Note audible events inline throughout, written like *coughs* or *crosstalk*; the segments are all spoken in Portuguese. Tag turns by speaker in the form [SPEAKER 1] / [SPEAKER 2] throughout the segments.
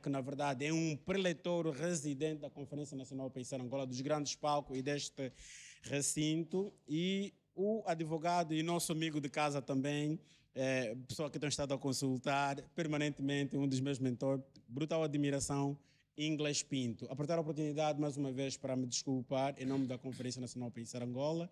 [SPEAKER 1] que na verdade, é um preletor residente da Conferência Nacional Pensar Angola, dos grandes palcos e deste recinto, e o advogado e nosso amigo de casa também, é, pessoa que tem estado a consultar permanentemente, um dos meus mentores, brutal admiração, Inglês Pinto. Apertar a oportunidade mais uma vez para me desculpar em nome da Conferência Nacional Pensar Angola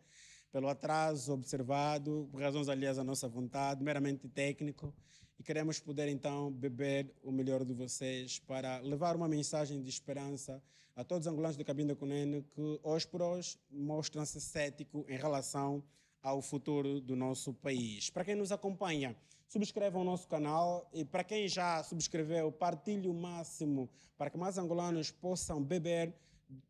[SPEAKER 1] pelo atraso observado, por razões aliás à nossa vontade, meramente técnico, e queremos poder então beber o melhor de vocês para levar uma mensagem de esperança a todos os angolanos cabine Cabinda Cunene que hoje por hoje mostram-se céticos em relação ao futuro do nosso país. Para quem nos acompanha, subscreva o nosso canal e para quem já subscreveu, partilhe o máximo para que mais angolanos possam beber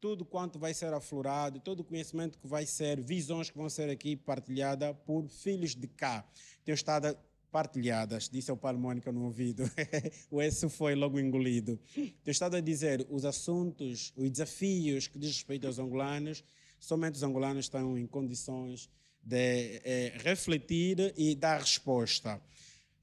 [SPEAKER 1] tudo quanto vai ser aflorado, todo o conhecimento que vai ser, visões que vão ser aqui partilhada por filhos de cá. Tenho estado partilhadas, disse ao Paulo Mônica no ouvido. *laughs* o S foi logo engolido. Tenho estado a dizer os assuntos, os desafios que diz respeito aos angolanos, somente os angolanos estão em condições de é, refletir e dar resposta.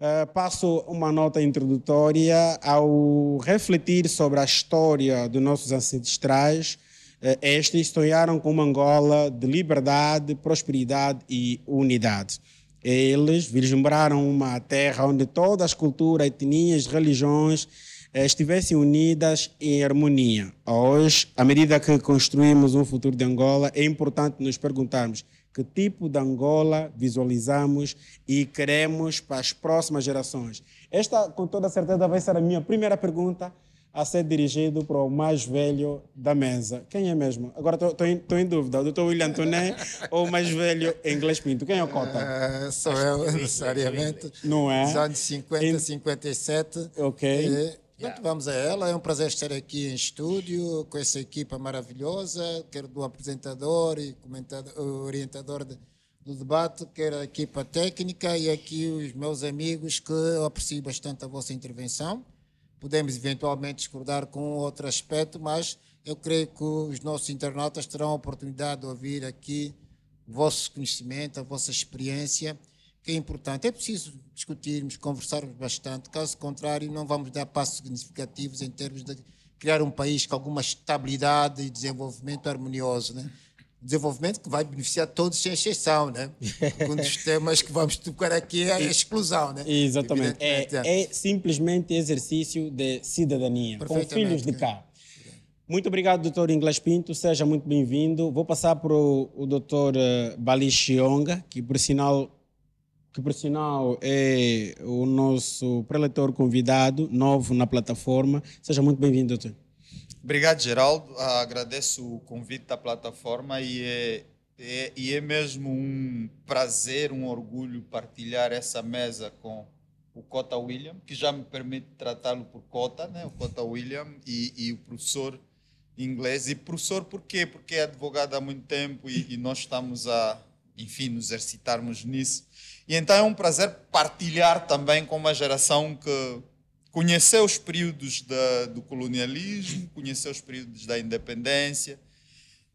[SPEAKER 1] Uh, passo uma nota introdutória ao refletir sobre a história dos nossos ancestrais. Uh, estes sonharam com uma Angola de liberdade, prosperidade e unidade. Eles vislumbraram uma terra onde todas as culturas, etnias, religiões eh, estivessem unidas em harmonia. Hoje, à medida que construímos um futuro de Angola, é importante nos perguntarmos que tipo de Angola visualizamos e queremos para as próximas gerações. Esta, com toda certeza, vai ser a minha primeira pergunta a ser dirigido para o mais velho da mesa. Quem é mesmo? Agora estou em, em, dúvida. O doutor William Toné *laughs* ou o mais velho em inglês Pinto? Quem é o Cota? Uh, sou Acho eu,
[SPEAKER 2] *laughs* necessariamente. Não é? Os anos 50, 57. Ok. E... Pronto, vamos a ela. É um prazer estar aqui em estúdio com essa equipa maravilhosa, quer do apresentador e eh, orientador de, do debate, quer a equipa técnica e aqui os meus amigos que eu aprecio bastante a vossa intervenção podemos eventualmente discordar com outro aspecto, mas eu creio que os nossos internautas terão a oportunidade de ouvir aqui o vosso conhecimento, a vossa experiência, que é importante. É preciso discutirmos, conversarmos bastante, caso contrário, não vamos dar passos significativos em termos de criar um país com alguma estabilidade e desenvolvimento harmonioso. Né? desenvolvimento que vai beneficiar todos sem exceção, né? Um dos *laughs* temas que vamos tocar aqui é a exclusão, né? Exatamente. É,
[SPEAKER 1] é, simplesmente exercício de cidadania, com filhos de né? cá. Muito obrigado, doutor Inglês Pinto. Seja muito bem-vindo. Vou passar para o doutor eh, Bali Xionga, que por sinal que por sinal é o nosso preletor convidado, novo na plataforma. Seja muito bem-vindo, doutor.
[SPEAKER 3] Obrigado, Geraldo. Ah, agradeço o convite da plataforma e é, é, e é mesmo um prazer, um orgulho partilhar essa mesa com o Cota William, que já me permite tratá-lo por Cota, né? o Cota William e, e, o professor inglês. E professor por quê? Porque é advogado há muito tempo e, e nós estamos a, enfim, nos exercitarmos nisso. E então é um prazer partilhar também com uma geração que conheceu os períodos da, do colonialismo, conheceu os períodos da independência.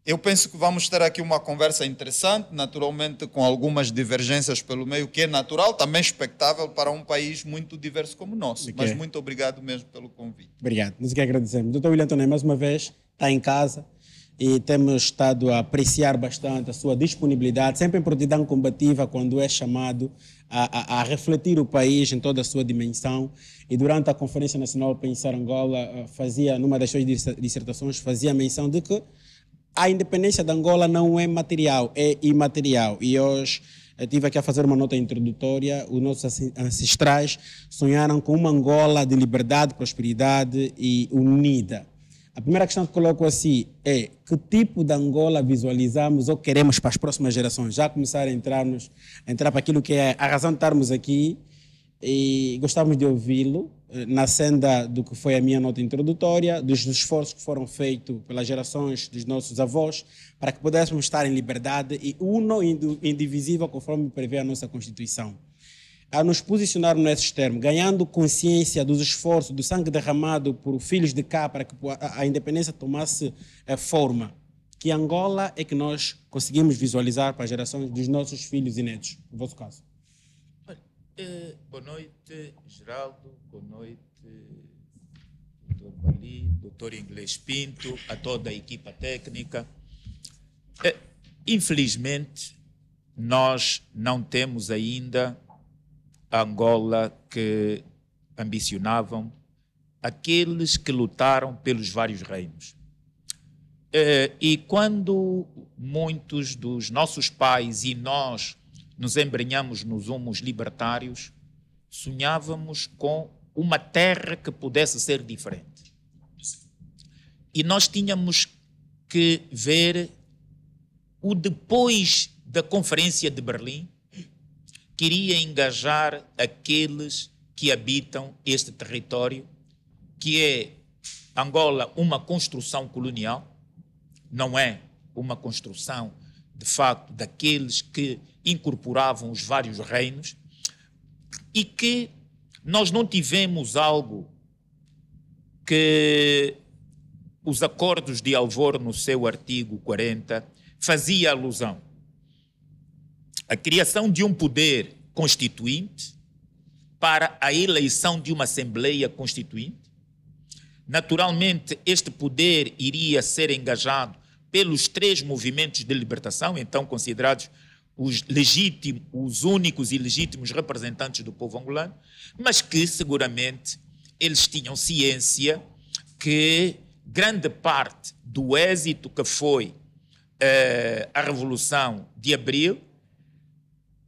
[SPEAKER 3] Eu penso que vamos ter aqui uma conversa interessante, naturalmente com algumas divergências pelo meio, que é natural, também expectável para um país muito diverso como o nosso. Okay. Mas muito obrigado mesmo pelo convite.
[SPEAKER 1] Obrigado, nós que agradecemos. Doutor William Antonio, mais uma vez, está em casa e temos estado a apreciar bastante a sua disponibilidade, sempre em prontidão combativa quando é chamado a, a, a refletir o país em toda a sua dimensão e durante a Conferência Nacional Pensar Angola, eh, fazia, numa das suas dissertações, fazia menção de que a independência de Angola não é material, é imaterial. E hoje estive eh, tive aqui a fazer uma nota introdutória. Os nossos ancestrais sonharam com uma Angola de liberdade, prosperidade e unida. A primeira questão que coloco assim é que tipo de Angola visualizamos ou queremos para as próximas gerações? Já começar a a entrar para aquilo que é a razão de estarmos aqui, e gostávamos de ouvi-lo eh, na senda do que foi a minha nota introdutória, dos esforços que foram feitos pelas gerações dos nossos avós para que pudéssemos estar em liberdade e uno e indivisível conforme prevê a nossa Constituição. A nos posicionar nesses termos, ganhando consciência dos esforços, do sangue derramado por filhos de cá para que a independência tomasse eh, forma. Que Angola é que nós conseguimos visualizar para as gerações dos nossos filhos e netos, no vosso caso?
[SPEAKER 4] Uh, boa noite, Geraldo. Boa noite, Dr. Bali, Dr. Inglês Pinto, a toda a equipa técnica. Uh, infelizmente, nós não temos ainda a Angola que ambicionavam aqueles que lutaram pelos vários reinos. Uh, e quando muitos dos nossos pais e nós nos embrenhamos nos humos libertários, sonhávamos com uma terra que pudesse ser diferente. E nós tínhamos que ver o depois da Conferência de Berlim, queria engajar aqueles que habitam este território, que é Angola uma construção colonial, não é uma construção de facto daqueles que incorporavam os vários reinos e que nós não tivemos algo que os acordos de Alvor, no seu artigo 40, fazia alusão. A criação de um poder constituinte para a eleição de uma Assembleia Constituinte. Naturalmente, este poder iria ser engajado pelos três movimentos de libertação, então considerados os, legítimos, os únicos e legítimos representantes do povo angolano, mas que seguramente eles tinham ciência que grande parte do êxito que foi uh, a Revolução de Abril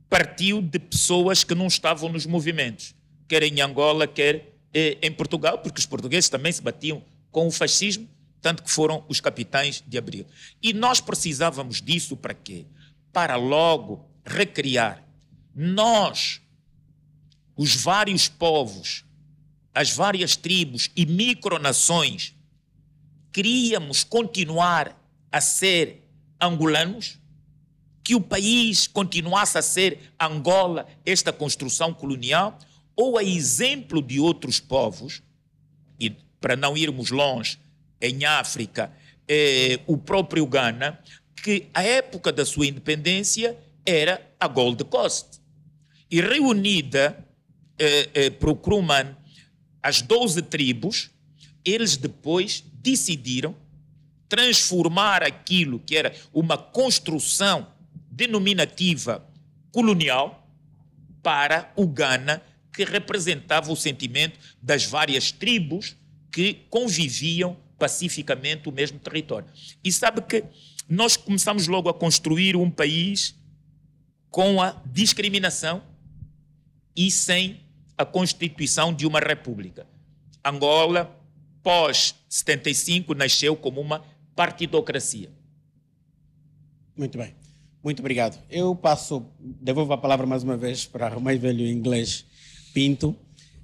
[SPEAKER 4] partiu de pessoas que não estavam nos movimentos, quer em Angola, quer uh, em Portugal, porque os portugueses também se batiam com o fascismo tanto que foram os capitães de abril. E nós precisávamos disso para quê? Para logo recriar nós, os vários povos, as várias tribos e micronações, queríamos continuar a ser angolanos, que o país continuasse a ser Angola, esta construção colonial, ou a exemplo de outros povos, e para não irmos longe, em África, eh, o próprio Ghana, que a época da sua independência era a Gold Coast. E reunida eh, eh, para o Kruman as 12 tribos, eles depois decidiram transformar aquilo que era uma construção denominativa colonial para o Ghana, que representava o sentimento das várias tribos que conviviam pacificamente o mesmo território. E sabe que nós começamos logo a construir um país com a discriminação e sem a constituição de uma república. Angola, pós-75, nasceu como uma partidocracia.
[SPEAKER 1] Muito bem. Muito obrigado. Eu passo, devolvo a palavra mais uma vez para o mais velho inglês Pinto,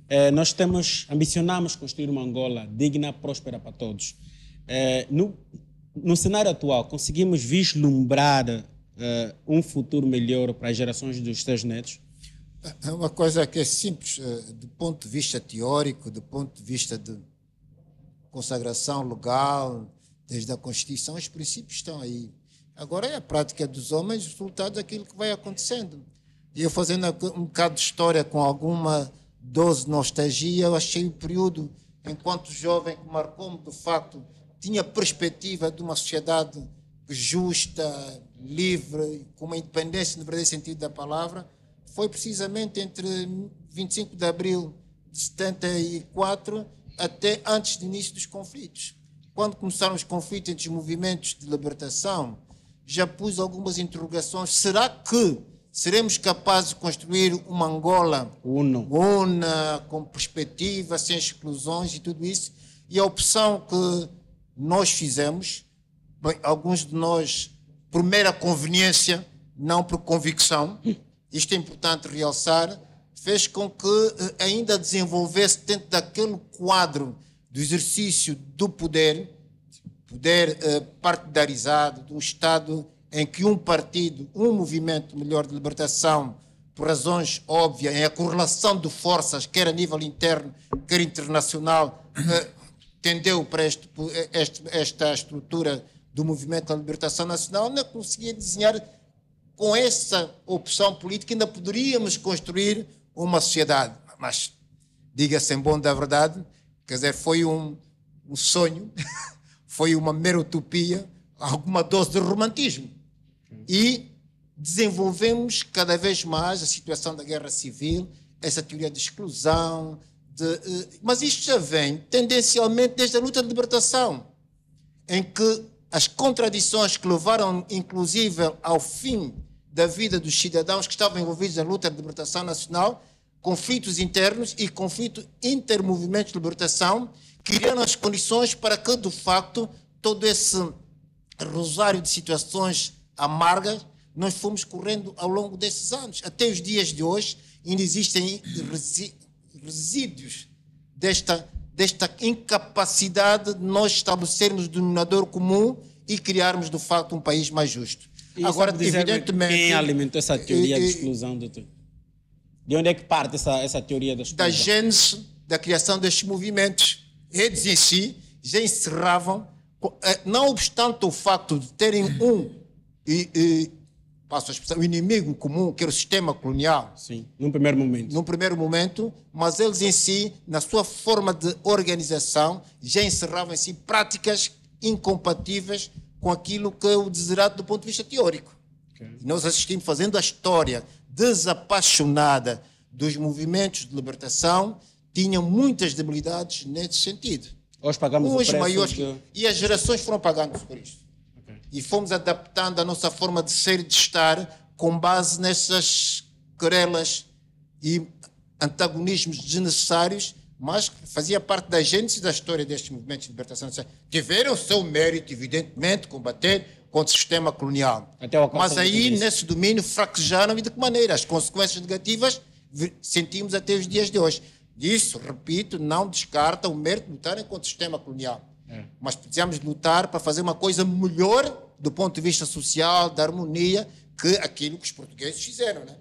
[SPEAKER 1] eh, nós temos, ambicionamos construir uma Angola digna, próspera para todos. Eh, no, no cenário atual, conseguimos vislumbrar eh, um futuro melhor para as gerações dos seus netos?
[SPEAKER 2] É, é uma coisa que é simples, do ponto de vista teórico, do ponto de vista de consagração legal, desde a Constituição, os princípios estão aí. Agora é a prática dos homens, o resultado daquilo que vai acontecendo. E eu fazendo um bocado de história com alguma 12 nostalgia, eu achei o período, enquanto jovem, que marcou-me de facto, tinha perspectiva de uma sociedade justa, livre, com uma independência no verdadeiro sentido da palavra, foi precisamente entre 25 de abril de 74 até antes do início dos conflitos. Quando começaram os conflitos entre os movimentos de libertação, já pus algumas interrogações. Será que seremos capazes de construir uma Angola Uno. una, com perspectiva, sem exclusões e tudo isso. E a opção que nós fizemos, bem, alguns de nós, por mera conveniência, não por convicção, isto é importante realçar, fez com que eh, ainda desenvolvesse dentro daquele quadro do exercício do poder, poder eh, partidarizado, do Estado em que um partido, um movimento melhor de libertação, por razões óbvias, em a correlação de forças, quer a nível interno, quer internacional, eh, tendeu para este, este, esta estrutura do movimento da libertação nacional, não conseguia desenhar com essa opção política, ainda poderíamos construir uma sociedade. Mas, diga-se em bom da verdade, quer dizer, foi um, um sonho, *laughs* foi uma mera utopia, alguma dose de romantismo e desenvolvemos cada vez mais a situação da guerra civil, essa teoria de exclusão. De, eh, mas isto já vem tendencialmente desde a luta de libertação, em que as contradições que levaram, inclusive, ao fim da vida dos cidadãos que estavam envolvidos na luta de libertação nacional, conflitos internos e conflito intermovimentos de libertação, criaram as condições para que, de facto, todo esse rosário de situações amargas nós fomos correndo ao longo desses anos. Até os dias de hoje ainda existem resíduos desta, desta incapacidade de nós estabelecermos um denominador comum e criarmos, de facto, um país mais justo. E Agora, evidentemente... Quem alimentou essa teoria de
[SPEAKER 1] exclusão, doutor?
[SPEAKER 2] De onde é que parte essa, essa teoria da exclusão? Da gênese da criação destes movimentos. Eles em si já encerravam, eh, não obstante o facto de terem um e, e passo a expressão, o inimigo comum, que era é o sistema colonial. Sim, num primeiro momento. Num primeiro momento, mas eles em si, na sua forma de organização, já encerravam em si práticas incompatíveis com aquilo que é o desejado do ponto de vista teórico. Okay. E nós assistimos fazendo a história desapaixonada dos movimentos de libertação, tinham muitas debilidades nesse sentido. Hoje pagamos Os o preço maiores, de... E as gerações foram pagando por isso e fomos adaptando a nossa forma de ser e de estar com base nessas querelas e antagonismos desnecessários, mas que fazia parte da gênese da história destes movimentos de libertação. Tiveram o seu mérito, evidentemente, combater contra o sistema colonial. mas aí, nesse domínio, fraquejaram e de que maneira? As consequências negativas sentimos até os dias de hoje. Isso, repito, não descarta o mérito de lutarem contra o sistema colonial. É. Mas precisamos lutar para fazer uma coisa melhor do ponto de vista social, da harmonia, que aquilo que os portugueses fizeram, né?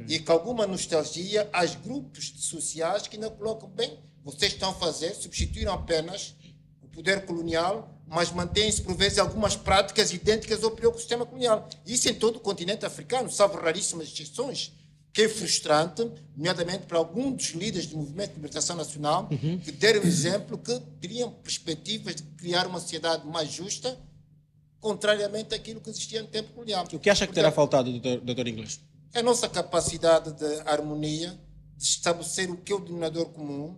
[SPEAKER 2] É. E com alguma nostalgia as grupos sociais que não colocam bem, vocês estão a fazer, substituíram apenas o poder colonial, mas mantêm-se, por vezes, algumas práticas idênticas ao pior sistema colonial. Isso em todo o continente africano, salvo raríssimas exceções que é frustrante, nomeadamente para alguns dos líderes do Movimento de Libertação Nacional, uhum. que deram o exemplo que teriam perspectivas de criar uma sociedade mais justa, contrariamente àquilo que existia no tempo colonial. O que acha que terá
[SPEAKER 1] faltado, doutor, doutor Inglês?
[SPEAKER 2] A nossa capacidade de harmonia, de estabelecer o que é o denominador comum,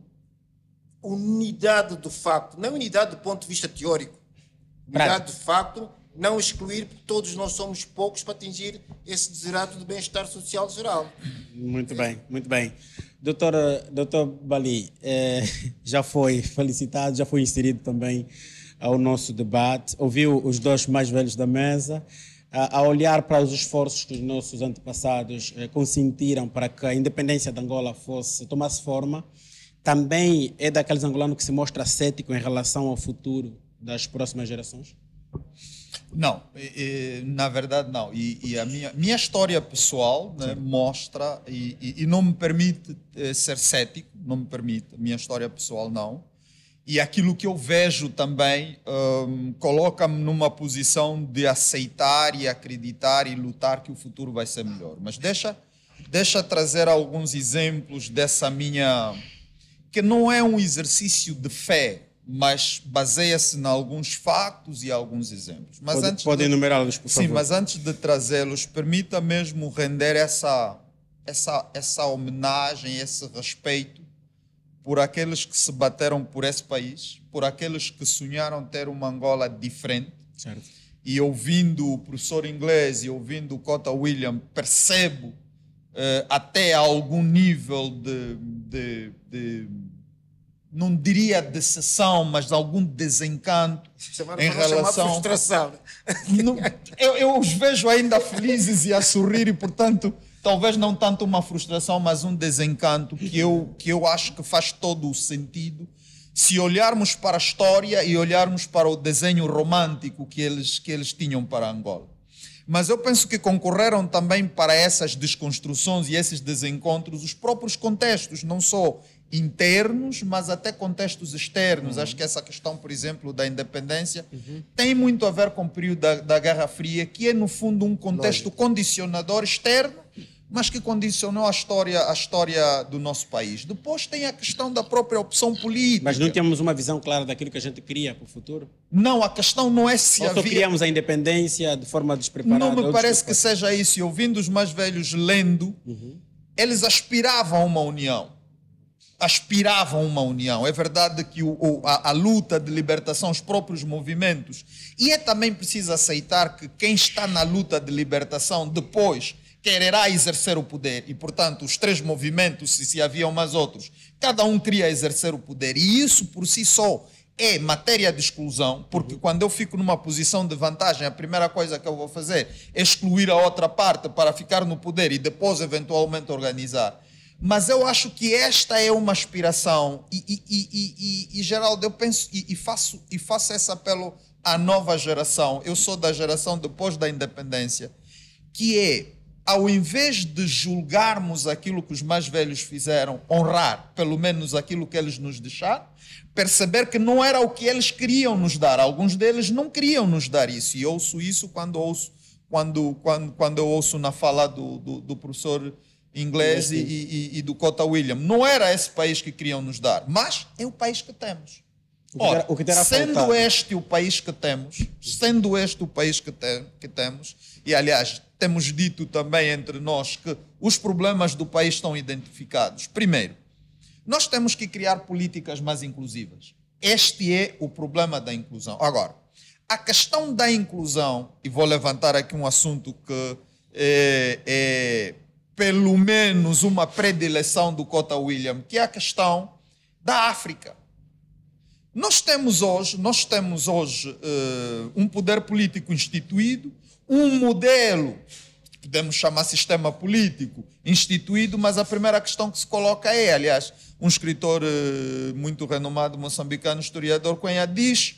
[SPEAKER 2] unidade do facto, não unidade do ponto de vista teórico, unidade Prato. do facto não excluir, porque todos nós somos poucos para atingir esse desiderato de bem-estar social geral.
[SPEAKER 1] Muito é. bem, muito bem. Doutora, doutor Bali, é, já foi felicitado, já foi inserido também ao nosso debate, ouviu os dois mais velhos da mesa, a, a olhar para os esforços que os nossos antepassados eh, consentiram para que a independência de Angola fosse, tomasse forma, também é daqueles angolanos que se mostra cético em relação ao futuro
[SPEAKER 3] das próximas gerações? Não, e, e, na verdade não. E, e, a minha, minha história pessoal né, mostra e, não me permite eh, ser cético, não me permite. Minha história pessoal não. E aquilo que eu vejo também um, coloca-me numa posição de aceitar e acreditar e lutar que o futuro vai ser melhor. Mas deixa, deixa trazer alguns exemplos dessa minha que não é um exercício de fé, mas baseia-se em alguns factos e alguns exemplos. Mas pode, antes pode enumerá-los, por sim, favor. Sim, mas antes de trazê-los, permita mesmo render essa, essa, essa homenagem, esse respeito por aqueles que se bateram por esse país, por aqueles que sonharam ter uma Angola diferente. Certo. E ouvindo o professor inglês e ouvindo o Cota William, percebo eh, até algum nível de, de, de não diria de sessão, mas de algum desencanto Chamaram em relação. Frustração. Não, eu, eu os vejo ainda felizes e a sorrir e, portanto, talvez não tanto uma frustração, mas um desencanto que eu, que eu acho que faz todo o sentido se olharmos para a história e olharmos para o desenho romântico que eles, que eles tinham para Angola. Mas eu penso que concorreram também para essas desconstruções e esses desencontros os próprios contextos, não só internos, mas até contextos externos. Uhum. Acho que essa questão, por exemplo, da independência uhum. tem muito a ver com o período da, da Guerra Fria, que é, no fundo, um contexto Lógico. condicionador externo, mas que condicionou a história, a história do nosso país. Depois tem a questão da própria opção política. Mas não
[SPEAKER 1] temos uma visão clara daquilo que a gente queria para o futuro? Não, a questão não é se Ou havia... só criamos a independência de forma despreparada? Não me parece que
[SPEAKER 3] seja isso. E ouvindo os mais velhos lendo, uhum. eles aspiravam a uma união aspiravam uma união. É verdade que o, o, a, a, luta de libertação, os próprios movimentos, e é também preciso aceitar que quem está na luta de libertação depois quererá exercer o poder e, portanto, os três movimentos, se, se haviam mais outros, cada um queria exercer o poder e isso por si só é matéria de exclusão, porque uhum. quando eu fico numa posição de vantagem, a primeira coisa que eu vou fazer é excluir a outra parte para ficar no poder e depois eventualmente organizar. Mas eu acho que esta é uma aspiração. E, e, e, e, e Geraldo, eu penso e, faço, e faço esse apelo à nova geração. Eu sou da geração depois da independência, que é, ao invés de julgarmos aquilo que os mais velhos fizeram, honrar pelo menos aquilo que eles nos deixaram, perceber que não era o que eles queriam nos dar. Alguns deles não queriam nos dar isso. E ouço isso quando ouço quando, quando, quando eu ouço na fala do, do, do professor inglês e, e, e, do Cota William. Não era esse país que queriam nos dar, mas é o país que temos. O que terá, o que sendo faltado. este o país que temos, sendo este o país que, que temos, e aliás, temos dito também entre nós que os problemas do país estão identificados. Primeiro, nós temos que criar políticas mais inclusivas. Este é o problema da inclusão. Agora, a questão da inclusão, e vou levantar aqui um assunto que eh, é, é pelo menos uma predileção do Cota William, que é a questão da África. Nós temos hoje, nós temos hoje uh, um poder político instituído, um modelo, podemos chamar sistema político, instituído, mas a primeira questão que se coloca é, aliás, um escritor uh, muito renomado moçambicano, historiador Cunha, diz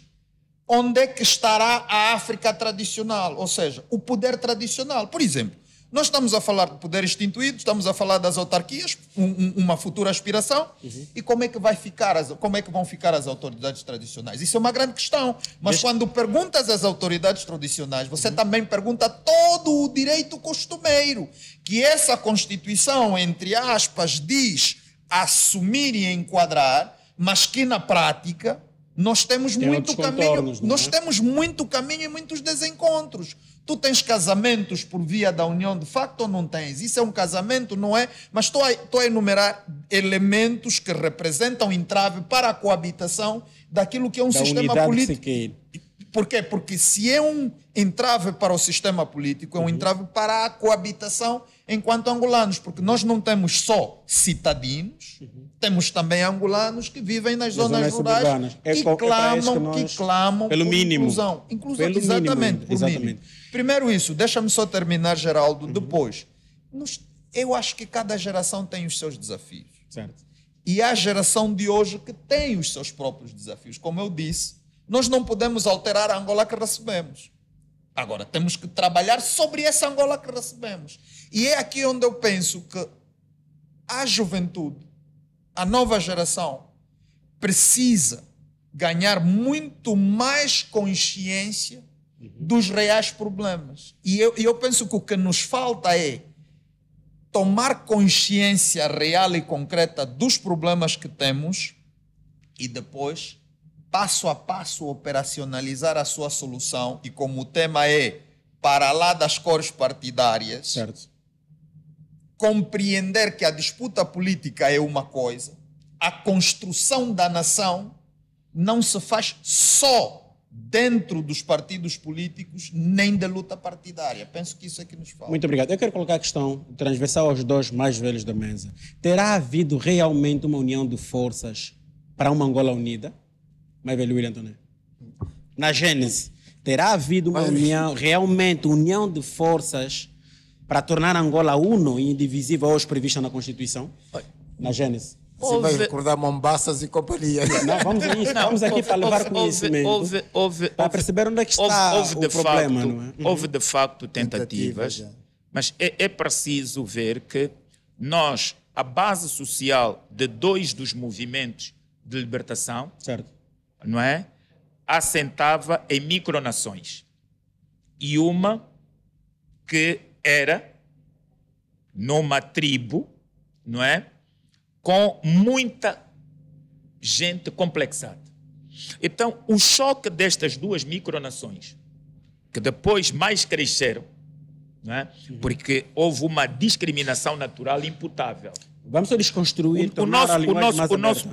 [SPEAKER 3] onde é que estará a África tradicional, ou seja, o poder tradicional. Por exemplo, nós estamos a falar de poder instituído, estamos a falar das autarquias, um, um, uma futura aspiração, uhum. e como é que vai ficar as, como é que vão ficar as autoridades tradicionais? Isso é uma grande questão. Mas Deixa... quando perguntas às autoridades tradicionais, você uhum. também pergunta todo o direito costumeiro, que essa Constituição, entre aspas, diz assumir e enquadrar, mas que na prática nós temos Tem muito caminho, nós é? temos muito caminho e muitos desencontros. Tu tens casamentos por via da união de facto ou não tens? Isso é um casamento, não é? Mas estou a, estou a enumerar elementos que representam entrave para a coabitação daquilo que é um da sistema político. Que por quê? Porque se é um entrave para o sistema político, é um uhum. entrave para a coabitação enquanto angolanos, porque nós não temos só cidadinos, uhum. temos também angolanos que vivem nas, zonas, zonas, rurais é e que, é, clamam, que, que clamam pelo mínimo. inclusão. Inclusão, pelo exatamente, mínimo, exatamente. Mínimo. Primeiro isso, deixa-me só terminar, Geraldo, uhum. depois. Nos, eu acho que cada geração tem os seus desafios. Certo. E há a geração de hoje que tem os seus próprios desafios. Como eu disse, nós não podemos alterar a Angola que recebemos. Agora, temos que trabalhar sobre essa Angola que recebemos. E é aqui onde eu penso que a juventude, a nova geração, precisa ganhar muito mais consciência uhum. dos reais problemas. E eu, eu penso que o que nos falta é tomar consciência real e concreta dos problemas que temos e depois passo a passo operacionalizar a sua solução e como o tema é para lá das cores partidárias, certo. compreender que a disputa política é uma coisa, a construção da nação não se faz só dentro dos partidos políticos nem da luta partidária. Penso que isso é que nos falta. Muito obrigado.
[SPEAKER 1] Eu quero colocar a questão transversal aos dois mais velhos da mesa. Terá havido realmente uma união de forças para uma Angola unida? mais velho William Antônio. Na Gênese, terá havido uma união, realmente união de forças para tornar Angola uno e indivisível é hoje prevista na Constituição?
[SPEAKER 2] Na Gênese. Você houve... vai recordar Mombaças e companhia. Não, vamos, não, vamos aqui houve, para levar houve, conhecimento. Houve,
[SPEAKER 1] houve, para perceber onde é que
[SPEAKER 2] está houve, o problema. Facto, não é? Uhum. Houve,
[SPEAKER 4] de facto, tentativas, é. mas é, é preciso ver que nós, a base social de dois dos movimentos de libertação, certo não é? Assentava em micronações. E uma que era numa tribo, não é? Com muita gente complexada. Então, o choque destas duas micronações, que depois mais cresceram, não é? porque houve uma discriminação natural imputável.
[SPEAKER 1] Vamos só desconstruir o, o nosso, o nosso, o nosso,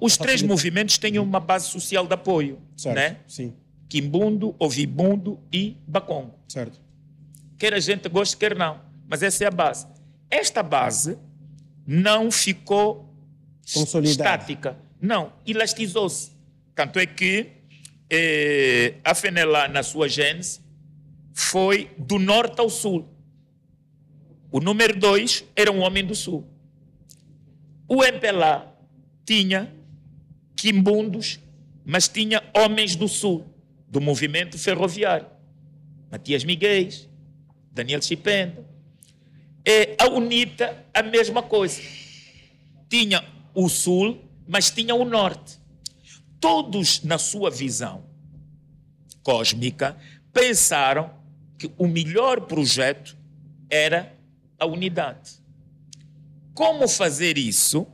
[SPEAKER 4] os três movimentos têm uhum. uma base social de apoio, certo, né? Sim. Quimbundo, Ovibundo e Bacongo. Certo. Quer a gente goste, quer não. Mas essa é a base. Esta base não ficou
[SPEAKER 1] estática.
[SPEAKER 4] Não, elastizou-se. Tanto é que eh, a FENELA, na sua gênese, foi do norte ao sul. O número dois era um homem do sul. O MPLA tinha quimbundos, mas tinha homens do Sul, do movimento ferroviário. Matias Miguel, Daniel Chipenda. E a UNITA, a mesma coisa. Tinha o Sul, mas tinha o Norte. Todos, na sua visão cósmica, pensaram que o melhor projeto era a unidade. Como fazer isso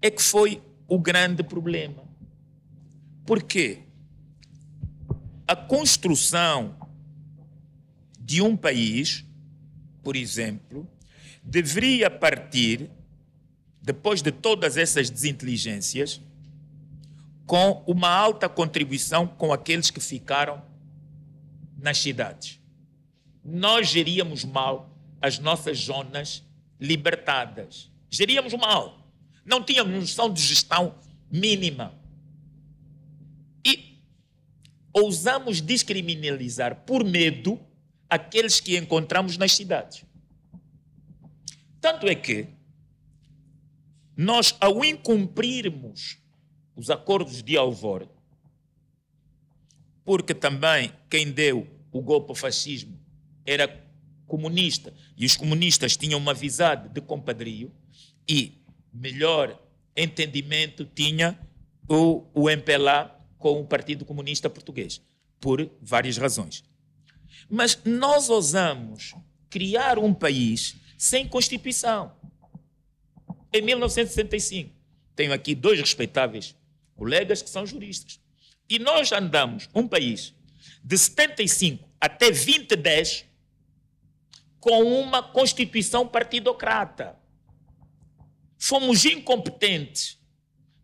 [SPEAKER 4] é que foi o grande problema. Porque a construção de um país, por exemplo, deveria partir, depois de todas essas desinteligências, com uma alta contribuição com aqueles que ficaram nas cidades. Nós geríamos mal as nossas zonas libertadas. Geríamos mal não tinha noção de gestão mínima. E ousamos descriminalizar por medo aqueles que encontramos nas cidades. Tanto é que nós, ao incumprirmos os acordos de Alvor, porque também quem deu o golpe ao fascismo era comunista e os comunistas tinham uma visada de compadrio e melhor entendimento tinha o, o MPLA com o Partido Comunista Português, por várias razões. Mas nós ousamos criar um país sem Constituição. Em 1965, tenho aqui dois respeitáveis colegas que são juristas. E nós andamos um país de 75 até 2010 com uma Constituição partidocrata fomos incompetentes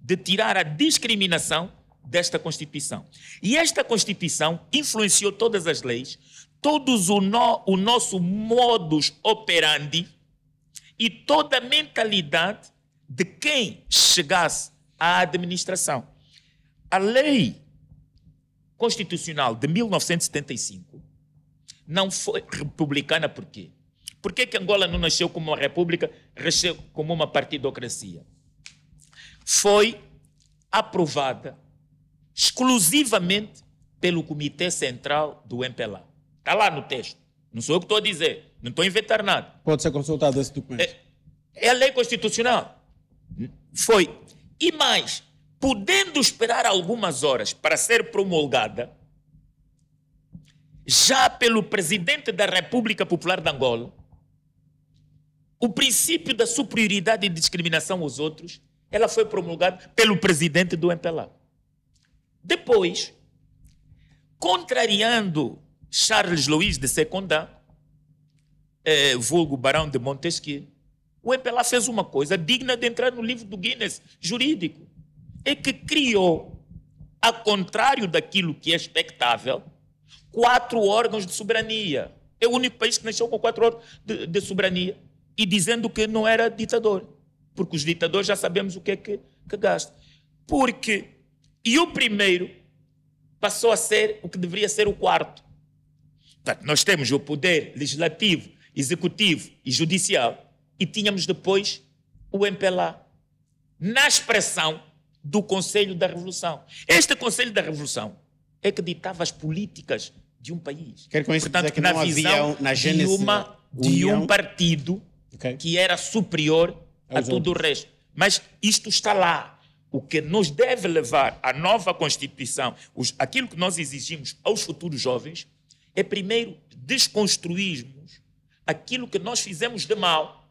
[SPEAKER 4] de tirar a discriminação desta Constituição. E esta Constituição influenciou todas as leis, todos o, no, o nosso modus operandi e toda a mentalidade de quem chegasse à administração. A lei constitucional de 1975 não foi republicana por quê? Por que, que Angola não nasceu como uma república, nasceu como uma partidocracia? Foi aprovada exclusivamente pelo Comitê Central do MPLA. Está lá no texto. Não sou eu que estou a dizer. Não estou a inventar nada.
[SPEAKER 1] Pode ser consultado esse documento.
[SPEAKER 4] É, é a lei constitucional. Foi. E mais, podendo esperar algumas horas para ser promulgada, já pelo presidente da República Popular de Angola, o princípio da superioridade e discriminação aos outros, ela foi promulgada pelo presidente do MPLA. Depois, contrariando Charles Louis de Secondat, eh, é, vulgo barão de Montesquieu, o MPLA fez uma coisa digna de entrar no livro do Guinness jurídico, é que criou, a contrário daquilo que é expectável, quatro órgãos de soberania. É o único país que nasceu com quatro órgãos de, de soberania e dizendo que não era ditador, porque os ditadores já sabemos o que é que, que gasta. Porque, e o primeiro passou a ser o que deveria ser o quarto. Portanto, nós temos o poder legislativo, executivo e judicial, e tínhamos depois o MPLA, na expressão do Conselho da Revolução. Este Conselho da Revolução é que ditava as políticas de um país. Quero com isso Portanto, dizer que na não visão havia, na gênese, de, uma, de um partido okay. que era superior a tudo outros. o resto. Mas isto está lá. O que nos deve levar à nova Constituição, os, aquilo que nós exigimos aos futuros jovens, é primeiro desconstruirmos aquilo que nós fizemos de mal,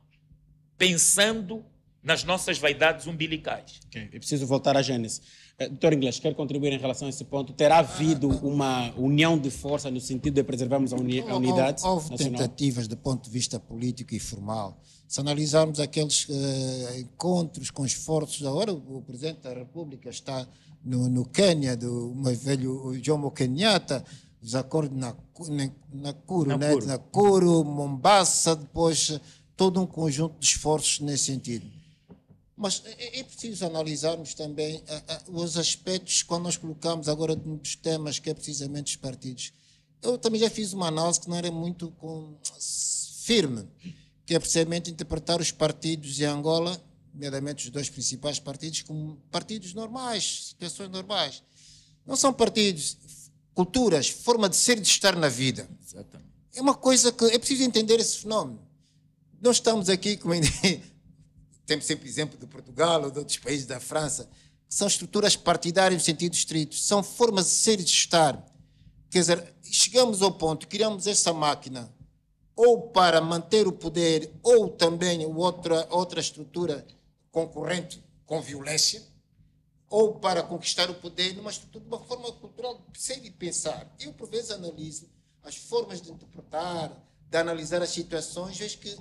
[SPEAKER 4] pensando nas nossas vaidades umbilicais.
[SPEAKER 1] Okay. É preciso voltar à Gênesis. Eh, doutor Inglês, quero contribuir em relação a esse ponto? Terá havido uma união de força no sentido de preservarmos a, uni a unidade? Houve, houve tentativas
[SPEAKER 2] do ponto de vista político e formal. Se analisarmos aqueles uh, encontros com esforços, agora o Presidente da República está no, no Quênia, do mais velho Jomo Kenyatta, os acordos na, na, na Curo, Né? Mombasa, depois todo um conjunto de esforços nesse sentido mas é, é, é, preciso analisarmos também os aspectos, quando nós colocamos agora nos temas que é precisamente os partidos. Eu também já fiz uma análise que não era muito com, firme, que é precisamente interpretar os partidos em Angola, nomeadamente os dois principais partidos, como partidos normais, situações normais. Não são partidos, culturas, forma de ser e de estar na vida. Exatamente. É uma coisa que é preciso entender esse fenómeno. Nós estamos aqui, como temos sempre exemplo de Portugal ou de outros países da França, que são estruturas partidárias no sentido estrito, são formas de ser e de estar. Quer dizer, chegamos ao ponto, criamos essa máquina ou para manter o poder ou também outra, outra estrutura concorrente com violência, ou para conquistar o poder numa estrutura de uma forma cultural de ser e pensar. Eu, por vezes, analiso as formas de interpretar, de analisar as situações, vejo que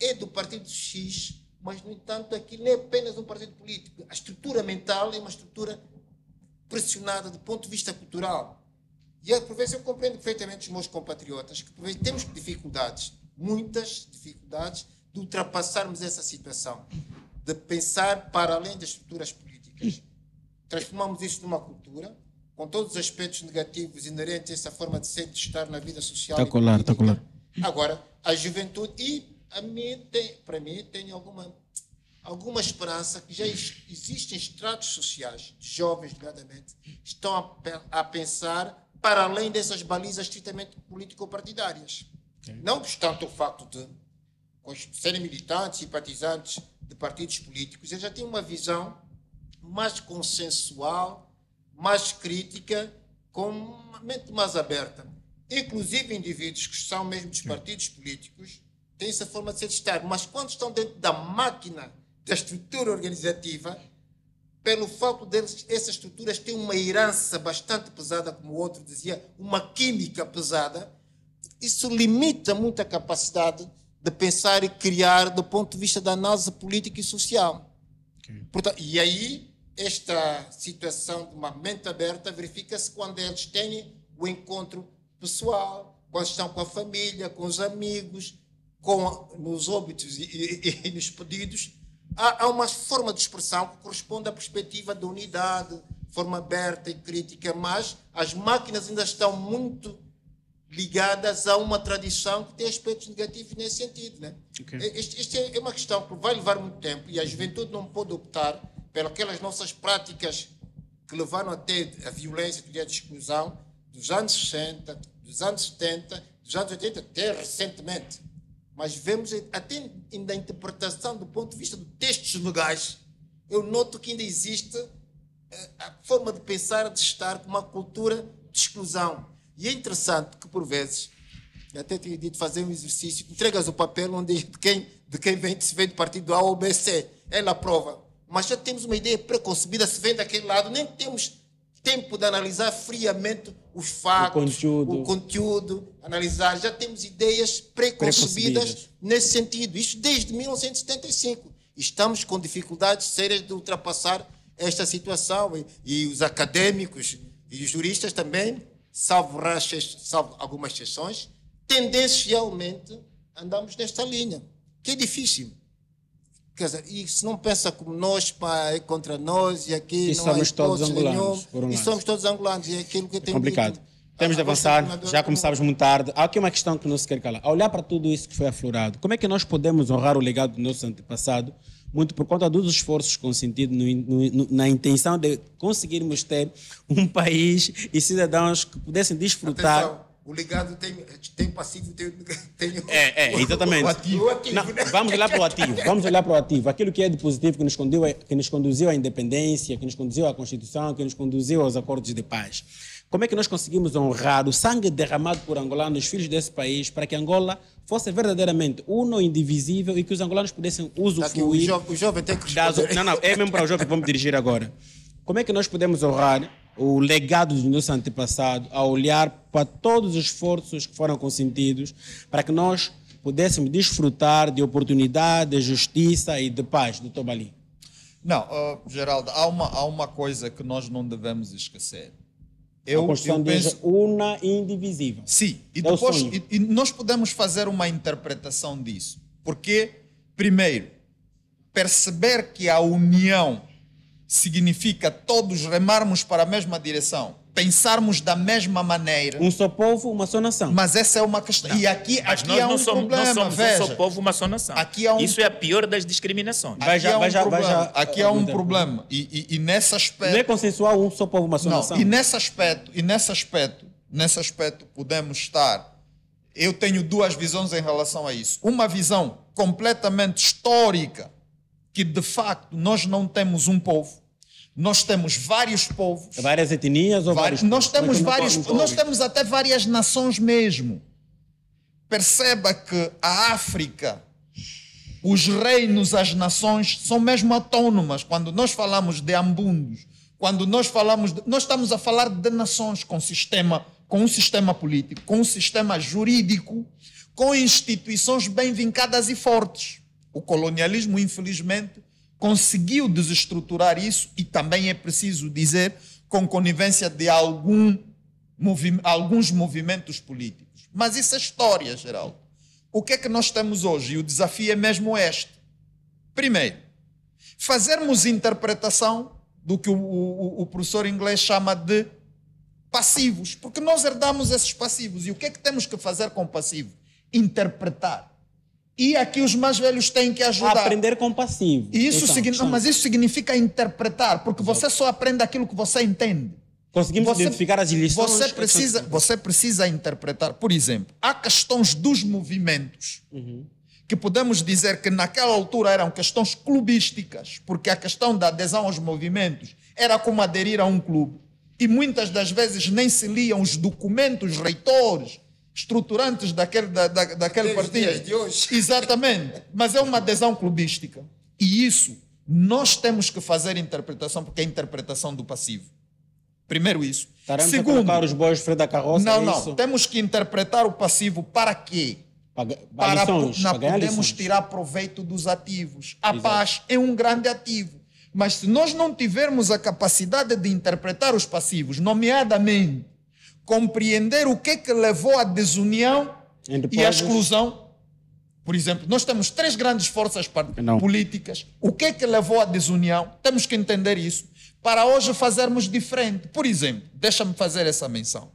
[SPEAKER 2] é do partido X mas, no entanto, aquilo não é apenas um partido político. A estrutura mental é uma estrutura pressionada do ponto de vista cultural. E, é, por vezes, eu compreendo perfeitamente os meus compatriotas que, por vezes, temos dificuldades, muitas dificuldades, de ultrapassarmos essa situação, de pensar para além das estruturas políticas. Transformamos isso numa cultura, com todos os aspectos negativos inerentes a essa forma de ser de estar na vida social. Tá está colar, está colar. Agora, a juventude e a mim para mim tenho alguma alguma esperança que já existem estratos sociais, jovens, nomeadamente, estão a, a, pensar para além dessas balizas estritamente político-partidárias. Não obstante o facto de serem militantes, e simpatizantes de partidos políticos, eles já têm uma visão mais consensual, mais crítica, com uma mente mais aberta. Inclusive indivíduos que são mesmo dos partidos políticos tem essa forma de ser de Estado, mas quando estão dentro da máquina, da estrutura organizativa, pelo fato deles, essas estruturas têm uma herança bastante pesada, como o outro dizia, uma química pesada, isso limita muito a capacidade de pensar e criar do ponto de vista da análise política e social. Okay. Portanto, e aí, esta situação de uma mente aberta verifica-se quando eles têm o encontro pessoal, quando estão com a família, com os amigos, com, nos óbitos e, e, e *laughs* nos pedidos, há, há, uma forma de expressão que corresponde à perspectiva da unidade, forma aberta e crítica, mas as máquinas ainda estão muito ligadas a uma tradição que tem aspectos negativos nesse sentido. Né? Okay. Esta é, é uma questão que vai levar muito tempo e a juventude não pode optar pelas nossas práticas que levaram até a violência e a exclusão dos anos 60, dos anos 70, dos anos 80, até recentemente mas vemos até na interpretação do ponto de vista de textos legais, eu noto que ainda existe eh, a forma de pensar, de estar com uma cultura de exclusão. E é interessante que, por vezes, até tenho dito fazer um exercício, entregas o papel onde de quem, de quem vem, se vem do partido A ou B, C, é na prova, Mas já temos uma ideia preconcebida, se vem daquele lado, nem temos tempo de analisar friamente os fatos, o conteúdo. o conteúdo, analisar. Já temos ideias preconcebidas, preconcebidas nesse sentido. Isto desde 1975. Estamos com dificuldades sérias de ultrapassar esta situação e, e os acadêmicos e os juristas também, salvo, rachas, salvo algumas exceções, tendencialmente andamos nesta linha, que é difícil. Quer dizer, e se não pensa como nós, pá, é contra nós e aqui. E não somos todos angolanos. Nenhum, um e somos todos angolanos. E é aquilo que é complicado. Dito. Ah, Temos de avançar, já começámos muito tarde. Há aqui uma
[SPEAKER 1] questão que não se quer calar. Ao olhar para tudo isso que foi aflorado, como é que nós podemos honrar o legado do nosso antepassado, muito por conta dos esforços consentidos no, no, na intenção de conseguirmos ter um país e cidadãos que pudessem desfrutar. Atenção
[SPEAKER 2] o ligado tem, tem passivo, tem, tem é, é, exatamente. O
[SPEAKER 1] ativo. O ativo Não, né? Vamos olhar para o ativo, vamos olhar para o ativo. Aquilo que é de positivo que nos, conduziu, que nos conduziu à independência, que nos conduziu à Constituição, que nos conduziu aos acordos de paz. Como é que nós conseguimos honrar o sangue derramado por angolanos, filhos desse país, para que Angola fosse verdadeiramente uno, indivisível e que os angolanos pudessem tá usufruir... Tá o, jo o jovem tem que Das... Não, não, é mesmo para o jovem que vamos dirigir agora. Como é que nós podemos honrar o legado dos nossos antepassados, a olhar para todos os esforços que foram consentidos para que nós pudéssemos desfrutar de oportunidade, de justiça e de paz do Tobali.
[SPEAKER 3] Não, uh, Geraldo, há uma, há uma coisa que nós não devemos esquecer. Eu, a Constituição eu penso... diz una e indivisível. Sim, e, é depois, e, e nós podemos fazer uma interpretação disso. Porque, primeiro, perceber que a união significa todos remarmos para a mesma direção, pensarmos da mesma maneira. Um só povo, uma só nação. Mas essa é uma questão. Não. E aqui, Mas aqui nós há um não somos, problema, não somos veja. um só
[SPEAKER 4] povo, uma só nação. Aqui há um... Isso é a pior das discriminações. Aqui vai já, há um já, problema. Já, aqui há um problema.
[SPEAKER 3] E, e, e, nesse aspecto... Não é consensual um só povo, uma só não. nação. E nesse aspecto, e nesse aspecto, nesse aspecto podemos estar... Eu tenho duas visões em relação a isso. Uma visão completamente histórica, que de facto nós não temos um povo. Nós temos vários povos. Várias
[SPEAKER 1] etnias ou vários, vários Nós temos vários, nós temos
[SPEAKER 3] até várias nações mesmo. Perceba que a África, os reinos, as nações são mesmo autônomas. Quando nós falamos de ambundos, quando nós falamos, de, nós estamos a falar de nações com sistema, com um sistema político, com um sistema jurídico, com instituições bem vincadas e fortes. O colonialismo, infelizmente, conseguiu desestruturar isso e também é preciso dizer com conivência de algum, movi alguns movimentos políticos. Mas isso é história, Geraldo. O que é que nós temos hoje? E o desafio é mesmo este. Primeiro, fazermos interpretação do que o, o, o professor inglês chama de passivos, porque nós herdamos esses passivos. E o que é que temos que fazer com o passivo? Interpretar e aqui os mais velhos têm que ajudar. aprender compassivo. Isso então, significa, então. mas isso significa interpretar, porque você só aprende aquilo que você entende. Conseguimos você, identificar as lições. Você precisa, você precisa interpretar. Por exemplo, há questões dos movimentos uhum. que podemos dizer que naquela altura eram questões clubísticas, porque a questão da adesão aos movimentos era como aderir a um clube. E muitas das vezes nem se liam os documentos reitores estruturantes daquele, da, da, daquele partido. *laughs* Exatamente. Mas é uma adesão clubística. E isso nós temos que fazer interpretação, porque é interpretação do passivo. Primeiro isso. Estaremos Segundo, a os bois frente da carroça? Não, é não. Temos que interpretar o passivo para quê? para lições, não podemos tirar proveito dos ativos. A Exato. paz é um grande ativo. Mas se nós não tivermos a capacidade de interpretar os passivos, nomeadamente compreender o que é que levou à desunião e à exclusão. Por exemplo, nós temos três grandes forças Não. políticas. O que é que levou à desunião? Temos que entender isso para hoje fazermos diferente. Por exemplo, deixa-me fazer essa menção.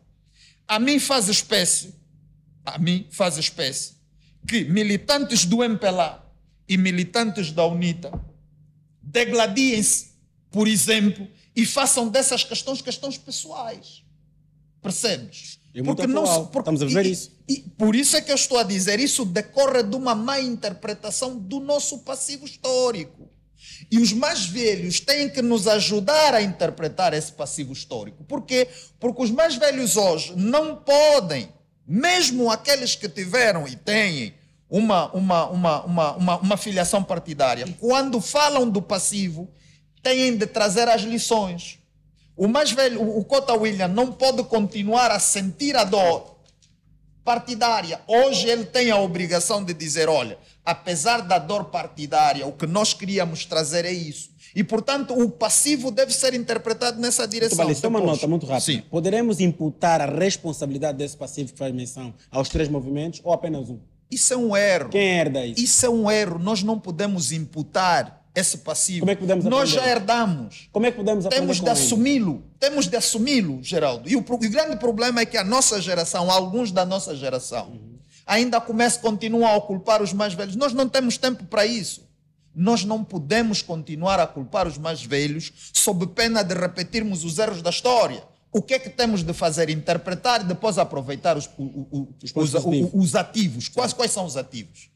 [SPEAKER 3] A mim faz espécie, a mim faz espécie, que militantes do MPLA e militantes da UNITA degladiem-se, por exemplo, e façam dessas questões questões pessoais. Percebes? porque não se, porque, Estamos a ver e, isso. E, por isso é que eu estou a dizer, isso decorre de uma má interpretação do nosso passivo histórico. E os mais velhos têm que nos ajudar a interpretar esse passivo histórico. Por quê? Porque os mais velhos hoje não podem, mesmo aqueles que tiveram e têm uma, uma, uma, uma, uma, uma filiação partidária, quando falam do passivo, têm de trazer as lições o mais velho, o Cota William, não pode continuar a sentir a dor partidária. Hoje ele tem a obrigação de dizer: olha, apesar da dor partidária, o que nós queríamos trazer é isso. E, portanto, o passivo deve ser interpretado nessa direção. Vale, só uma nota muito
[SPEAKER 1] rápida. Sim. Poderemos imputar a responsabilidade desse passivo que faz menção aos três movimentos
[SPEAKER 3] ou apenas um? Isso é um erro. Quem herda isso? Isso é um erro. Nós não podemos imputar esse passivo. É Nós já herdamos. Como é que podemos Temos de assumi-lo. Temos de assumi-lo, Geraldo. E o, o, grande problema é que a nossa geração, alguns da nossa geração, uhum. ainda a continuam a culpar os mais velhos. Nós não temos tempo para isso. Nós não podemos continuar a culpar os mais velhos sob pena de repetirmos os erros da história. O que é que temos de fazer? Interpretar e depois aproveitar os, o, o, os, os, ativos. Quais, quais são os ativos?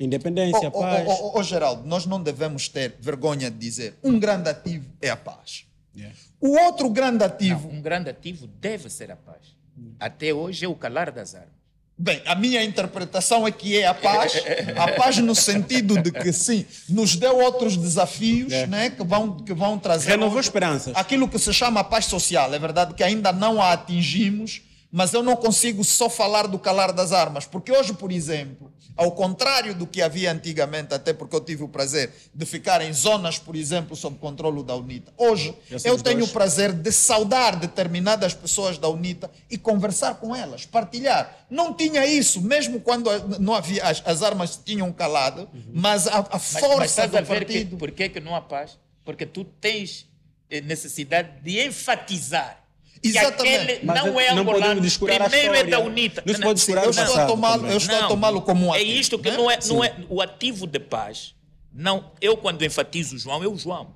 [SPEAKER 3] Independência, oh, oh, paz. Oh, oh, Geraldo, nós não devemos ter vergonha de dizer um grande ativo é a paz. Yeah. O outro grande ativo.
[SPEAKER 4] Não, um grande ativo deve ser a paz. Até hoje é o calar das armas. Bem, a minha
[SPEAKER 3] interpretação é que é a paz, a paz no sentido de que sim, nos deu outros desafios, é. né, que vão que vão trazer renovou esperanças. Aquilo que se chama paz social, é verdade que ainda não a atingimos, mas eu não consigo só falar do calar das armas, porque hoje, por exemplo, ao contrário do que havia antigamente, até porque eu tive o prazer de ficar em zonas, por exemplo, sob controle da UNITA, hoje assim eu tenho dois. o prazer de saudar determinadas pessoas da UNITA e conversar com elas, partilhar. Não tinha isso, mesmo quando não havia as, as armas tinham calado, uhum. mas a, a mas, força mas do a partido. Que,
[SPEAKER 4] por que, que não há paz? Porque tu tens eh, necessidade de enfatizar Exatamente. não é angolano. Primeiro é da UNITA. Né? Não se pode descurar eu, estou a tomá-lo, eu estou a tomá-lo como um é ativo. É isto que né? não, é, não é o ativo de paz. Não, eu quando enfatizo o João, é o João.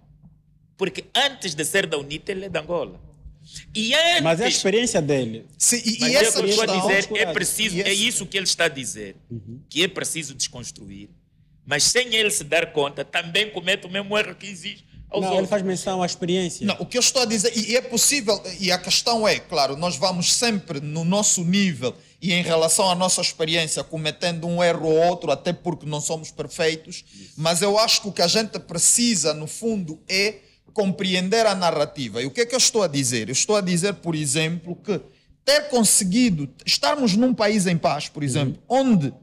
[SPEAKER 4] Porque antes de ser da UNITA, ele é da Angola.
[SPEAKER 1] E antes, mas é a experiência dele. e, e é essa eu a dizer, é
[SPEAKER 4] preciso, é isso que ele está a dizer, uhum. que é preciso desconstruir. Mas sem ele se dar conta, também comete o mesmo erro que existe aos não, ele
[SPEAKER 3] faz menção à experiência. Não, o que eu estou a dizer, e é possível, e a questão é, claro, nós vamos sempre no nosso nível e em relação à nossa experiência, cometendo um erro ou outro, até porque não somos perfeitos, mas eu acho que o que a gente precisa, no fundo, é compreender a narrativa. E o que é que eu estou a dizer? Eu estou a dizer, por exemplo, que ter conseguido estarmos num país em paz, por exemplo, uhum. onde,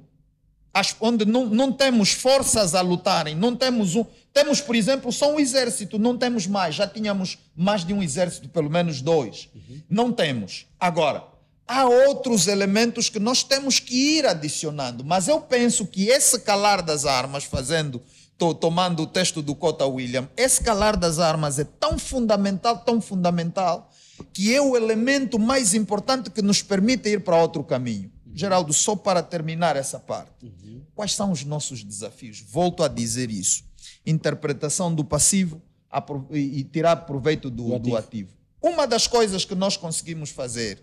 [SPEAKER 3] as, onde não, não temos forças a lutarem, não temos um, temos, por exemplo, só um exército, não temos mais. Já tínhamos mais de um exército, pelo menos dois. Uhum. Não temos. Agora, há outros elementos que nós temos que ir adicionando, mas eu penso que esse calar das armas, fazendo, tô, tomando o texto do Cota William, esse calar das armas é tão fundamental, tão fundamental, que é o elemento mais importante que nos permite ir para outro caminho. Geraldo, só para terminar essa parte, uhum. quais são os nossos desafios? Volto a dizer isso interpretação do passivo e tirar proveito do, do, ativo. do ativo. Uma das coisas que nós conseguimos fazer,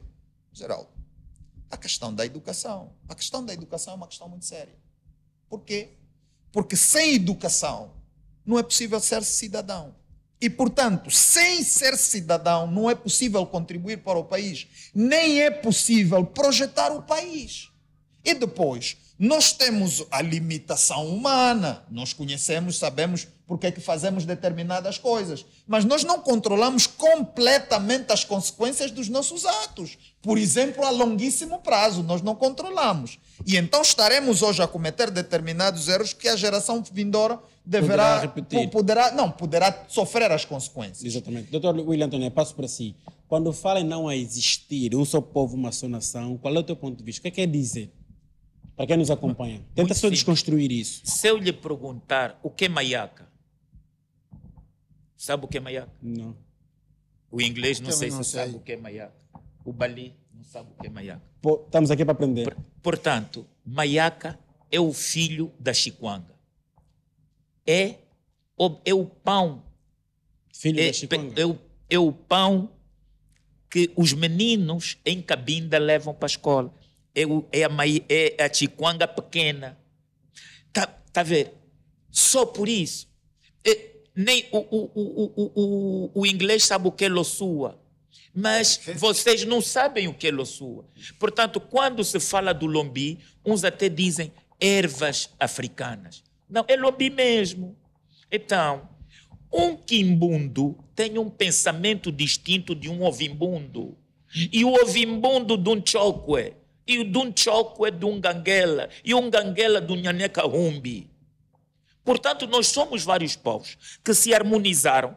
[SPEAKER 3] Geraldo, a questão da educação. A questão da educação é uma questão muito séria. Por quê? Porque sem educação não é possível ser cidadão. E, portanto, sem ser cidadão, não é possível contribuir para o país, nem é possível projetar o país. E depois, nós temos a limitação humana, nós conhecemos, sabemos porque é que fazemos determinadas coisas, mas nós não controlamos completamente as consequências dos nossos atos. Por exemplo, a longuíssimo prazo, nós não controlamos. E então estaremos hoje a cometer determinados erros que a geração vindoura deverá poderá repetir. Poderá, não, poderá sofrer as consequências. Exatamente. Doutor William Antônio, passo para si. Quando
[SPEAKER 1] fala em não existir um só povo, uma só nação, qual é o teu ponto de vista? O que é quer é dizer? para quem nos acompanha. Tenta só desconstruir isso.
[SPEAKER 4] Se eu lhe perguntar o que é maiaca, sabe o que é maiaca? Não. O inglês não eu sei não se sei. sabe o que é maiaca. O bali não sabe o que é maiaca.
[SPEAKER 1] Pô, estamos aqui para aprender. Por,
[SPEAKER 4] portanto, maiaca é o filho da chiquanga. É, é o pão. Filho é, da chiquanga. É o, é o pão que os meninos em Cabinda levam para a escola é, é, a, mai, é a chiquanga pequena. Está tá a tá ver? Só por isso. É, nem o, o, o, o, o, o inglês sabe o que é sua, mas *laughs* vocês não sabem o que é sua. Portanto, quando se fala do lombi, uns até dizem ervas africanas. Não, é lombi mesmo. Então, um quimbundo tem um pensamento distinto de um ovimbundo. E o ovimbundo de um chokwe é, e o de Choco é de um Ganguela, e um Ganguela do Nhaneca Rumbi. Portanto, nós somos vários povos que se harmonizaram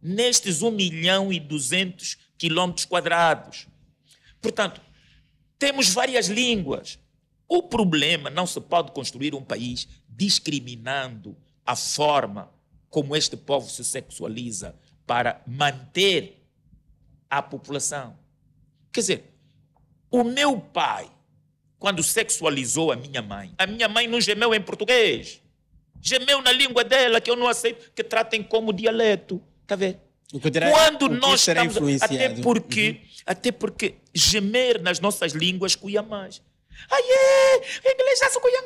[SPEAKER 4] nestes 1 milhão e 200 quilômetros quadrados. Portanto, temos várias línguas. O problema não se pode construir um país discriminando a forma como este povo se sexualiza para manter a população. Quer dizer, o meu pai, quando sexualizou a minha mãe, a minha mãe não gemeu em português. Gemeu na língua dela, que eu não aceito, que tratem como dialeto. Está vendo? Terá, quando nós estamos, até porque, uhum. até porque gemer nas nossas línguas cuia mais. Ai, é, inglês já se cuia.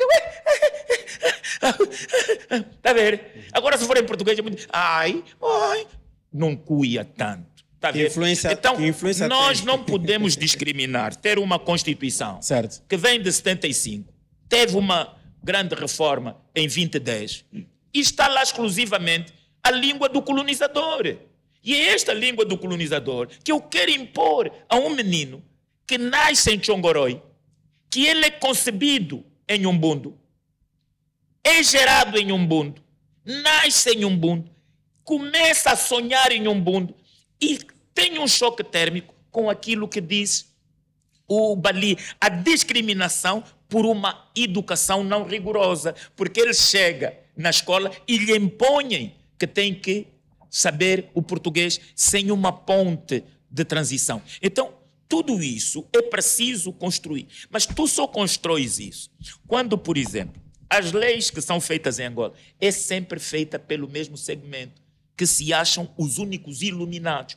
[SPEAKER 4] Está a ver? Agora, se for em português, é muito. Ai, ai, não cuia tanto. Tá que então, que nós tem. não podemos discriminar. Ter uma Constituição certo. que vem de 75, teve uma grande reforma em 2010 e está lá exclusivamente a língua do colonizador. E é esta língua do colonizador que eu quero impor a um menino que nasce em Chongoroi, que ele é concebido em um mundo, é gerado em um mundo, nasce em um mundo, começa a sonhar em um mundo e tem um choque térmico com aquilo que diz o Bali, a discriminação por uma educação não rigorosa, porque ele chega na escola e lhe impõem que tem que saber o português sem uma ponte de transição. Então, tudo isso é preciso construir, mas tu só constróis isso quando, por exemplo, as leis que são feitas em Angola é sempre feita pelo mesmo segmento que se acham os únicos iluminados.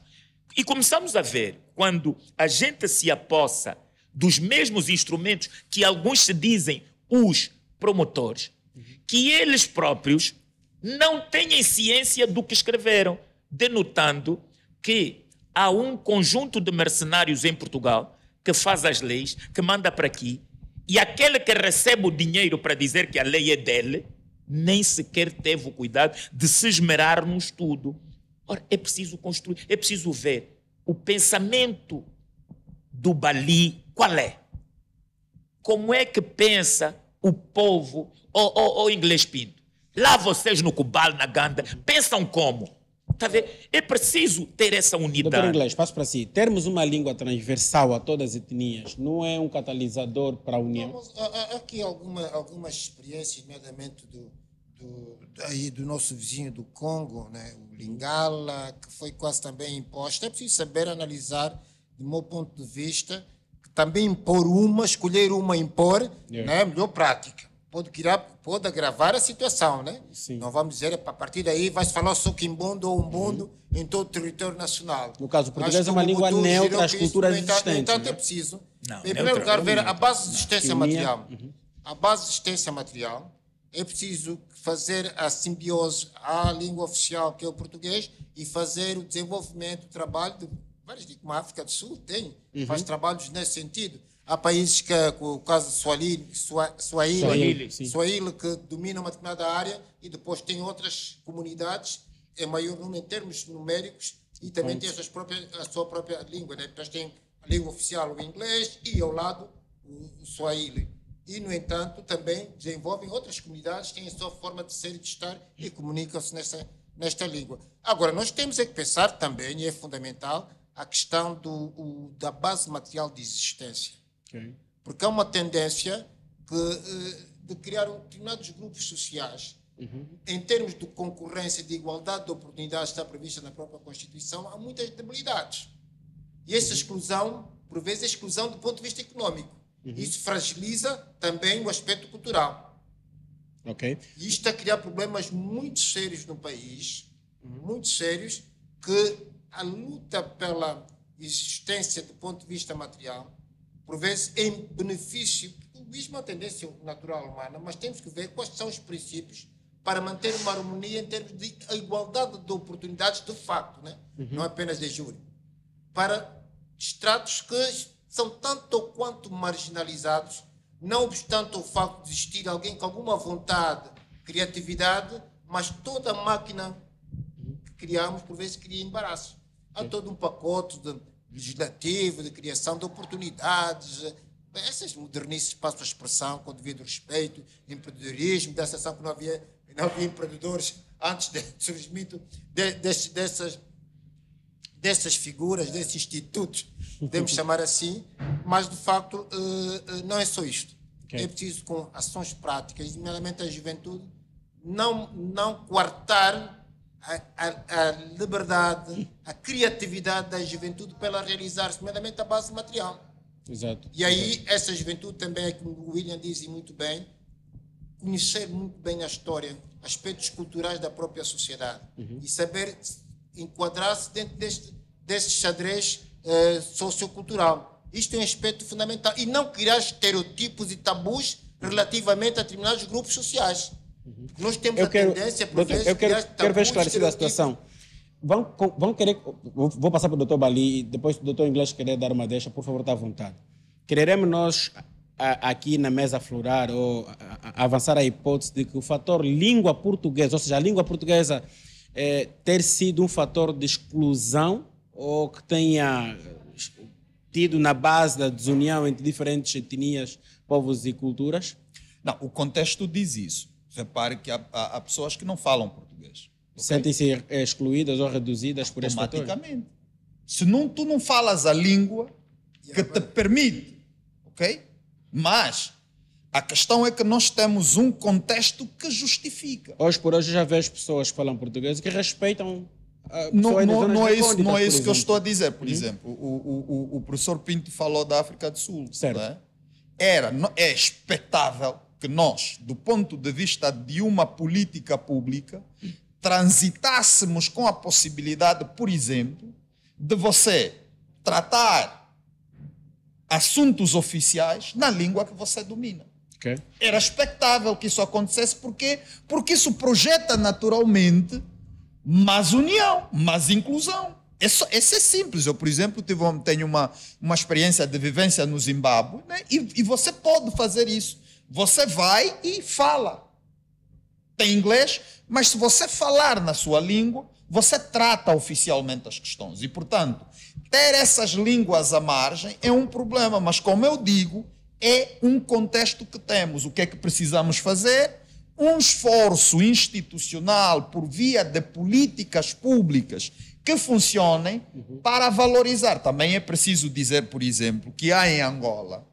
[SPEAKER 4] E começamos a ver, quando a gente se apossa dos mesmos instrumentos que alguns se dizem os promotores, que eles próprios não têm ciência do que escreveram, denotando que há um conjunto de mercenários em Portugal que faz as leis, que manda para aqui, e aquele que recebe o dinheiro para dizer que a lei é dele, nem sequer teve o cuidado de se esmerar no estudo Ora, é preciso construir, é preciso ver o pensamento do Bali, qual é? Como é que pensa o povo, ou oh, oh, inglês pinto? Lá vocês no Cubal, na Ganda, pensam como? Tá vendo? É preciso ter essa unidade. Doutor
[SPEAKER 1] Inglês, passo para si. Termos uma língua transversal a todas as etnias não é um catalisador para a união?
[SPEAKER 2] Há aqui alguma, algumas experiências, nomeadamente do, do, aí do nosso vizinho do Congo, né, o Lingala, que foi quase também imposta. É preciso saber analisar, do meu ponto de vista, que também impor uma, escolher uma impor, não é a melhor prática. Pode, criar, pode agravar a situação, né? Sim. Não vamos dizer, a partir daí vai-se falar só quimbondo ou umbondo uhum. em todo o território nacional. No caso português é uma língua neutra às culturas existentes. No entanto, é né? é preciso, não, em primeiro lugar, ver é a base de existência é material. Uhum. A base de existência material, é preciso fazer a simbiose à língua oficial, que é o português, e fazer o desenvolvimento, o trabalho de vários, como a África do Sul tem, uhum. faz trabalhos nesse sentido. Há países que, como o caso de Swahili, Swahili, que domina uma determinada área e depois tem outras comunidades em maior número, em termos numéricos, e também Ponto. tem as próprias, a sua própria língua. Né? Depois tem a língua oficial, o inglês, e ao lado o, o Swahili e, no entanto, também desenvolvem outras comunidades, que têm a sua forma de ser e de estar e comunicam-se nesta, nesta língua. Agora, nós temos é que pensar também, e é fundamental, a questão do, o, da base material de existência. Okay. Porque há uma tendência que, eh, de criar determinados grupos sociais. Uhum. Em termos de concorrência, de igualdade de oportunidades está prevista na própria Constituição, há muitas debilidades. E essa uhum. exclusão, por vezes, é exclusão do ponto de vista econômico. Uhum. Isso fragiliza também o aspecto cultural. Ok. E isto está a criar problemas muito sérios no país, muito sérios, que a luta pela existência do ponto de vista material, por vezes em benefício, o é uma tendência natural humana, mas temos que ver quais são os princípios para manter uma harmonia em termos de igualdade de oportunidades de facto, né? Uhum. não apenas de júri, para estratos que são tanto ou quanto marginalizados, não obstante o facto de existir alguém com alguma vontade, criatividade, mas toda a máquina que criamos, por vezes, cria embaraço. Há todo um pacote de legislativo, de criação de oportunidades, eh, essas modernices passam a expressão com devido respeito, empreendedorismo, da ação que não havia, não havia empreendedores antes de *laughs* surgimento de, de, dessas, destas figuras, desses institutos, podemos *laughs* chamar assim, mas de facto eh, eh, não é só isto. Okay. É preciso, com ações práticas, nomeadamente a juventude, não, não coartar a, a, a, liberdade, a criatividade da juventude para realizar-se, a base material.
[SPEAKER 1] Exato. E aí, Exato.
[SPEAKER 2] essa juventude também, é como o William diz muito bem, conhecer muito bem a história, aspectos culturais da própria sociedade uhum. e saber enquadrar-se dentro deste, deste xadrez eh, sociocultural. Isto é um aspecto fundamental. E não criar estereotipos e tabus relativamente a determinados grupos sociais. Uhum. Nós temos eu a quero, tendência, por vezes, eu quero, criar quero ver
[SPEAKER 1] esclarecida a situação. Vão, vão querer. Vou passar para o doutor Bali e depois o doutor Inglês querer dar uma deixa, por favor, está à vontade. Quereremos nós aqui na mesa florar ou avançar a hipótese de que o fator língua portuguesa, ou seja, a língua portuguesa é, ter sido um fator de exclusão ou que tenha tido na base da desunião entre diferentes etnias, povos e culturas?
[SPEAKER 3] Não, o contexto diz isso. Repare que há, há, há pessoas que não falam português. Okay? Sentem-se excluídas ou reduzidas por esse fator? Automaticamente. Se não, tu não falas a língua que te permite, ok? Mas a questão é que nós temos um contexto que justifica. Hoje por hoje já vejo pessoas que falam português
[SPEAKER 1] que respeitam ah, não, não, não, é isso, não é isso que eu estou
[SPEAKER 3] a dizer. Por uhum. exemplo, o, o, o, professor Pinto falou da África do Sul. Certo. É? Era, é expectável que nós, do ponto de vista de uma política pública, transitássemos com a possibilidade, por exemplo, de você tratar assuntos oficiais na língua que você domina. Okay. Era expectável que isso acontecesse, porque porque isso projeta naturalmente mais união, mais inclusão. Isso, é isso é simples. Eu, por exemplo, tive, tenho uma, uma experiência de vivência no Zimbábue, né? e, e você pode fazer isso. Você vai e fala. Tem inglês, mas se você falar na sua língua, você trata oficialmente as questões. E, portanto, ter essas línguas à margem é um problema, mas como eu digo, é um contexto que temos. O que é que precisamos fazer? Um esforço institucional por via de políticas públicas que funcionem para valorizar. Também é preciso dizer, por exemplo, que há em Angola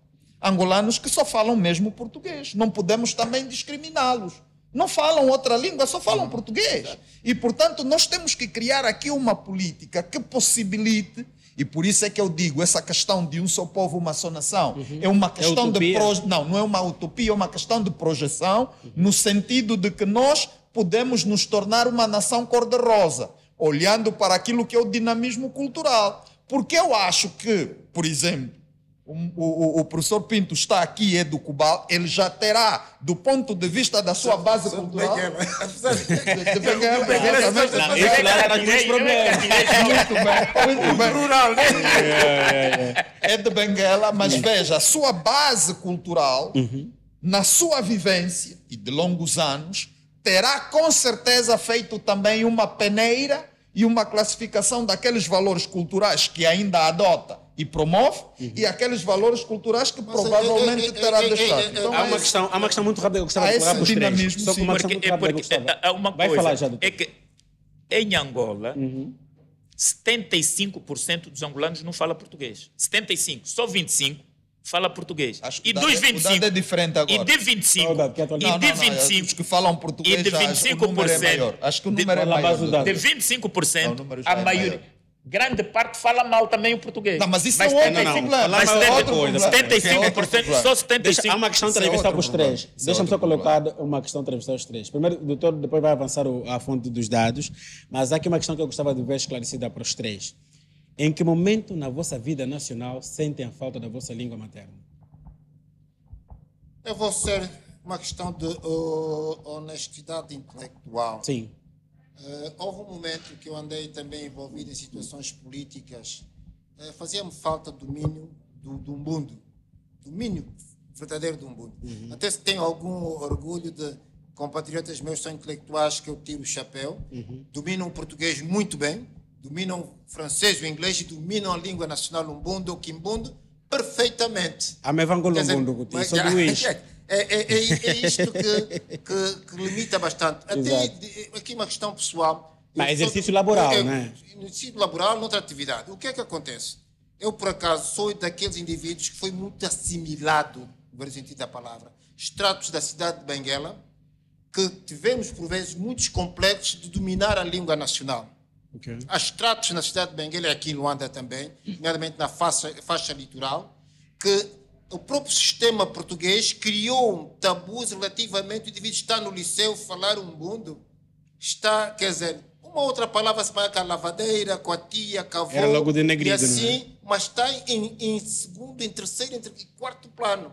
[SPEAKER 3] angolanos que só falam mesmo português. Não podemos também discriminá-los. Não falam outra língua, só falam uhum. português. E, portanto, nós temos que criar aqui uma política que possibilite e por isso é que eu digo, essa questão de um só povo, uma só nação, uhum. é uma é questão é de... Não, não é uma utopia, é uma questão de projeção, uhum. no sentido de que nós podemos nos tornar uma nação cor-de-rosa, olhando para aquilo que é o dinamismo cultural. Porque eu acho que, por exemplo, o, o, o, professor Pinto está aqui, é do Cubal, ele já terá, do ponto de vista da sua base cultural. É de Benguela, mas veja, a sua base cultural, uhum. na sua vivência e de longos anos, terá com certeza feito também uma peneira e uma classificação daqueles valores culturais que ainda adota e promove uhum. e aqueles valores culturais que Mas provavelmente é, é, é, terá deixado. Então, há, uma questão,
[SPEAKER 1] há uma questão muito rápida, eu gostava de falar esse dinamismo, Só uma porque, há uma Vai coisa, falar já, é que
[SPEAKER 4] em Angola, uhum. 75% dos angolanos não fala português. 75%, só 25% fala português. Acho e dos 25. é
[SPEAKER 3] diferente agora. E de 25. não, e de não, não, 25. os que falam português e de 25%, acho, o número é maior. Acho que o número de, é maior. De
[SPEAKER 4] 25%, não, a maioria grande parte fala mal também o português. Não, mas isso mas é, é outro problema. Mas é outra coisa. 75%,
[SPEAKER 1] só 75%. Deixa, há uma questão de entrevistar com os três. É Deixa-me só colocar uma questão de entrevistar os três. Primeiro, o doutor depois vai avançar o, a fonte dos dados, mas há aqui uma questão que eu gostava de ver esclarecida para os três. Em que momento na vossa vida nacional sentem a falta da vossa língua materna?
[SPEAKER 2] Eu vou ser uma questão de uh, honestidade intelectual. Sim. Uh, houve um momento que eu andei também envolvido em situações políticas. Uh, Fazia-me falta domínio do, do mundo, domínio verdadeiro do mundo. Uhum. Até se tenho algum orgulho de compatriotas meus são intelectuais que eu tiro o chapéu, uhum. dominam o português muito bem, dominam o francês, o inglês e dominam a língua nacional umbundo ou quimbundo perfeitamente.
[SPEAKER 1] Guti. sou Luís.
[SPEAKER 2] *laughs* É, é, é, é isto que, que, que, limita bastante. Até aqui uma questão pessoal. Mas exercício todo, laboral, é, né? Exercício laboral, noutra atividade. O que é que acontece? Eu, por acaso, sou daqueles indivíduos que foi muito assimilado, no sentido da palavra, extratos da cidade de Benguela, que tivemos, por vezes, muitos complexos de dominar a língua nacional. Okay. Há extratos na cidade de Benguela e aqui em Luanda também, nomeadamente na faixa, faixa litoral, que o próprio sistema português criou tabus relativamente o indivíduo estar no liceu, falar um mundo, está, quer dizer, uma outra palavra se para com a lavadeira, com a tia, com a avó, Era logo denegrido, e é? assim, mas está em, em, segundo, em terceiro, em quarto plano.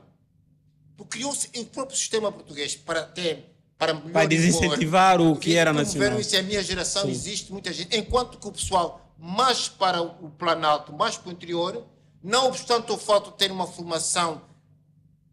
[SPEAKER 2] Criou-se o próprio sistema português para ter para, para desincentivar
[SPEAKER 1] o que era nacional. Isso, a minha
[SPEAKER 2] geração Sim. existe muita gente, enquanto que o pessoal mais para o planalto, mais para o interior, não obstante o fato de ter uma formação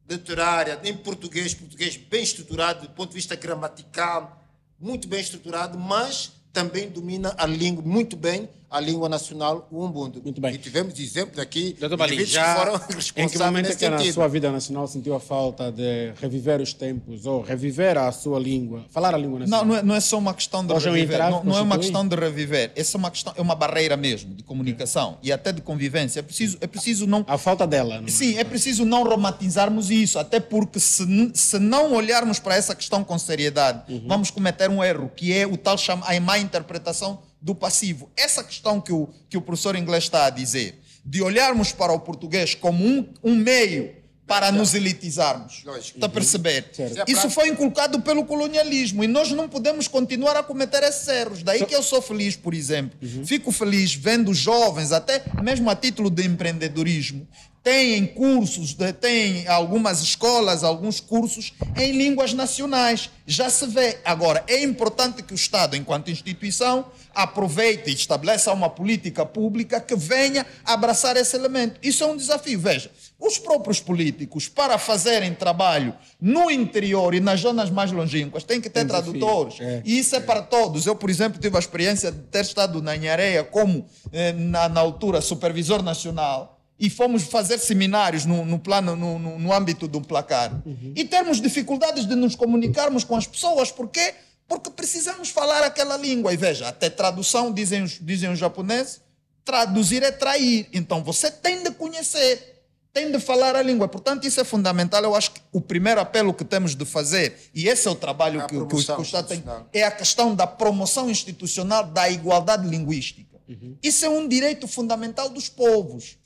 [SPEAKER 2] literária em português, português bem estruturado do ponto de vista gramatical, muito bem estruturado, mas também domina a língua muito bem, a língua nacional, o Ubuntu. Muito bem. E tivemos exemplos aqui Doutor Bali, já que foram responsáveis Em que momento é que na sua
[SPEAKER 1] vida nacional sentiu a falta de reviver os tempos ou reviver a sua língua, falar a língua nacional? Não, não é, não é só uma questão de Hoje é reviver. não, não é uma questão
[SPEAKER 3] de reviver. Essa é uma questão, é uma barreira mesmo de comunicação é. e até de convivência. É preciso, é preciso não... A falta dela. Não é? Sim, é preciso não romantizarmos isso, até porque se, se não olharmos para essa questão com seriedade, uhum. vamos cometer um erro, que é o tal chama, a má interpretação do passivo. Essa questão que o, que o professor inglês está a dizer, de olharmos para o português como um, um meio para nos elitizarmos. Está a perceber? Isso é foi inculcado pelo colonialismo e nós não podemos continuar a cometer esses erros. Daí que eu sou feliz, por exemplo. Uhum. Fico feliz vendo jovens, até mesmo a título de empreendedorismo, têm cursos, têm algumas escolas, alguns cursos em línguas nacionais. Já se vê. Agora, é importante que o Estado, enquanto instituição, aproveite e estabeleça uma política pública que venha abraçar esse elemento. Isso é um desafio. Veja, os próprios políticos, para fazerem trabalho no interior e nas zonas mais longínquas, têm que ter tradutores. É, e isso é, é, para todos. Eu, por exemplo, tive a experiência de ter estado na Inhareia como, eh, na, na altura, supervisor nacional e fomos fazer seminários no, no plano no, no, no, âmbito do placar uhum. e termos dificuldades de nos comunicarmos com as pessoas porque porque precisamos falar aquela língua. E veja, até tradução, dizem, dizem os japoneses, traduzir é trair. Então você tem de conhecer, tem de falar a língua. Portanto, isso é fundamental. Eu acho que o primeiro apelo que temos de fazer, e esse é o trabalho é que, que, o Estado tem, é a questão da promoção institucional da igualdade linguística. Uhum. Isso é um direito fundamental dos povos.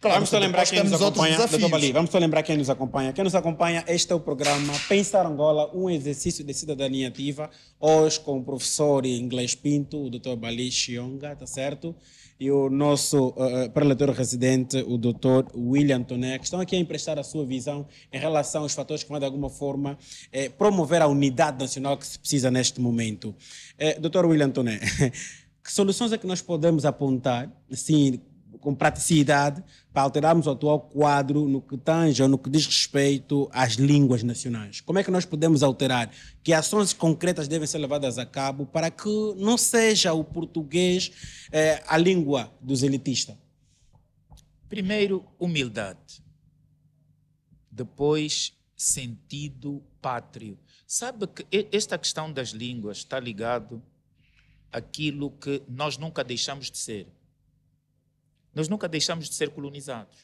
[SPEAKER 3] Claro, vamos só lembrar quem nos acompanha. Bali,
[SPEAKER 1] vamos só lembrar quem nos acompanha. Quem nos acompanha, este é o programa Pensar Angola, um exercício de cidadania ativa. Hoje com o professor inglês Pinto, o Dr. Bali Xionga, tá certo? E o nosso uh, preletor residente, o Dr. William Toné, que estão aqui a emprestar a sua visão em relação aos fatores que vão, de alguma forma, eh, promover a unidade nacional que se precisa neste momento. Eh, Dr. William Toné, *laughs* que soluções é que nós podemos apontar, assim, com praticidade, para alterarmos o atual quadro no que tange ou no que diz respeito às línguas nacionais? Como é que nós podemos alterar? Que ações concretas devem ser levadas a cabo para que não seja o português eh, a língua dos elitistas?
[SPEAKER 4] Primeiro, humildade. Depois, sentido pátrio. Sabe que esta questão das línguas está ligado àquilo que nós nunca deixamos de ser nós nunca deixamos de ser colonizados.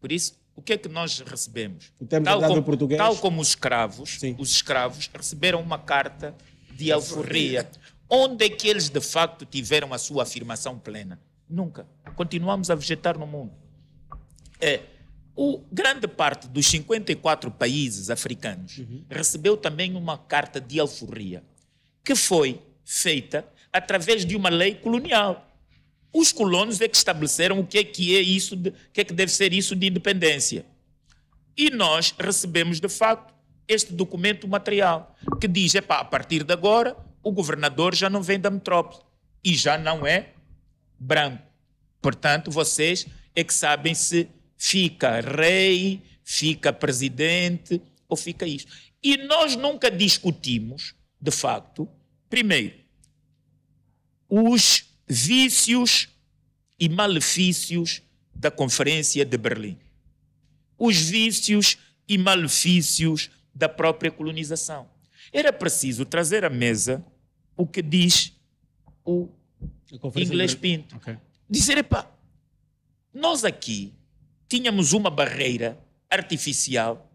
[SPEAKER 4] Por isso, o que é que nós recebemos? tal, como, português... tal como os escravos, Sim. os escravos receberam uma carta de alforria. Onde é que eles de facto tiveram a sua afirmação plena? Nunca. Continuamos a vegetar no mundo. É, o, grande parte dos 54 países africanos uhum. recebeu também uma carta de alforria, que foi feita através de uma lei colonial. Os colonos é que estabeleceram o que é que é isso, de, o que é que deve ser isso de independência. E nós recebemos, de facto, este documento material que diz, epá, a partir de agora, o governador já não vem da metrópole e já não é branco. Portanto, vocês é que sabem se fica rei, fica presidente ou fica isto. E nós nunca discutimos, de facto, primeiro, os vícios e malefícios da Conferência de Berlim. Os vícios e malefícios da própria colonização. Era preciso trazer à mesa o que diz o inglês Pinto. Okay. Dizer, epá, nós aqui tínhamos uma barreira artificial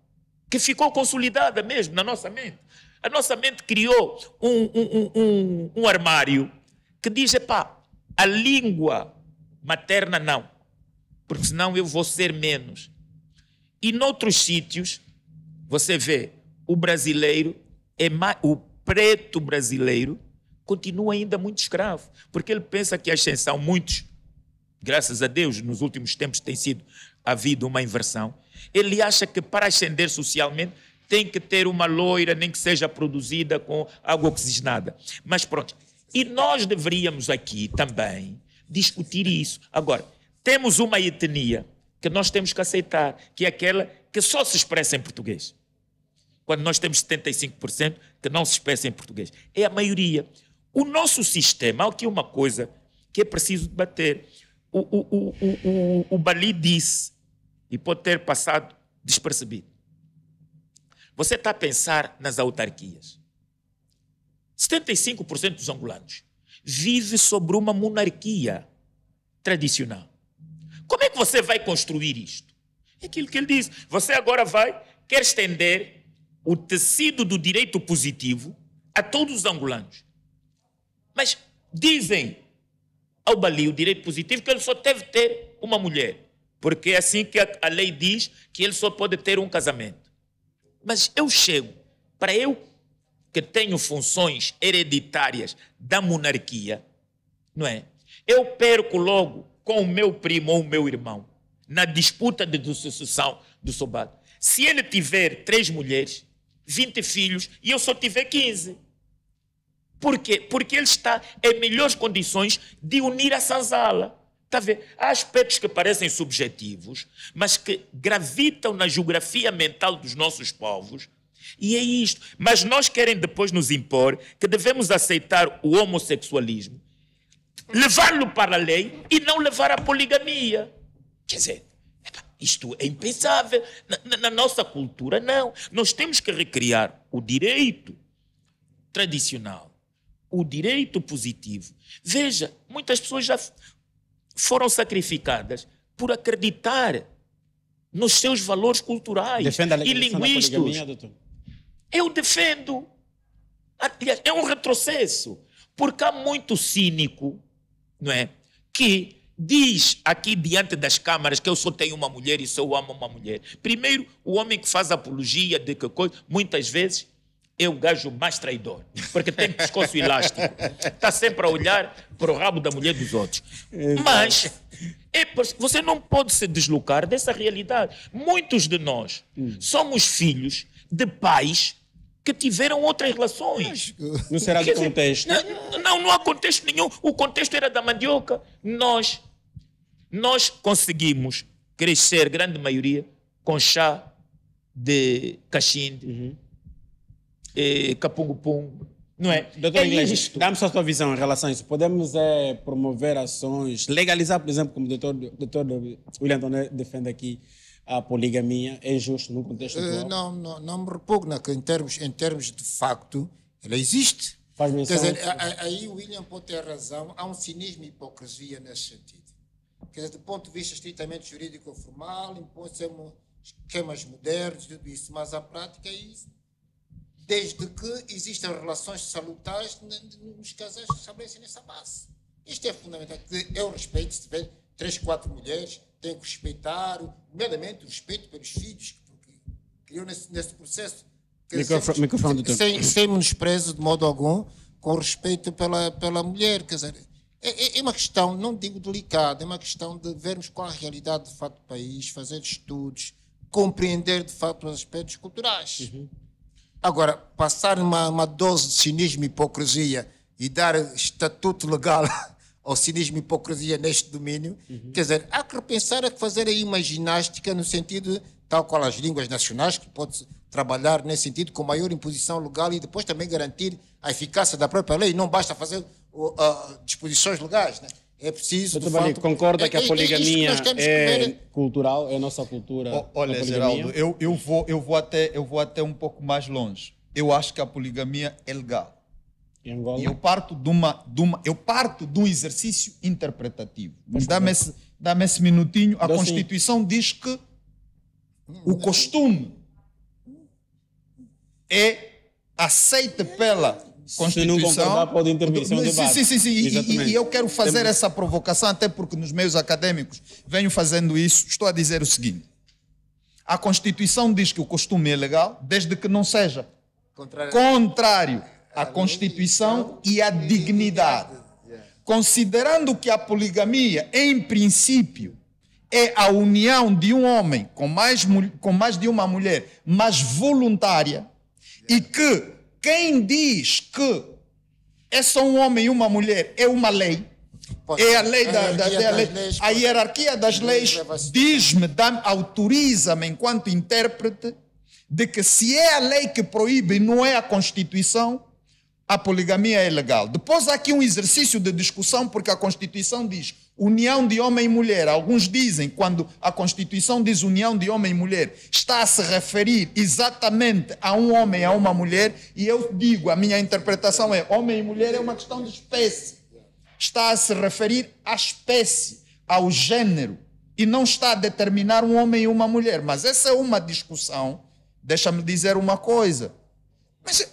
[SPEAKER 4] que ficou consolidada mesmo na nossa mente. A nossa mente criou um, um, um, um armário que diz, epá, a língua materna não, porque senão eu vou ser menos. E noutros sítios, você vê o brasileiro, é mais, o preto brasileiro, continua ainda muito escravo, porque ele pensa que a ascensão, muitos, graças a Deus, nos últimos tempos tem sido havido uma inversão, ele acha que para ascender socialmente tem que ter uma loira, nem que seja produzida com água oxigenada. Mas pronto, e nós deveríamos aqui também discutir isso. Agora, temos uma etnia que nós temos que aceitar, que é aquela que só se expressa em português. Quando nós temos 75% que não se expressa em português. É a maioria. O nosso sistema, aqui uma coisa que é preciso debater. O, o, o, o, Bali disse, e pode ter passado despercebido, você está a pensar nas autarquias. 75% dos angolanos vive sobre uma monarquia tradicional. Como é que você vai construir isto? É aquilo que ele diz. Você agora vai, quer estender o tecido do direito positivo a todos os angolanos. Mas dizem ao Bali o direito positivo que ele só deve ter uma mulher, porque é assim que a, lei diz que ele só pode ter um casamento. Mas eu chego para eu que tenho funções hereditárias da monarquia, não é? Eu perco logo com o meu primo ou o meu irmão na disputa de sucessão do sobrado. Se ele tiver três mulheres, 20 filhos e eu só tiver 15. Por quê? Porque ele está em melhores condições de unir a sanzala. Está a ver? Há aspectos que parecem subjetivos, mas que gravitam na geografia mental dos nossos povos e é isto. Mas nós querem depois nos impor que devemos aceitar o homossexualismo, levá-lo para a lei e não levar à poligamia. Quer dizer, isto é impensável. Na, na, nossa cultura, não. Nós temos que recriar o direito tradicional, o direito positivo. Veja, muitas pessoas já foram sacrificadas por acreditar nos seus valores culturais e linguísticos. Eu defendo. É um retrocesso. Porque há muito cínico, não é? Que diz aqui diante das câmaras que eu só tenho uma mulher e só amo uma mulher. Primeiro, o homem que faz apologia de que coisa, muitas vezes é o gajo mais traidor, porque tem pescoço elástico. Está sempre a olhar para o rabo da mulher dos outros. Mas é, você não pode se deslocar dessa realidade. Muitos de nós hum. somos filhos de pais que tiveram outras relações. Não será de contexto? Não, não, não há contexto nenhum. O contexto era da mandioca. Nós, nós conseguimos crescer, grande maioria, com chá de cachimbo, uhum. Eh, capungo-pungo.
[SPEAKER 1] Não é? Doutor é Inglês, dá-me só a sua visão em relação a isso. Podemos é, promover ações, legalizar, por exemplo, como o doutor, doutor William Doné defende
[SPEAKER 2] aqui, a poligamia é justo no contexto eh, atual? Não, não, não me repugna que em termos, em termos de facto ela existe. Faz Quer dizer, aí o William pode ter razão, há um cinismo e hipocrisia nesse sentido. Quer dizer, do ponto de vista estritamente jurídico formal, impõe-se esquemas modernos, tudo isso, mas a prática é isso. Desde que existam relações salutares nos casais que estabelecem nessa base. Isto é fundamental. Eu respeito, se tiver três, quatro mulheres, tem que respeitar, nomeadamente o respeito pelos filhos que criou nesse, nesse processo. Microfone, microfone do sem, sem menosprezo de modo algum, com respeito pela, pela mulher. Quer dizer, é, é, é, uma questão, não digo delicada, é uma questão de vermos qual a realidade de facto do país, fazer estudos, compreender de fato os aspectos culturais. Uhum. Agora, passar uma, uma dose de cinismo e hipocrisia e dar estatuto legal ao cinismo e hipocrisia neste domínio. Uhum. Quer dizer, há que repensar, há que fazer aí uma ginástica no sentido, tal qual as línguas nacionais, que pode trabalhar nesse sentido com maior imposição legal e depois também garantir a eficácia da própria lei. Não basta fazer uh, disposições legais, né? É preciso. Doutor Bani, concorda é, que a poligamia é, é, é
[SPEAKER 3] cultural, é a nossa cultura? O, olha, Geraldo, eu, eu, vou, eu, vou até, eu vou até um pouco mais longe. Eu acho que a poligamia é legal. Angola... eu parto de uma, de uma, eu parto de um exercício interpretativo. Mas Dá-me esse, dá esse minutinho. A Dá Constituição sim. diz que o costume é aceite pela Constituição. Se não concordar, pode intervir. É sim, debate. sim, sim. sim. E, e, eu quero fazer essa provocação, até porque nos meios académicos venho fazendo isso. Estou a dizer o seguinte: a Constituição diz que o costume é legal, desde que não seja contrário, contrário a Constituição e a dignidade. Considerando que a poligamia, em princípio, é a união de um homem com mais, com mais de uma mulher, mas voluntária, e que quem diz que é só um homem e uma mulher, é uma lei, é a lei da, da, da lei. Leis, a hierarquia das leis diz-me, autoriza-me enquanto intérprete de que se é a lei que proíbe e não é a Constituição, a poligamia é legal. Depois há aqui um exercício de discussão, porque a Constituição diz união de homem e mulher. Alguns dizem, quando a Constituição diz união de homem e mulher, está a se referir exatamente a um homem e a uma mulher, e eu digo, a minha interpretação é: homem e mulher é uma questão de espécie. Está a se referir à espécie, ao gênero, e não está a determinar um homem e uma mulher. Mas essa é uma discussão. Deixa-me dizer uma coisa. Mas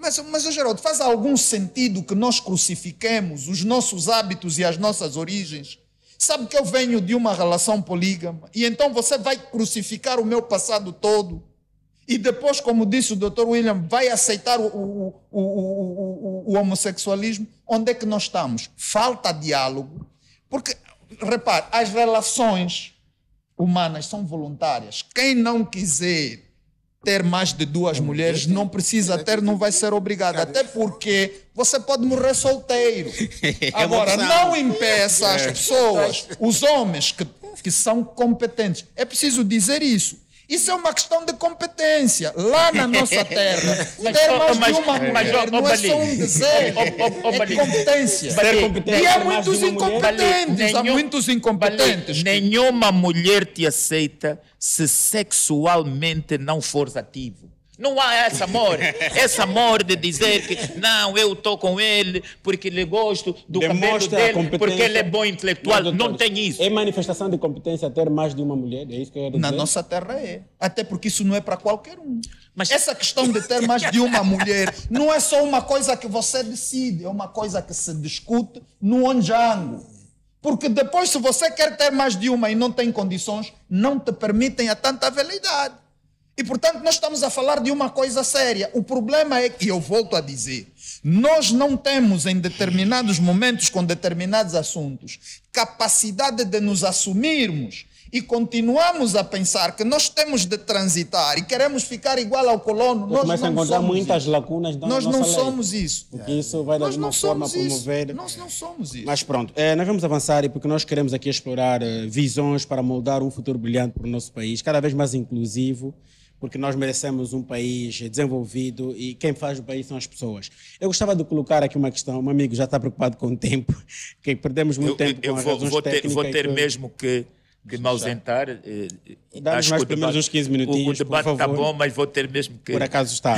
[SPEAKER 3] mas, mas Geraldo, faz algum sentido que nós crucifiquemos os nossos hábitos e as nossas origens? Sabe que eu venho de uma relação polígama e então você vai crucificar o meu passado todo? E depois, como disse o Dr. William, vai aceitar o, o, o, o homossexualismo? Onde é que nós estamos? Falta diálogo. Porque, repare, as relações humanas são voluntárias. Quem não quiser ter mais de duas mulheres, não precisa é ter, não vai ser obrigado. Até porque você pode morrer solteiro. *laughs*
[SPEAKER 4] É Agora, não impeça as é. pessoas,
[SPEAKER 3] os homens que, que são competentes. É preciso dizer isso isso é uma questão de competência. Lá na nossa terra, *laughs* ter mais mas, de uma mulher mas, não é só um desejo, é competência. E há é muitos incompetentes, há muitos
[SPEAKER 4] incompetentes. Nenhuma mulher te aceita se sexualmente não fores ativo. Não há esse amor. esse amor de dizer que não, eu estou com ele porque lhe gosto do Demonstra cabelo dele, porque ele é bom
[SPEAKER 1] intelectual. Não, doutor, não, tem isso. É manifestação de competência ter mais de uma mulher,
[SPEAKER 3] é isso que eu ia dizer? Na nossa terra é. Até porque isso não é para qualquer um. Mas essa questão de ter mais de uma mulher não é só uma coisa que você decide, é uma coisa que se discute no Onjango. Porque depois, se você quer ter mais de uma e não tem condições, não te permitem a tanta velidade. E portanto, nós estamos a falar de uma coisa séria. O problema é que, e eu volto a dizer, nós não temos em determinados momentos, com determinados assuntos, capacidade de nos assumirmos e continuamos a pensar que nós temos de transitar e queremos ficar igual ao colono, Eu nós não a encontrar muitas isso.
[SPEAKER 1] lacunas da Nós não somos isso. Porque isso vai de nós alguma forma promover. Nós não somos isso. Mas pronto, é, nós vamos avançar e porque nós queremos aqui explorar eh, visões para moldar um futuro brilhante para o nosso país, cada vez mais inclusivo porque nós merecemos um país desenvolvido e quem faz o país são as pessoas. Eu gostava de colocar aqui uma questão, um amigo já está preocupado com o tempo, *laughs* que perdemos muito eu, tempo eu, com eu vou, vou ter, vou ter que... mesmo
[SPEAKER 4] que, que me ausentar. Eh, eh, Dá-nos mais pelo menos uns
[SPEAKER 1] 15 minutinhos, O, o debate está bom,
[SPEAKER 4] mas vou ter mesmo que... Por acaso
[SPEAKER 1] está.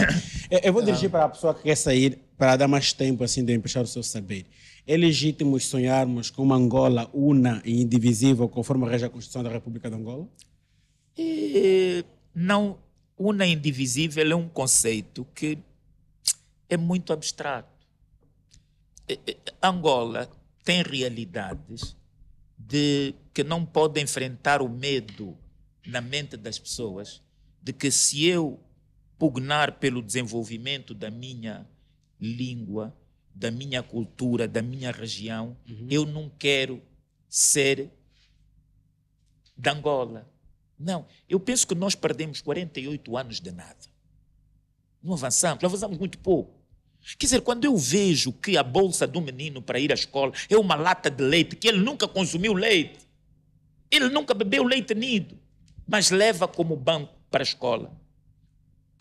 [SPEAKER 1] eu, vou ah. dirigir para a pessoa que quer sair, para dar mais tempo assim de emprestar o seu saber. É legítimo sonharmos com uma Angola una e indivisível, conforme rege a Constituição da República de Angola?
[SPEAKER 4] E, eh, não Una indivisível é um conceito que é muito abstrato. Angola tem realidades de que não pode enfrentar o medo na mente das pessoas de que se eu pugnar pelo desenvolvimento da minha língua, da minha cultura, da minha região, uhum. eu não quero ser de Angola. Não, eu penso que nós perdemos 48 anos de nada. Não avançamos, avançamos muito pouco. Quer dizer, quando eu vejo que a bolsa do menino para ir à escola é uma lata de leite, que ele nunca consumiu leite, ele nunca bebeu leite nido, mas leva como banco para a escola.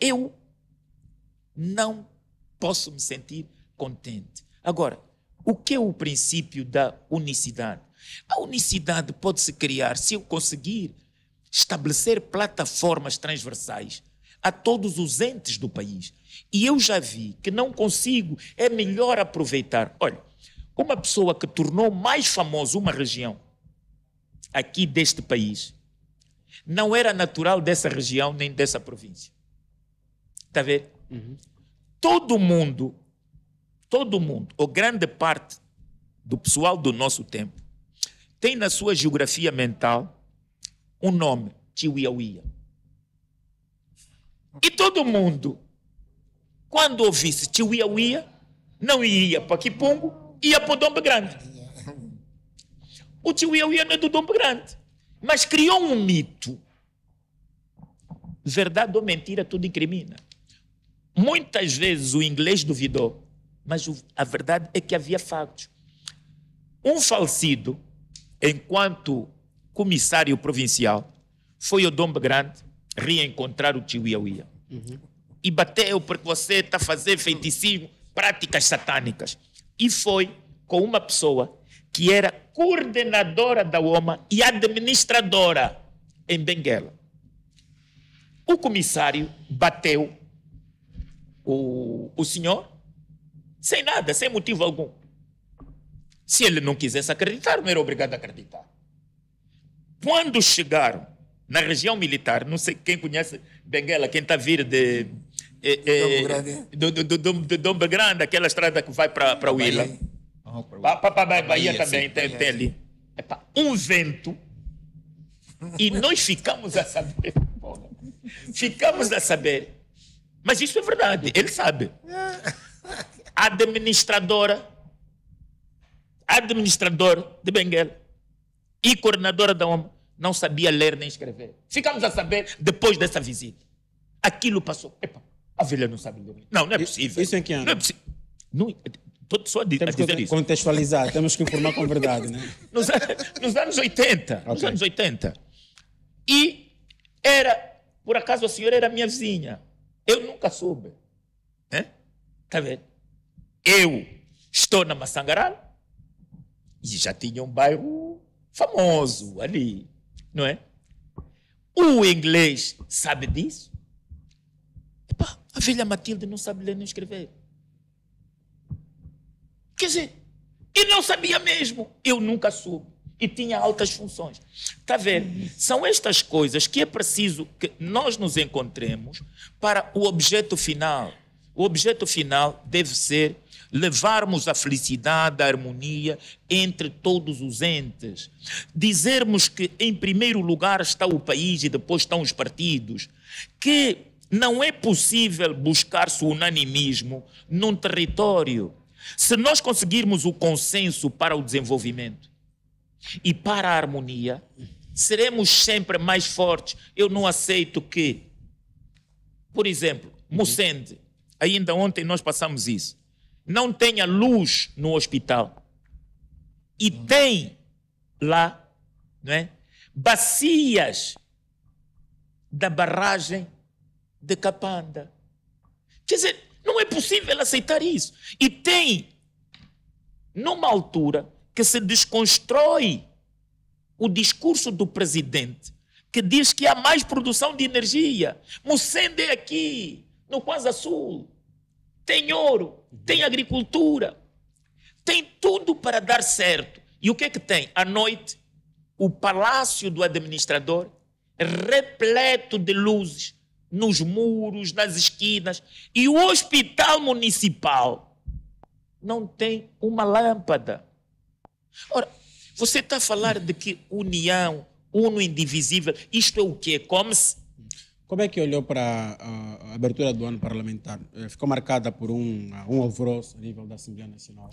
[SPEAKER 4] Eu não posso me sentir contente. Agora, o que é o princípio da unicidade? A unicidade pode se criar se eu conseguir estabelecer plataformas transversais a todos os entes do país. E eu já vi que não consigo, é melhor aproveitar. Olha, uma pessoa que tornou mais famosa uma região aqui deste país não era natural dessa região nem dessa província. Está a ver? Uhum. Todo mundo, todo mundo, ou grande parte do pessoal do nosso tempo, tem na sua geografia mental o nome de Uiauia. E todo mundo, quando ouvisse Tiuiauia, não ia para Quipungo, ia para o Dombo Grande. O Tiuiauia não é do Dombo Grande. Mas criou um mito. Verdade ou mentira, tudo incrimina. Muitas vezes o inglês duvidou, mas a verdade é que havia factos. Um falecido, enquanto comissário provincial, foi ao Dom Grande reencontrar o tio Iauia. Uhum. E bateu porque você está fazendo feiticismo, práticas satânicas. E foi com uma pessoa que era coordenadora da OMA e administradora em Benguela. O comissário bateu o, o senhor sem nada, sem motivo algum. Se ele não quisesse acreditar, não era obrigado a acreditar. Quando chegaram na região militar, não sei quem conhece Benguela, quem está a vir de. É, é, do, do, do, do, do Dom Grande, aquela estrada que vai para Huila. Para a Bahia também, tem, Bahia, tem ali. Epa, um vento e nós ficamos a saber. *laughs* Ficamos a saber. Mas isso é verdade, ele sabe. *laughs* Administradora, administrador de Benguela, e coordenadora da OMA, não sabia ler nem escrever. Ficamos a saber depois dessa visita. Aquilo passou. Epa, a velha não sabe ler. Não, não é possível. Isso em que ano? Não é possível. Não, Estou só a, dizer isso. Temos que
[SPEAKER 1] contextualizar, isso. temos que
[SPEAKER 4] informar com verdade. Né? *laughs* nos, nos anos 80. Okay. Nos anos 80. E era, por acaso a senhora era minha vizinha. Eu nunca soube. Está né? vendo? Eu estou na Massangarana e já tinha um bairro famoso ali, não é? O inglês sabe disso? a velha Matilde não sabe ler nem escrever. Quer dizer, e não sabia mesmo, eu nunca soube. E tinha altas funções. Está vendo? São estas coisas que é preciso que nós nos encontremos para o objeto final. O objeto final deve ser levarmos a felicidade, a harmonia entre todos os entes. Dizermos que em primeiro lugar está o país e depois estão os partidos. Que não é possível buscar-se unanimismo num território se nós conseguirmos o consenso para o desenvolvimento e para a harmonia, seremos sempre mais fortes. Eu não aceito que, por exemplo, Mocende, ainda ontem nós passamos isso não tenha luz no hospital e tem lá não é, bacias da barragem de Capanda. Quer dizer, não é possível aceitar isso. E tem, numa altura que se desconstrói o discurso do presidente, que diz que há mais produção de energia. Mocende é aqui, no Quasa Sul tem ouro, tem uhum. agricultura, tem tudo para dar certo. E o que é que tem? À noite, o palácio do administrador é repleto de luzes nos muros, nas esquinas, e o hospital municipal não tem uma lâmpada. Ora, você está a falar de que união, uno indivisível, isto é o quê? Come-se
[SPEAKER 1] como é que olhou para a abertura do ano parlamentar? Eh, ficou marcada por um, um alvoroço a nível da Assembleia Nacional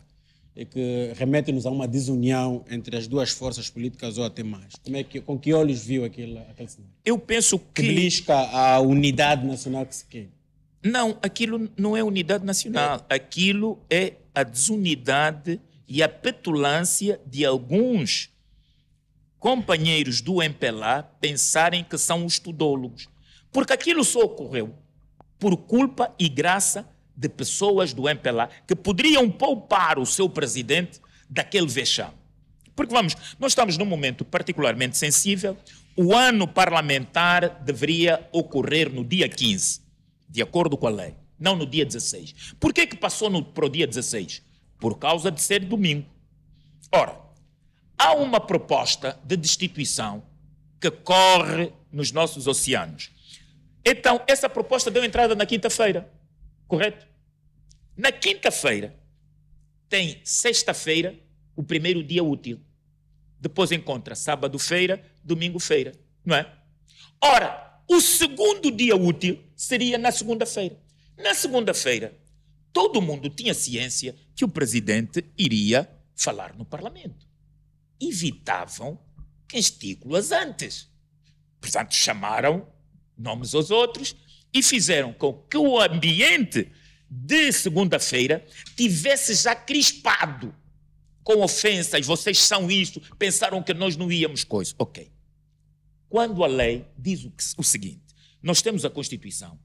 [SPEAKER 1] e que remete-nos a uma desunião entre as duas forças políticas ou até mais. Como é que, com que olhos viu aquele, aquele cenário? Eu penso que... Que belisca a unidade nacional que se quer. Não, aquilo não
[SPEAKER 4] é unidade nacional. É. Aquilo é a desunidade e a petulância de alguns companheiros do MPLA pensarem que são os tudólogos. Porque aquilo só ocorreu por culpa e graça de pessoas do MPLA que poderiam poupar o seu presidente daquele vexame. Porque vamos, nós estamos num momento particularmente sensível. O ano parlamentar deveria ocorrer no dia 15, de acordo com a lei, não no dia 16. Por que, passou no, para o dia 16? Por causa de ser domingo. Ora, há uma proposta de destituição que corre nos nossos oceanos então, essa proposta deu entrada na quinta-feira, correto? Na quinta-feira, tem sexta-feira, o primeiro dia útil. Depois encontra sábado-feira, domingo-feira, não é? Ora, o segundo dia útil seria na segunda-feira. Na segunda-feira, todo mundo tinha ciência que o presidente iria falar no parlamento. Evitavam castigos antes. Portanto, chamaram nomes aos outros, e fizeram com que o ambiente de segunda-feira tivesse já crispado com ofensas, vocês são isto, pensaram que nós não íamos coisa. Ok. Quando a lei diz o, que, o seguinte, nós temos a Constituição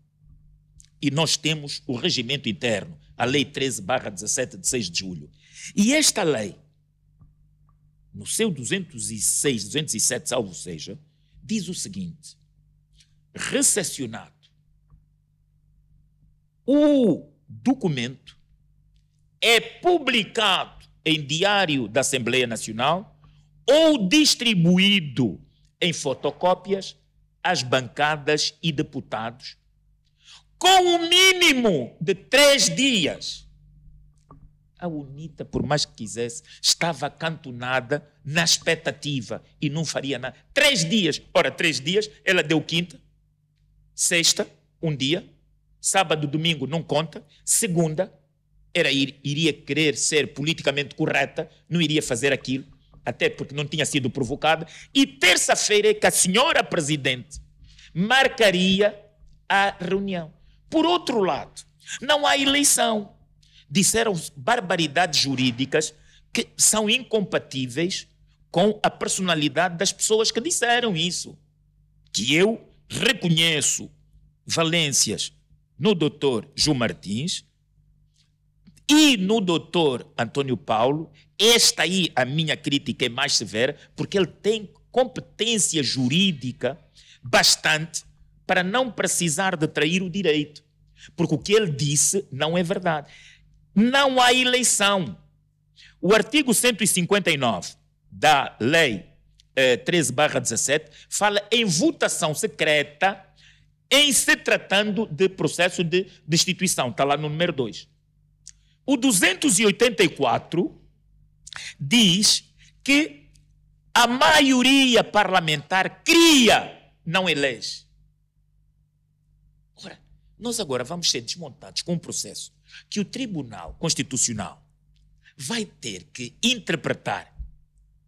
[SPEAKER 4] e nós temos o regimento interno, a Lei 13 17 de 6 de julho. E esta lei, no seu 206, 207, salvo seja, diz o seguinte, recessionado.
[SPEAKER 2] O
[SPEAKER 4] documento é publicado em Diário da Assembleia Nacional ou distribuído em fotocópias às bancadas e deputados, com o um mínimo de três dias. A UNITA, por mais que quisesse, estava acantonada na expectativa e não faria nada. Três dias, ora, três dias, ela deu quinta, Sexta, um dia. Sábado, domingo, não conta. Segunda, era ir, iria querer ser politicamente correta, não iria fazer aquilo, até porque não tinha sido provocada. E terça-feira é que a senhora presidente marcaria a reunião. Por outro lado, não há eleição. Disseram barbaridades jurídicas que são incompatíveis com a personalidade das pessoas que disseram isso. Que eu reconheço valências no doutor Ju Martins e no doutor Antônio Paulo. Esta aí, a minha crítica é mais severa, porque ele tem competência jurídica bastante para não precisar de trair o direito. Porque o que ele disse não é verdade. Não há eleição. O artigo 159 da Lei eh, 13 barra 17, fala em votação secreta em se tratando de processo de destituição. Está lá no número 2. O 284 diz que a maioria parlamentar cria, não elege. Ora, nós agora vamos ser desmontados com um processo que o Tribunal Constitucional vai ter que interpretar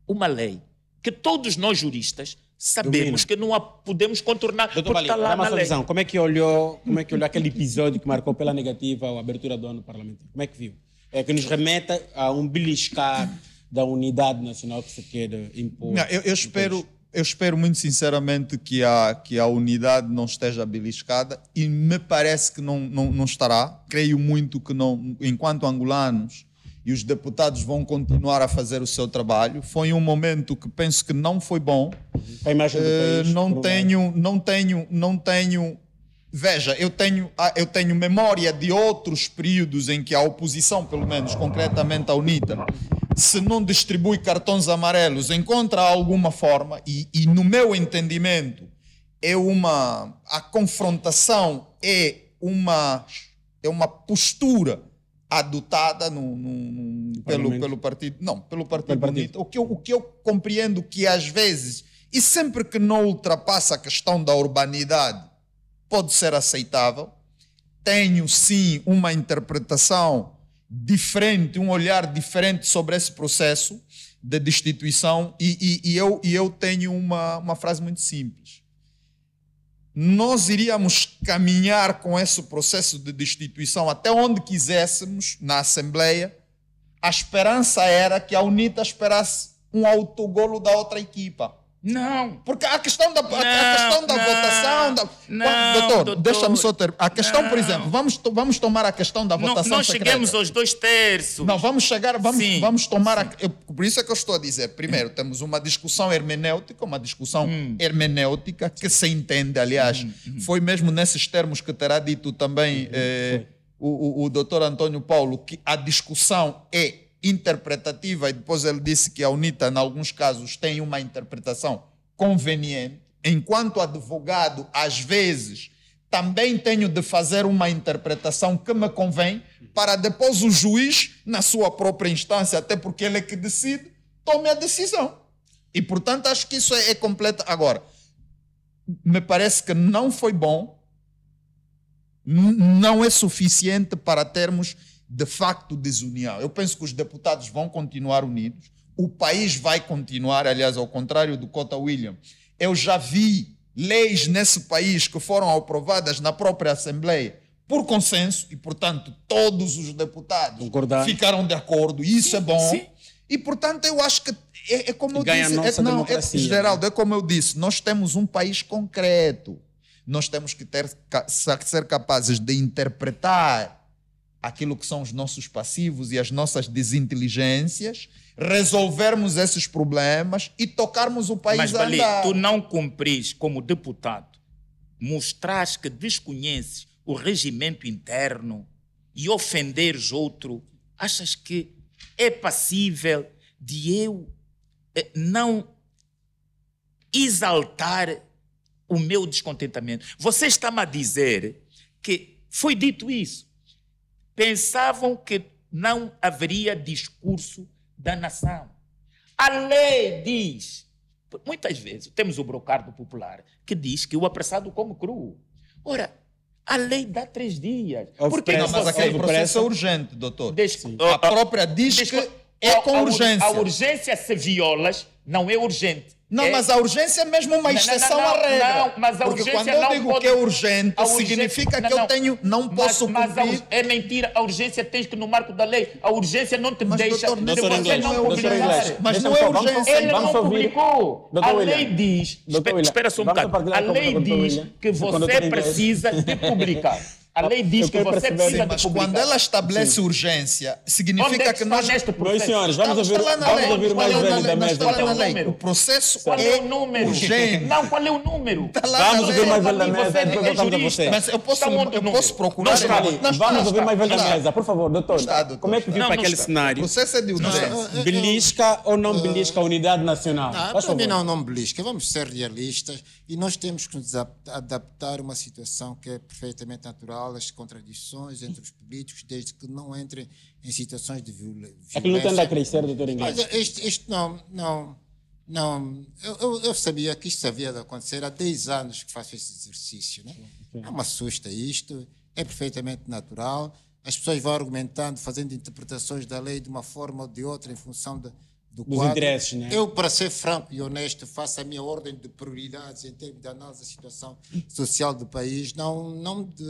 [SPEAKER 4] uma lei que todos nós juristas sabemos que não a podemos contornar Doutor tá lá na, lei. Visão,
[SPEAKER 1] como é que olhou, como é que olhou aquele episódio que marcou pela negativa a abertura do ano parlamentar? Como é que viu? É que nos remeta a um beliscar da unidade nacional que se quer impor. Não, eu,
[SPEAKER 3] eu espero, eu espero muito sinceramente que a que a unidade não esteja beliscada e me parece que não não, não estará. Creio muito que não, enquanto angolanos e os deputados vão continuar a fazer o seu trabalho. Foi um momento que penso que não foi bom. A imagem do eh, país, uh, não tenho, não tenho, não tenho. Veja, eu tenho, ah, eu tenho memória de outros períodos em que a oposição, pelo menos concretamente a UNITA, se não distribui cartões amarelos, encontra alguma forma, e, e no meu entendimento, é uma. A confrontação é uma, é uma postura adotada no, no, no pelo, pelo partido. Não, pelo partido, pelo partido. O, que eu, o que eu compreendo que às vezes, e sempre que não ultrapassa a questão da urbanidade, pode ser aceitável. Tenho sim uma interpretação diferente, um olhar diferente sobre esse processo de destituição, e, e, e eu, e eu tenho uma, uma frase muito simples nós iríamos caminhar com esse processo de destituição até onde quiséssemos na Assembleia. A esperança era que a UNITA esperasse um autogolo da outra equipa. Não. Porque a questão da, a, não, a questão da não, votação. Da... Não, doutor, doutor. deixa-me só ter. A questão, não. por exemplo, vamos, vamos tomar a questão da votação. Não, chegamos aos dois terços. Não, vamos chegar, vamos, Sim. vamos tomar. A, por isso é que eu estou a dizer. Primeiro, temos uma discussão hermenêutica, uma discussão hum. hermenêutica que se entende, aliás. Hum. hum. Foi mesmo nesses termos que terá dito também hum. hum eh, o, o, o doutor António Paulo que a discussão é interpretativa, e depois ele disse que a UNITA, em alguns casos, tem uma interpretação conveniente, enquanto advogado, às vezes, também tenho de fazer uma interpretação que me convém, para depois o juiz, na sua própria instância, até porque ele é que decide, tome a decisão. E, portanto, acho que isso é, é completo. Agora, me parece que não foi bom, não é suficiente para termos de facto desunião. Eu penso que os deputados vão continuar unidos, o país vai continuar, aliás, ao contrário do Cota William. Eu já vi leis nesse país que foram aprovadas na própria Assembleia por consenso e, portanto, todos os deputados Concordar. ficaram de acordo, e isso sim, é bom. Sim. E, portanto, eu acho que é, é como Ganha eu disse, é, não, é, Geraldo, é como eu disse, nós temos um país concreto. Nós temos que ter, ser capazes de interpretar aquilo que são os nossos passivos e as nossas desinteligências, resolvermos esses problemas e tocarmos o país Mas, a Bali, andar. tu não cumpris como deputado,
[SPEAKER 4] mostras que desconheces o regimento interno e ofenderes outro, achas que é passível de eu eh, não exaltar o meu descontentamento? Você está-me a dizer que foi dito isso, pensavam que não haveria discurso da nação. A lei diz, muitas vezes, temos o brocardo popular que diz que o
[SPEAKER 3] apressado come cru.
[SPEAKER 4] Ora, a lei dá três dias. Por que não, mas aquele processo é
[SPEAKER 3] urgente, doutor. A própria diz que é com urgência. A urgência
[SPEAKER 4] se violas não é urgente. Não, é... mas a urgência é mesmo uma exceção à regra. Não, mas a Porque urgência quando eu digo pode... que é
[SPEAKER 3] urgente, urgência... significa que eu tenho, não mas, posso mas cumprir. A... é mentira,
[SPEAKER 4] a urgência tens que no marco da lei. A urgência não te mas, deixa. Doutor, de você inglês, não publicar. Mas não é urgência. Ele não publicou. A lei diz. Espera só um bocado. A lei diz que você precisa de publicar. A lei diz eu que você precisa Sim, mas quando ela
[SPEAKER 3] estabelece Sim. urgência, significa é que nós... Neste processo? Meus senhores, vamos ouvir, vamos ouvir é mais velho da mesa. Qual é o número? O processo qual é, é o número? urgente. Não, qual é o número? Tá lá vamos ouvir mais velho da mesa, é Mas eu posso, eu posso procurar... Não está ali. Vamos ouvir mais velho da
[SPEAKER 1] mesa. Por
[SPEAKER 2] favor, doutor. Como é que vive aquele cenário? O processo é de urgência. Belisca ou não belisca a unidade nacional? Tá, Para mim não, não belisca. Vamos ser realistas e nós temos que nos adaptar a uma situação que é perfeitamente natural eventuais contradições entre os políticos, desde que não entrem em situações de é violência. Aquilo anda a crescer, doutor Inglês. Mas eh, isto, isto não. não não, eu, eu, sabia que isto havia de acontecer há 10 anos que faço esse exercício. Né? É uma assusta isto, é perfeitamente natural. As pessoas vão argumentando, fazendo interpretações da lei de uma forma ou de outra em função de, do Nos quadro. interesses, né? Eu, para ser franco e honesto, faço a minha ordem de prioridades em termos de análise da situação social do país. Não, não de,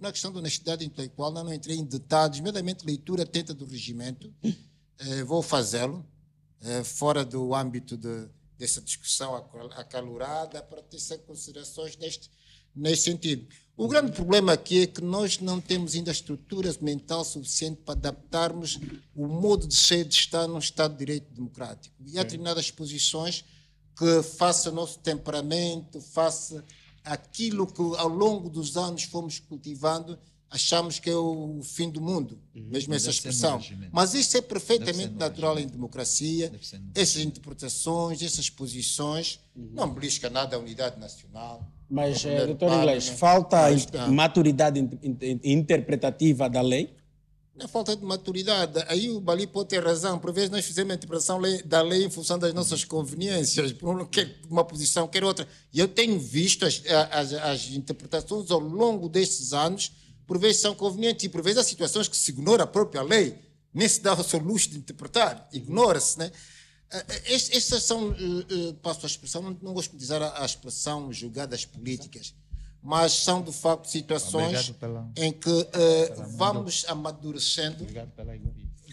[SPEAKER 2] na questão da honestidade intelectual, não, não entrei em detalhes, meramente leitura atenta do regimento. Eh, vou fazê-lo, eh, fora do âmbito de, dessa discussão acalorada, para ter considerações neste, nesse sentido. O grande problema aqui é que nós não temos ainda estrutura mental suficiente para adaptarmos o modo de ser de estar num Estado de Direito Democrático. E há determinadas posições que, face ao nosso temperamento, face aquilo que ao longo dos anos fomos cultivando, achamos que é o fim do mundo, uhum. mesmo essa expressão. Mas isso é perfeitamente natural em democracia. Essas interpretações, essas posições, uhum. não belisca nada a unidade nacional mas, é, doutor tá, Inglês, né? falta Basta.
[SPEAKER 1] maturidade interpretativa da lei?
[SPEAKER 2] É falta de maturidade. Aí o Bali pode ter razão. Por vezes nós fizemos a interpretação da lei em função das nossas conveniências. Um quer uma posição, quer outra. E eu tenho visto as, as, as interpretações ao longo destes anos, por vezes são convenientes e por vezes há situações que se ignora a própria lei. Nem se dá o seu luxo de interpretar. Ignora-se, né? Ah, ah, estas são, eh, eh, passo a expressão, não, gosto de dizer a, expressão julgadas políticas, mas são de facto situações pela, em que uh, vamos amadurecendo,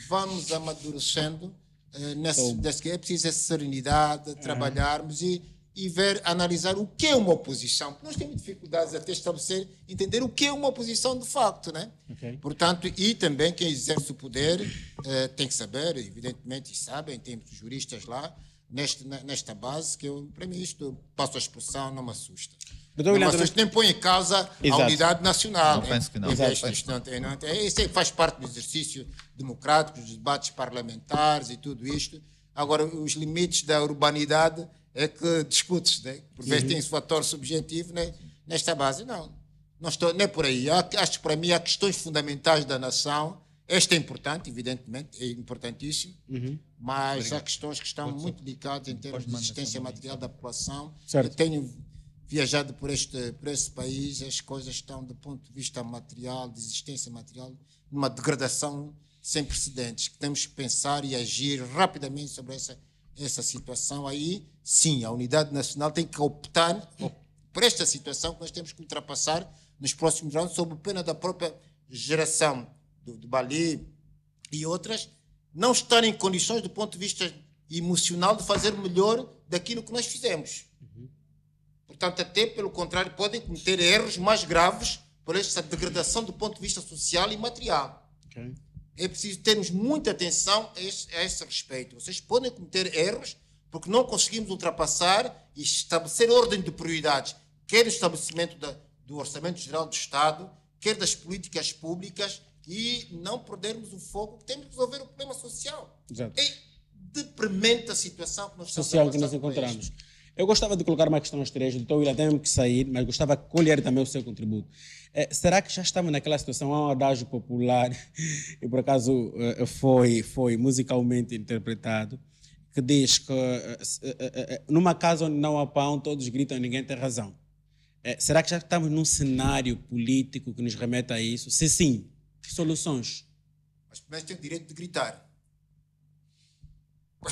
[SPEAKER 2] vamos amadurecendo uh, nesse, então- nesse, é preciso essa serenidade, trabalharmos e e ver, analisar o que é uma oposição. Nós temos dificuldades até estabelecer, entender o que é uma oposição de facto, né? Okay. Portanto, e também quem exerce o poder eh, tem que saber, evidentemente, e sabem, temos juristas lá neste, nesta base que eu, para mim, isto passo a expressão, não me assusta.
[SPEAKER 3] não me assusta nem
[SPEAKER 2] põe em causa Exato. a unidade nacional. Não, né? penso que não. Exato. É, isso é, faz parte do exercício democrático, dos debates parlamentares e tudo isto. Agora, os limites da urbanidade é que discutes, né? por uhum. vezes tem esse fator subjetivo né? nesta base. Não, não estou nem é por aí. Há, acho que para mim há questões fundamentais da nação. Esta é importante, evidentemente, é importantíssimo, uhum. mas Obrigado. há questões que estão Pode muito ser. delicadas em termos de existência material da população. Certo. Eu tenho viajado por este, por este país, as coisas estão, do ponto de vista material, de existência material, numa degradação sem precedentes, que temos que pensar e agir rapidamente sobre essa, essa situação aí, sim, a unidade nacional tem que optar por esta situação que nós temos que ultrapassar nos próximos anos, sob pena da própria geração do, do Bali e outras, não estar em condições, do ponto de vista emocional, de fazer melhor daquilo que nós fizemos. Portanto, até pelo contrário, podem cometer erros mais graves por esta degradação do ponto de vista social e material. Okay. É preciso termos muita atenção a esse, a esse respeito. Vocês podem cometer erros porque não conseguimos ultrapassar e estabelecer ordem de prioridades, quer o estabelecimento da, do Orçamento Geral do Estado, quer das políticas públicas, e não perdermos o foco, temos que resolver o problema social. Exato. É deprimente a situação que nós social que nos encontramos.
[SPEAKER 1] Eu gostava de colocar uma questão aos três, doutor então eu tenho que sair, mas gostava de colher também o seu contributo. É, será que já estamos naquela situação, há um adágio popular, *laughs* e por acaso eh, foi, foi musicalmente interpretado, que diz que eh, eh, eh, numa casa onde não há pão, todos gritam e ninguém tem razão. É, será que já estamos num cenário político que nos remeta a isso? Se sim, que soluções?
[SPEAKER 2] Mas primeiro tem o direito de gritar. *laughs*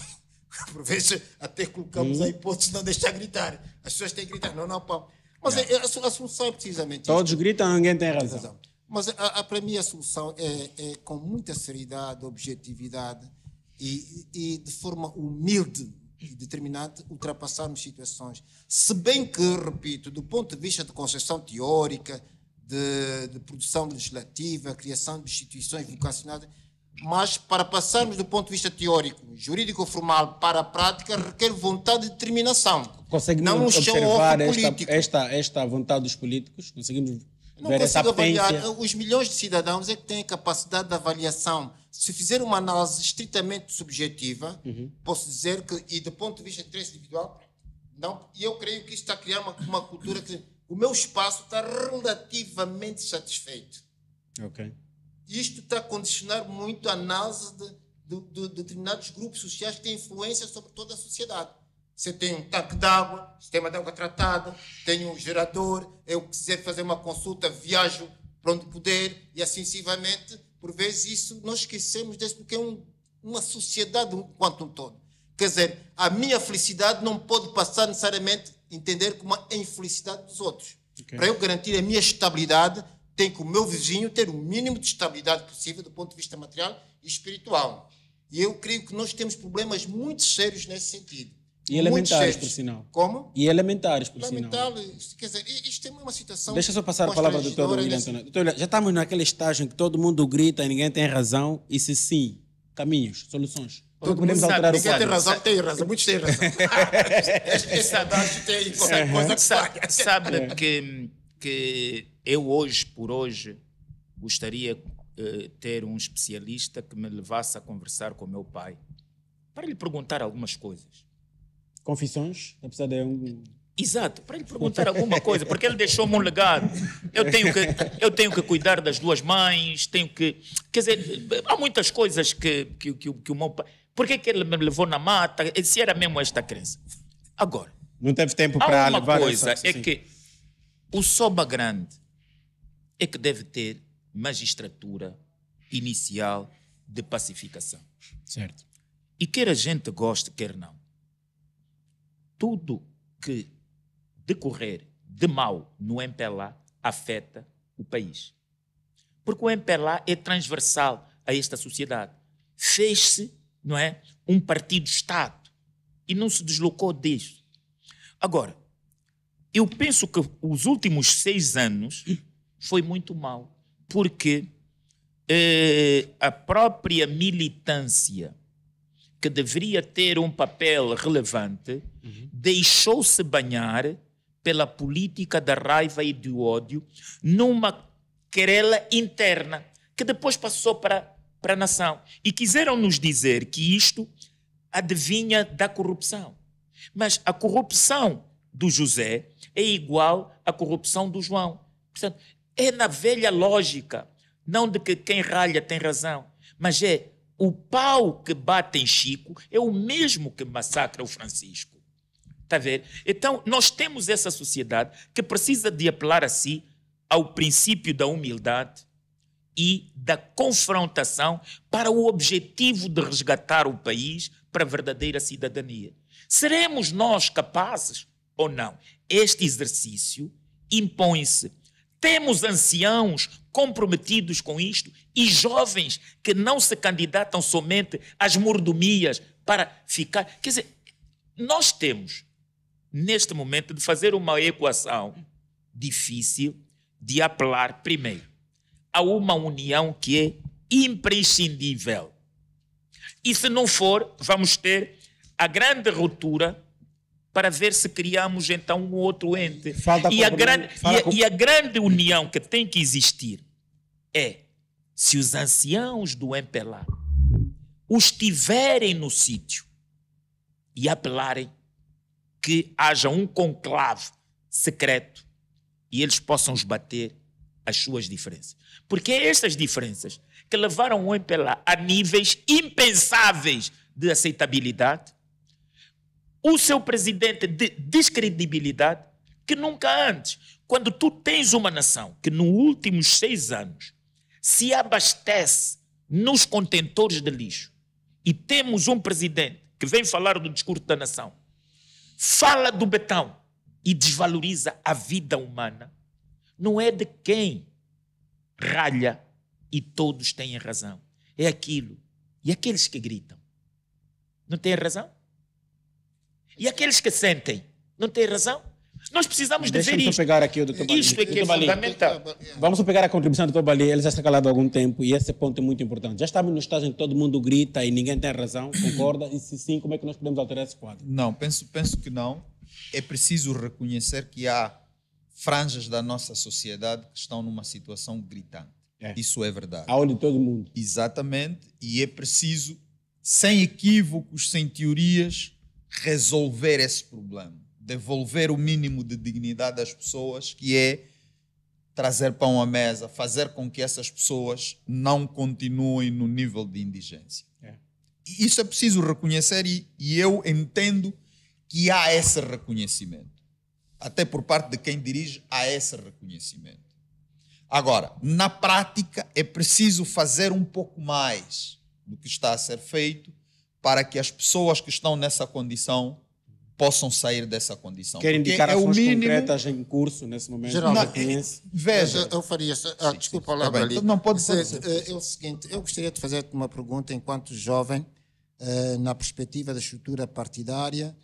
[SPEAKER 2] Por vezes até colocamos hum. a hipótese de não deixar gritar. As pessoas têm que gritar, não, não, pão. Mas é. é a, solução é precisamente Todos isto.
[SPEAKER 1] gritam, ninguém tem razão.
[SPEAKER 2] Mas a, a, para mim a solução é, é com muita seriedade, objetividade, e, e de forma humilde e determinante ultrapassarmos situações. Se bem que, repito, do ponto de vista de concepção teórica, de, de produção legislativa, criação de instituições vocacionadas, mas para passarmos do ponto de vista teórico, jurídico formal para a prática, requer vontade e determinação. Conseguimos não observar esta, esta, esta
[SPEAKER 1] vontade dos políticos? Conseguimos não ver essa avaliar.
[SPEAKER 2] Os milhões de cidadãos é que têm a capacidade de avaliação se fizer uma análise estritamente subjetiva, uhum. posso dizer que, e do ponto de vista de interesse individual, não, e eu creio que isto está a criar uma, uma cultura que o meu espaço está relativamente satisfeito. Ok. Isto está a condicionar muito a análise de, de, de, determinados grupos sociais que têm influência sobre toda a sociedade. Você tem um tanque d'água, sistema de água tratada, tem um gerador, eu quiser fazer uma consulta, viajo para onde puder e assim sucessivamente por vezes isso nós esquecemos disso porque é um, uma sociedade quanto um todo. Quer dizer, a minha felicidade não pode passar necessariamente entender como a infelicidade dos outros. Okay. Para eu garantir a minha estabilidade, tem que o meu vizinho ter o mínimo de estabilidade possível do ponto de vista material e espiritual. E eu creio que nós temos problemas muito sérios nesse sentido. E elementares, por sinal.
[SPEAKER 1] Como? E elementares, por sinal.
[SPEAKER 2] Quer dizer, isto é uma situação. Deixa eu só passar a palavra ao doutor William
[SPEAKER 1] nesse... Antônio. Doutor, já estamos naquele estágio em que todo mundo grita e ninguém tem razão. E se sim, caminhos, soluções. Todo podemos sabe, alterar o quadro. tem razão, tem
[SPEAKER 2] razão, muitos têm razão. *laughs* Esse abaixo tem coisa que sabe. É.
[SPEAKER 4] que, que eu hoje, por hoje, gostaria eh, ter um especialista que me levasse a conversar com meu pai para lhe perguntar algumas coisas
[SPEAKER 1] confissões,
[SPEAKER 4] apesar de um. Exato, para lhe perguntar alguma coisa, porque ele deixou-me um legado. Eu tenho, que, eu tenho que cuidar das duas mães, tenho que. Quer dizer, há muitas coisas que, que, que, que o meu pai. Por que, é que ele me levou na mata? Se era mesmo esta crença. Agora.
[SPEAKER 1] Não teve tempo para levar Uma coisa essa, é sim.
[SPEAKER 4] que o Soba Grande é que deve ter magistratura inicial de pacificação. Certo. E quer a gente goste, quer não tudo que decorrer de mal no MPLA afeta o país. Porque o MPLA é transversal a esta sociedade. Fez-se, não é, um partido-Estado e não se deslocou disso. Agora, eu penso que os últimos seis anos foi muito mal, porque eh, a própria militância que deveria ter um papel relevante, uhum. deixou-se banhar pela política da raiva e do ódio numa querela interna que depois passou para, para a nação. E quiseram nos dizer que isto adivinha da corrupção. Mas a corrupção do José é igual à corrupção do João. Portanto, é na velha lógica, não de que quem ralha tem razão, mas é o pau que bate em Chico é o mesmo que massacra o Francisco. Está a ver? Então, nós temos essa sociedade que precisa de apelar a si ao princípio da humildade e da confrontação para o objetivo de resgatar o país para a verdadeira cidadania. Seremos nós capazes ou não? Este exercício impõe-se temos anciãos comprometidos com isto e jovens que não se candidatam somente às mordomias para ficar. Quer dizer, nós temos, neste momento, de fazer uma equação difícil de apelar, primeiro, a uma união que é imprescindível. E se não for, vamos ter a grande ruptura para ver se criamos então um outro ente. Falta e, a grande, e, e a grande união que tem que existir é se os anciãos do MPLA os tiverem no sítio e apelarem que haja um conclave secreto e eles possam esbater as suas diferenças. Porque é estas diferenças que levaram o MPLA a níveis impensáveis de aceitabilidade o seu presidente de descredibilidade que nunca antes. Quando tu tens uma nação que nos últimos seis anos se abastece nos contentores de lixo e temos um presidente que vem falar do discurso da nação, fala do betão e desvaloriza a vida humana, não é de quem ralha e todos têm razão. É aquilo. E aqueles que gritam, não têm razão? E aqueles que sentem, não têm razão? Nós precisamos de ver isso. pegar aqui o Dr. Bali. Isto é que é fundamental.
[SPEAKER 1] Vamos pegar a contribuição do Dr. Bali. Ele já está calado há algum tempo e esse ponto é muito importante. Já estamos no estágio em que todo mundo grita e ninguém tem razão, *coughs* concorda? E se sim, como é que nós podemos alterar esse
[SPEAKER 3] quadro? Não, penso, penso que não. É preciso reconhecer que há franjas da nossa sociedade que estão numa situação gritante. É. Isso é verdade. Aonde todo mundo. Exatamente. E é preciso, sem equívocos, sem teorias, resolver esse problema, devolver o mínimo de dignidade às pessoas, que é trazer pão à mesa, fazer com que essas pessoas não continuem no nível de indigência. É. Isso é preciso reconhecer e, e eu entendo que há esse reconhecimento. Até por parte de quem dirige, há esse reconhecimento. Agora, na prática, é preciso fazer um pouco mais do que está a ser feito para que as pessoas que estão nessa condição possam sair dessa condição. Quer indicar é ações mínimo... concretas
[SPEAKER 1] em curso nesse momento?
[SPEAKER 3] Geralmente, não, veja, eu faria... Ah, sim, desculpa, sim, tá ali. Não,
[SPEAKER 2] pode, ser. Eh, é, o seguinte, eu gostaria de fazer te uma pergunta enquanto jovem, eh, na perspectiva da estrutura partidária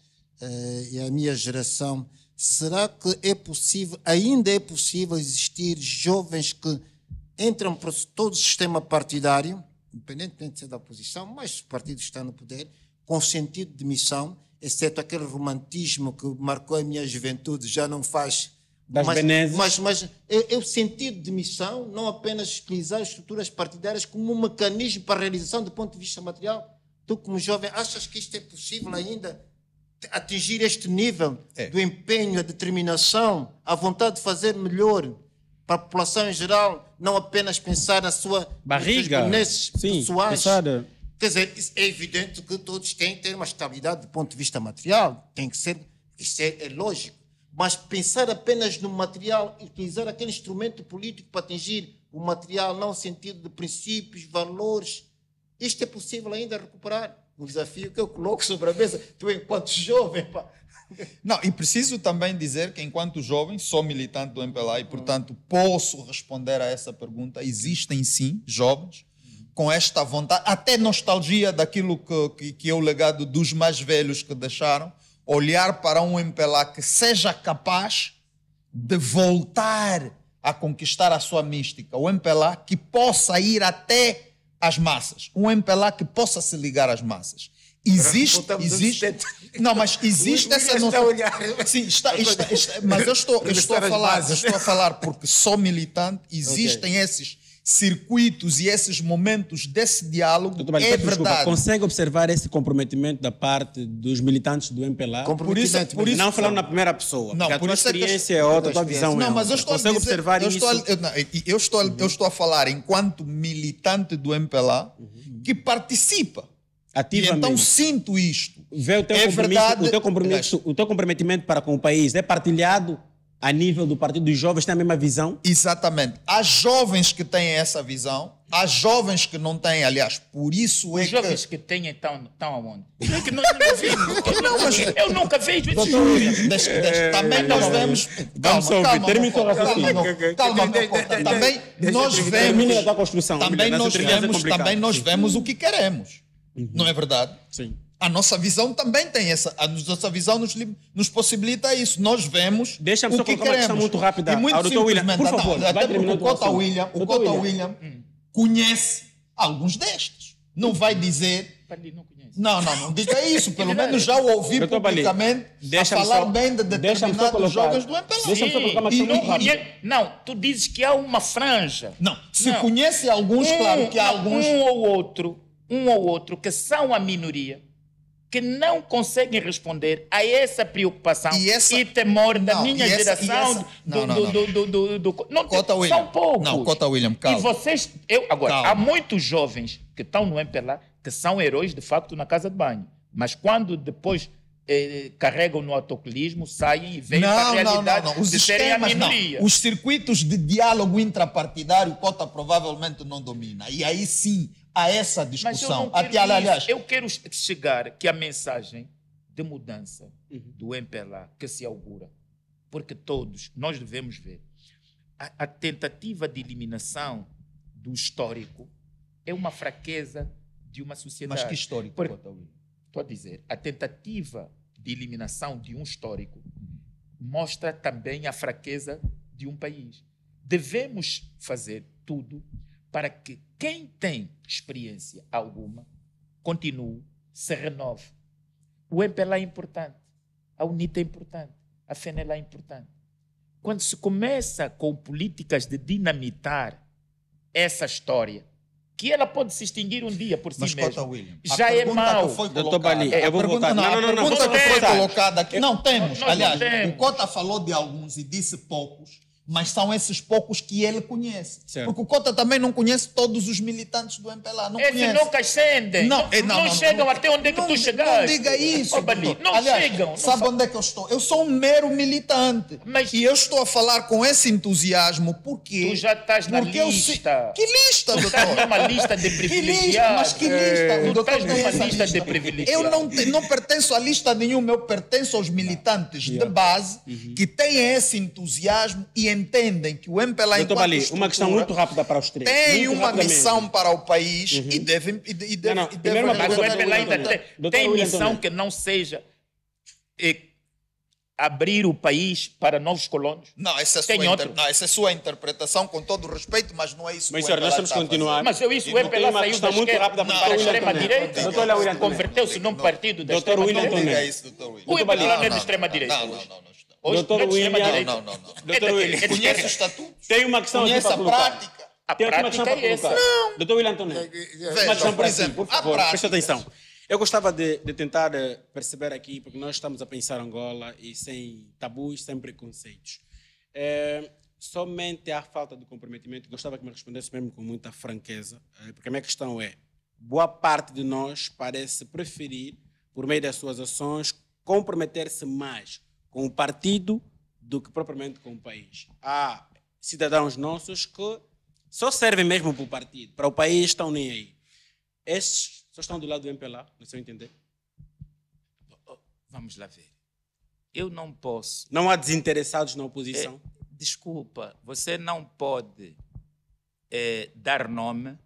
[SPEAKER 2] eh, e a minha geração, será que é possível, ainda é possível existir jovens que entram para todo o sistema partidário independentemente de ser da oposição, mas o partido está no poder, com sentido de missão, exceto aquele romantismo que marcou a minha juventude, já não faz. Das mas, mas, mas é, é, o sentido de missão, não apenas utilizar as estruturas partidárias como um mecanismo para a realização do ponto de vista material. Tu, como jovem, achas que isto é possível ainda? Atingir este nível é. do empenho, a determinação, a vontade de fazer melhor para a população em geral, não apenas pensar na sua barriga, nesses pessoais. Pensar... Eh, Quer dizer, é evidente que todos têm que ter uma estabilidade do ponto de vista material, tem que ser, isso é, é lógico. Mas pensar apenas no material e utilizar aquele instrumento político para atingir o material, não no sentido de princípios,
[SPEAKER 3] valores, isto é possível ainda recuperar. um desafio que eu coloco sobre a mesa, tu enquanto jovem, pá, não, e preciso também dizer que, enquanto jovem, sou militante do MPLA e, portanto, posso responder a essa pergunta. Existem sim jovens com esta vontade, até nostalgia daquilo que, que, que é o legado dos mais velhos que deixaram, olhar para um MPLA que seja capaz de voltar a conquistar a sua mística. O MPLA que possa ir até as massas. Um MPLA que possa se ligar às massas. Existe, existe. Não, mas existe essa noção. Sim, está, está, está, mas eu estou, eu estou a falar, eu estou a falar porque sou militante, existem okay. esses circuitos e esses momentos desse diálogo Doutor, é então, desculpa, verdade. Consegue
[SPEAKER 1] observar esse comprometimento da parte dos militantes do MPLA? Por isso, é por isso, não falando na primeira pessoa. Não, a tua experiência é, que... é outra, a tua visão não, é outra. mas eu estou consegue a dizer, observar eu estou, isso?
[SPEAKER 3] Eu, não, eu, estou, uhum. eu estou a falar enquanto militante do MPLA uhum. que participa Ativamente. E então sinto isto. Vê o teu, é verdade. O teu, compromisso,
[SPEAKER 1] o teu comprometimento para com o país é partilhado a nível do Partido dos
[SPEAKER 3] Jovens, tem a mesma visão? Exatamente. Há jovens que têm essa visão, há jovens que não têm, aliás, por isso é Os é que... Os jovens que têm estão, estão aonde? *laughs* É que nós
[SPEAKER 4] nunca vimos. Eu, nunca vejo isso. Deixa, deixa. Também nós vemos... Calma, Vamos calma, termine calma,
[SPEAKER 3] Também nós vemos... Termine construção. Também nós é vemos, também nós vemos o que queremos. Uhum. Não é verdade? Sim. A nossa visão também tem essa. A nossa visão nos, nos possibilita isso. Nós vemos. Deixa-me só que colocar queremos. uma questão muito rápida. E muito ao William. Por favor, não, até porque o Cota William, o Cota William, William hum. conhece alguns destes. Não vai dizer. Não, não, não, diga isso. Pelo *laughs* menos já o ouvi publicamente deixa falar só, bem de determinados jogos do MPLA. Deixa-me só colocar uma questão não, rápida.
[SPEAKER 4] não, tu dizes que
[SPEAKER 3] há uma franja. Não, se não. conhece alguns, um, claro que há alguns. Um
[SPEAKER 4] ou outro um ou outro, que são a minoria, que não conseguem responder a essa preocupação e, essa... e temor da não, minha essa, geração. Essa... Não, do, não, não,
[SPEAKER 3] do, do, do, não Cota William. São poucos. Não, Cota William, calma. E
[SPEAKER 4] vocês... Eu, agora, calma. há muitos jovens que estão no MPLA que são heróis, de facto, na casa de banho. Mas quando depois
[SPEAKER 3] eh, carregam no autocolismo, saem
[SPEAKER 4] e vêm não, para a realidade não, não, não. Os de sistemas, serem a minoria. Não.
[SPEAKER 3] Os circuitos de diálogo intrapartidário, Cota provavelmente não domina. E aí sim, a essa discussão. Mas Até, aliás, eu
[SPEAKER 4] quero chegar que a mensagem de mudança uhum. do MPLA que se augura, porque todos nós devemos ver a, a tentativa de eliminação do histórico é uma fraqueza de uma sociedade. Mas que histórico, Por... Estou a dizer, a tentativa de eliminação de um histórico mostra também a fraqueza de um país. Devemos fazer tudo para que quem tem experiência alguma, continue, se renove. O MPLA é importante, a UNITA é importante, a FENELA é importante. Quando se começa com políticas de dinamitar essa história, que ela pode
[SPEAKER 3] se extinguir um dia por si Mas mesma. William, já é mau. Doutor Bali, eu vou pergunta, voltar. Não, não, não, a pergunta não, não, que foi colocada aqui, não temos. Aliás, temos. o Cota falou de alguns e disse poucos mas são esses poucos que ele conhece. Certo. Porque o Cota também não conhece todos os militantes do MPLA. Não Eles conhece. nunca ascendem. Não, eh, não, não, não chegam até onde é que tu chegaste. Não diga isso. Oh, não Aliás, chegam. Sabe onde é que eu estou? Eu sou um mero militante. Mas... E eu estou a falar com esse entusiasmo porque... Tu já estás na porque lista.
[SPEAKER 4] Que lista, tu doutor? Tu estás numa lista de privilegiados. Que lista, mas que lista? É. O doutor tu estás numa lista, lista, de privilegiados.
[SPEAKER 3] Eu não, te... não pertenço a lista nenhuma. Eu pertenço aos militantes yeah. de base uhum. que têm esse entusiasmo e entendem que o MPLA Doutor enquanto Bali, uma questão muito rápida para os três. Tem muito uma missão para o país uhum. e devem... E, e deve, deve o MPLA ainda tem, tem missão que
[SPEAKER 4] não seja... E, abrir o país para novos colonos? Não, essa é, sua, inter...
[SPEAKER 3] não, essa é sua interpretação, com todo respeito, mas não é isso mas, que senhor, nós temos que continuar. Mas eu isso, o MPLA saiu da muito rápida para a extrema-direita, converteu-se
[SPEAKER 4] num partido da extrema-direita.
[SPEAKER 1] O MPLA não é de
[SPEAKER 4] extrema-direita. Não, não, não.
[SPEAKER 1] Hoje, Doutor William,
[SPEAKER 4] não, não, não, não. Doutor William, conhece
[SPEAKER 1] os estatutos? Tem uma questão Conhece a prática?
[SPEAKER 3] A tem prática uma questão é colocar. Não.
[SPEAKER 1] Doutor William é, é, é, Antônio,
[SPEAKER 3] Veja, uma questão por exemplo, por favor, presta
[SPEAKER 1] atenção. Eu gostava de, de, tentar eh, perceber aqui, porque nós estamos a pensar Angola e sem tabus, sem preconceitos. É, somente a falta de comprometimento, gostava que me respondesse mesmo com muita franqueza, eh, porque a minha questão é, boa parte de nós parece preferir, por meio das suas ações, comprometer-se mais com o partido do que propriamente com o país. Há cidadãos nossos que só servem mesmo para o partido, para o país estão nem aí. Estes só estão do lado do MPLA, no seu entender. Vamos lá ver. Eu não posso. Não há desinteressados na oposição? É, desculpa,
[SPEAKER 4] você não pode é, dar nome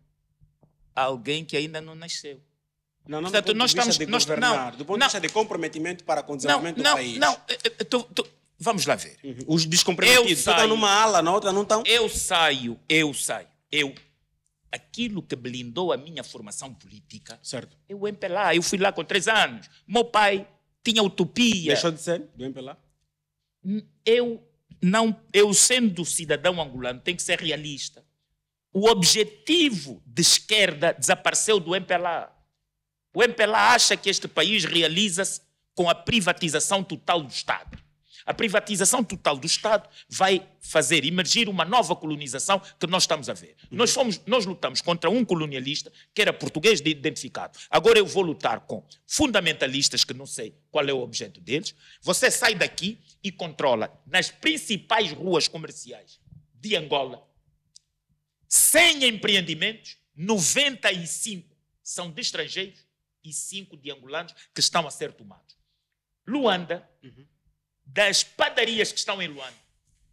[SPEAKER 4] a alguém que ainda não nasceu. Não, não Portanto, do ponto nós estamos, de nós, não, do ponto não,
[SPEAKER 1] de vista de comprometimento para com o desenvolvimento não, do país. Não, eh, eh, tô, tô, vamos lá ver. Uhum. Os descomprometidos estão numa
[SPEAKER 4] ala, na outra não estão. Eu saio, eu saio. Eu, aquilo que blindou a minha formação política, certo. eu MPLA, eu fui lá com três anos. Meu pai tinha utopia. Deixou de ser do MPLA? Eu, não, eu sendo cidadão angolano, tenho que ser realista. O objetivo de esquerda desapareceu do MPLA. O MPLA acha que este país realiza-se com a privatização total do Estado. A privatização total do Estado vai fazer emergir uma nova colonização que nós estamos a ver. Uhum. Nós, nós lutamos contra um colonialista que era português de identificado. Agora eu vou lutar com fundamentalistas que não sei qual é o objeto deles. Você sai daqui e controla nas principais ruas comerciais de Angola 100 empreendimentos, 95 são de estrangeiros e cinco de angolanos que estão a ser tomados. Luanda, uhum. das padarias que estão em Luanda,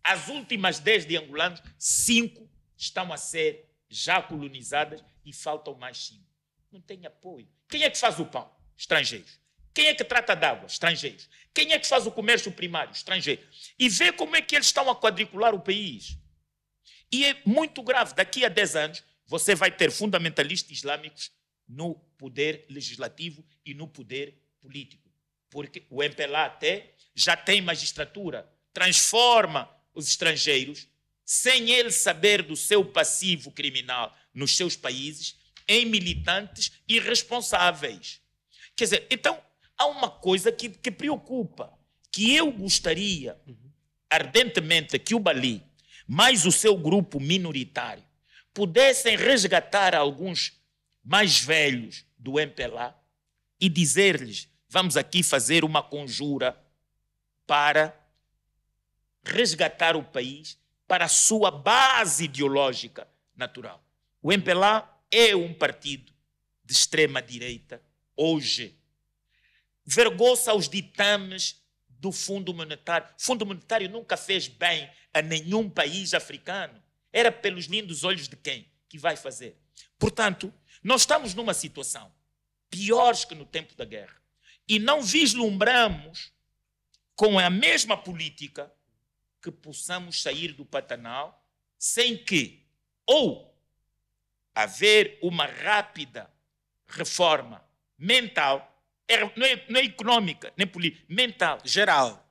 [SPEAKER 4] as últimas dez de angolanos, cinco estão a ser já colonizadas e faltam mais cinco. Não tem apoio. Quem é que faz o pão? Estrangeiros. Quem é que trata d'água? Estrangeiros. Quem é que faz o comércio primário? Estrangeiros. E vê como é que eles estão a quadricular o país. E é muito grave. Daqui a 10 anos, você vai ter fundamentalistas islâmicos no poder legislativo e no poder político. Porque o MPLA até já tem magistratura, transforma os estrangeiros, sem ele saber do seu passivo criminal nos seus países, em militantes irresponsáveis. Quer dizer, então há uma coisa que, que preocupa, que eu gostaria ardentemente que o Bali, mais o seu grupo minoritário, pudessem resgatar alguns mais velhos do MPLA e dizer-lhes: vamos aqui fazer uma conjura para resgatar o país para a sua base ideológica natural. O MPLA é um partido de extrema-direita hoje. Vergonha aos ditames do Fundo Monetário. O Fundo Monetário nunca fez bem a nenhum país africano. Era pelos lindos olhos de quem que vai fazer. Portanto, nós estamos numa situação piores que no tempo da guerra e não vislumbramos com a mesma política que possamos sair do Pantanal sem que ou haver uma rápida reforma mental, é, não é, não é econômica, nem política, mental, geral.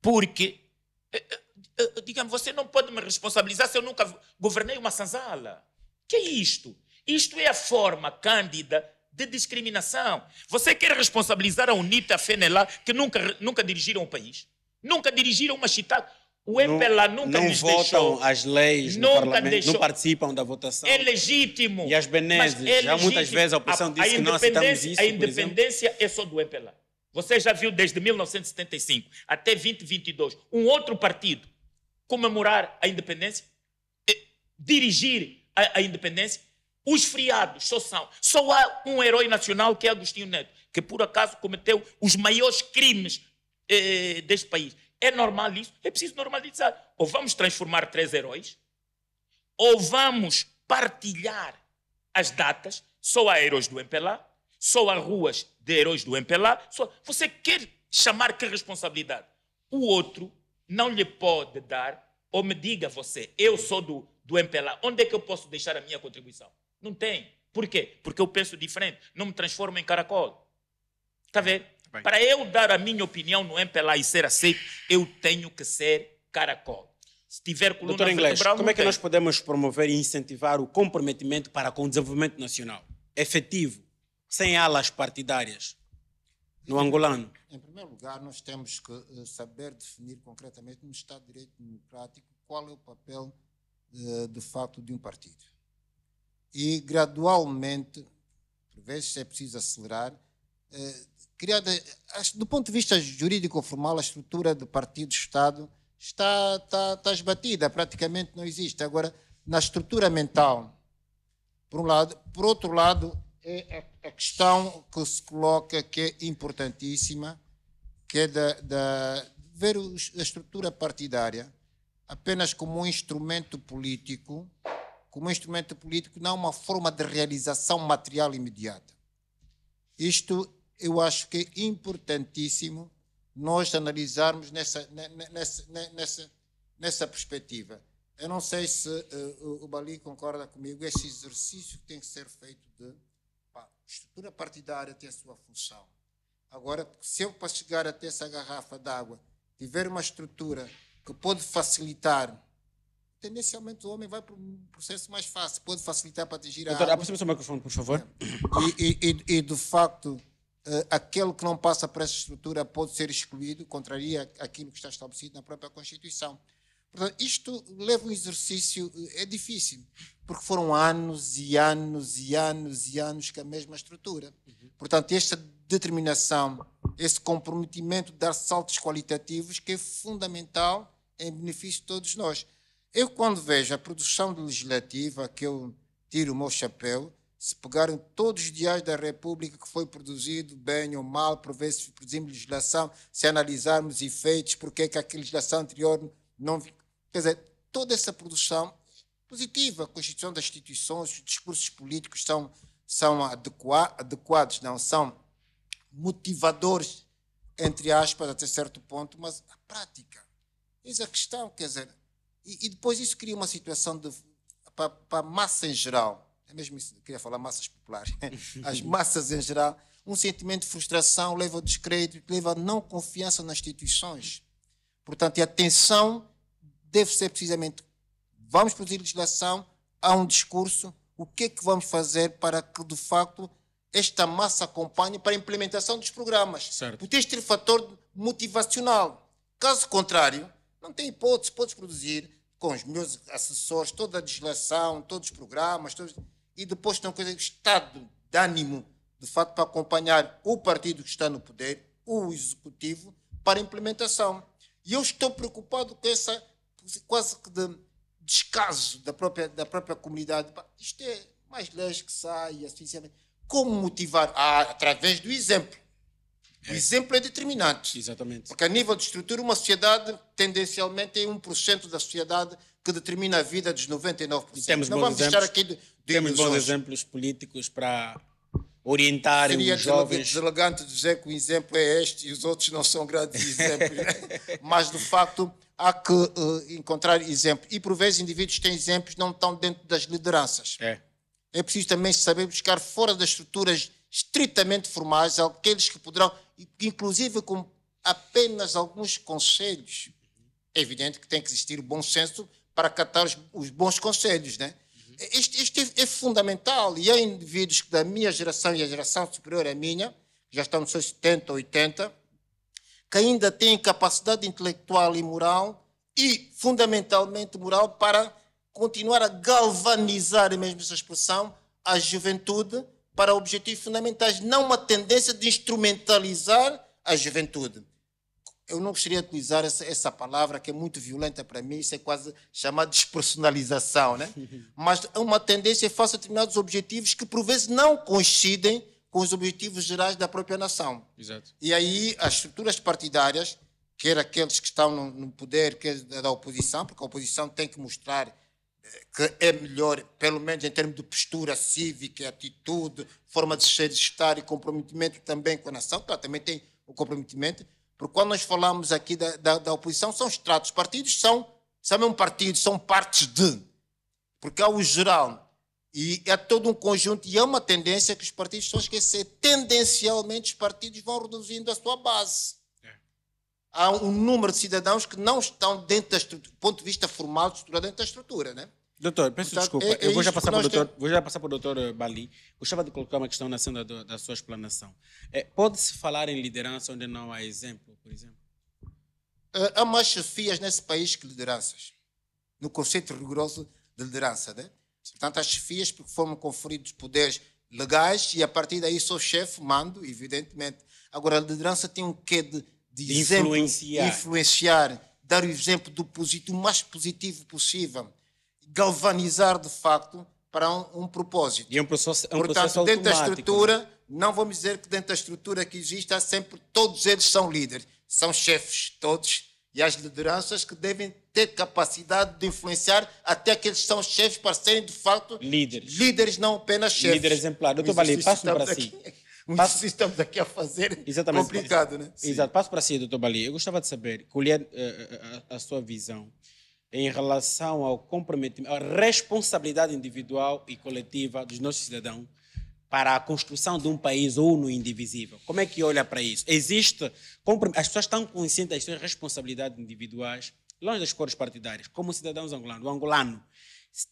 [SPEAKER 4] Porque, eh, eh, eh, digamos, você não pode me responsabilizar se eu nunca governei uma sanzala. Que é isto? Isto é a forma cândida de discriminação. Você quer responsabilizar a UNITA, a FENELA, que nunca, nunca dirigiram o país? Nunca dirigiram uma chitada? O MPLA não, nunca não votam
[SPEAKER 1] as leis nunca no deixou. não participam da votação. É
[SPEAKER 4] legítimo. E
[SPEAKER 1] as Benezes, é já muitas vezes a oposição a, disse a que não estamos isso, A independência
[SPEAKER 4] é só do MPLA. Você já viu desde 1975 até 2022 um outro partido comemorar a independência? É, dirigir a, a independência? Os friados só são. Só há um herói nacional que é Agostinho Neto, que por acaso cometeu os maiores crimes eh, deste país. É normal isso? É preciso normalizar. Ou vamos transformar três heróis, ou vamos partilhar as datas. Só há heróis do MPLA, só há ruas de heróis do MPLA. Só... Você quer chamar que responsabilidade? O outro não lhe pode dar, ou me diga você, eu sou do, do MPLA, onde é que eu posso deixar a minha contribuição? Não tem. Por quê? Porque eu penso diferente, não me transformo em caracol. Está a ver? Bem. Para eu dar a minha opinião no MPLA e ser aceito, eu tenho que ser caracol. Se tiver coluna Doutor Inglês, vertebral, como é que tem. nós
[SPEAKER 1] podemos promover e incentivar o comprometimento para com o desenvolvimento nacional? Efetivo, sem alas partidárias, no angolano. Em
[SPEAKER 2] primeiro lugar, nós temos que eh, saber definir concretamente no Estado de Direito Democrático qual é o papel, de, eh, de fato, de um partido e gradualmente, por vezes é preciso acelerar, eh, criada, do ponto de vista jurídico-formal, a estrutura de partido-Estado está, está, está esbatida, praticamente não existe. Agora, na estrutura mental, por um lado, por outro lado, é a, questão que se coloca que é importantíssima, que é da, da ver a estrutura partidária apenas como um instrumento político como instrumento político, não é uma forma de realização material imediata. Isto eu acho que é importantíssimo nós analisarmos nessa, nessa, nessa, nessa perspectiva. Eu não sei se uh, o Bali concorda comigo, esse exercício tem que ser feito de. Pá, estrutura partidária tem a sua função. Agora, se eu, para chegar até essa garrafa d'água, tiver uma estrutura que pode facilitar tendencialmente o homem vai para um processo mais fácil, pode facilitar para atingir Doutor, a Doutora, aproxima se o microfone, por favor. E, e, e, de facto, eh, aquele que não passa por essa estrutura pode ser excluído, contraria aquilo que está estabelecido na própria Constituição. Portanto, isto leva um exercício, eh, é difícil, porque foram anos e anos e anos e anos com a mesma estrutura. Portanto, esta determinação, esse comprometimento de dar saltos qualitativos que é fundamental em benefício de todos nós. Eu, quando vejo a produção legislativa, que eu tiro o meu chapéu, se pegaram todos os dias da República que foi produzido, bem ou mal, por ver se produzimos legislação, se analisarmos efeitos, porque é que aquela legislação anterior não. Quer dizer, toda essa produção positiva, a constituição das instituições, os discursos políticos são, são adequa, adequados, não são motivadores, entre aspas, até certo ponto, mas a prática. Eis a questão, quer dizer, e, e depois isso cria uma situação de, para, para a massa em geral, é mesmo isso, queria falar massas populares, *laughs* as massas em geral, um sentimento de frustração leva ao descrédito, leva à não confiança nas instituições. Portanto, a atenção deve ser precisamente: vamos produzir legislação, há um discurso, o que é que vamos fazer para que, de facto, esta massa acompanhe para a implementação dos programas? Certo. Porque este é o fator motivacional. Caso contrário, não tem hipótese, podes produzir com os meus assessores toda a legislação, todos os programas, todos... e depois tem uma coisa de estado de ânimo, de fato, para acompanhar o partido que está no poder, o executivo, para a implementação. E eu estou preocupado com essa quase que de descaso da própria, da própria comunidade. Isto é mais leis que saem, assim, como motivar? Ah, através do exemplo. O exemplo é determinante. Exatamente. Porque a nível de estrutura, uma sociedade, tendencialmente, é 1% da sociedade que determina a vida dos 99%. Temos Não vamos deixar aqui de, de Temos ilusões. bons exemplos políticos para orientar Seria os jovens. Seria deselegante dizer que o exemplo é este e os outros não são grandes *laughs* exemplos. Né? Mas, de facto, há que uh, encontrar exemplos. E, por vezes, indivíduos têm exemplos não estão dentro das lideranças. É. É preciso também saber buscar fora das estruturas estritamente formais aqueles que poderão inclusive com apenas alguns conselhos. É evidente que tem que existir o bom senso para catar os, os bons conselhos, né? Este, este é, é fundamental e há indivíduos da minha geração e a geração superior à minha, já estão nos seus 70, 80, que ainda têm capacidade intelectual e moral e fundamentalmente moral para continuar a galvanizar mesmo essa expressão a juventude para objetivos fundamentais, não uma tendência de instrumentalizar a juventude. Eu não gostaria de utilizar essa, essa palavra, que é muito violenta para mim, isso é quase chamado de despersonalização, né? *laughs* mas é uma tendência é face a determinados objetivos que, por vezes, não coincidem com os objetivos gerais da própria nação. Exato. E aí as estruturas partidárias, quer aqueles que estão no, no poder, quer da oposição, porque a oposição tem que mostrar que é melhor, pelo menos em termos de postura cívica, atitude, forma de ser, de estar e comprometimento também com a nação, claro, também tem o comprometimento, porque quando nós falamos aqui da, da, da oposição, são estratos, partidos são, são um partido, são partes de, porque há o geral e é todo um conjunto e há é uma tendência que os partidos estão a esquecer, tendencialmente os partidos vão reduzindo a sua base há um número de cidadãos que não estão dentro da estrutura, do ponto de vista formal, estruturado dentro da estrutura, né? Doutor, peço Portanto, desculpa, é, é eu vou já, passar para o doutor, tem... Eh, vou já passar para o doutor Bali. Gostava de
[SPEAKER 1] colocar uma questão na senda do, da sua explanação. É, Pode-se falar em liderança onde não há exemplo,
[SPEAKER 2] por exemplo? Eh, há mais chefias nesse país que lideranças, no conceito rigoroso de liderança. Né? Portanto, há chefias porque foram conferidos poderes legais e a partir daí sou chefe, mando, evidentemente. Agora, a liderança tem um quê de de, exemplo, influenciar. influenciar, dar o exemplo do positivo, mais positivo possível, galvanizar de facto para um, um propósito. E é um processo, é um Portanto, processo dentro da estrutura, é? não vamos dizer que dentro da estrutura que existe há sempre todos eles são líderes, são chefes todos e as lideranças que devem ter capacidade de influenciar até que eles são chefes para serem de facto líderes, líderes não apenas chefes. Líder exemplar. Doutor Vale, passo para si.
[SPEAKER 1] Mas Passo... estamos aqui a fazer é Exatamente. complicado, né? Exato. Passo para si, doutor Bali. Eu gostava de saber, colher é, uh, eh, a, a sua visão em relação ao comprometimento, à responsabilidade individual e coletiva dos nossos cidadãos para a construção de um país uno e indivisível. Como é que olha para isso? Existe, as pessoas estão conscientes das suas responsabilidades individuais, longe das cores partidárias, como cidadãos angolanos. O angolano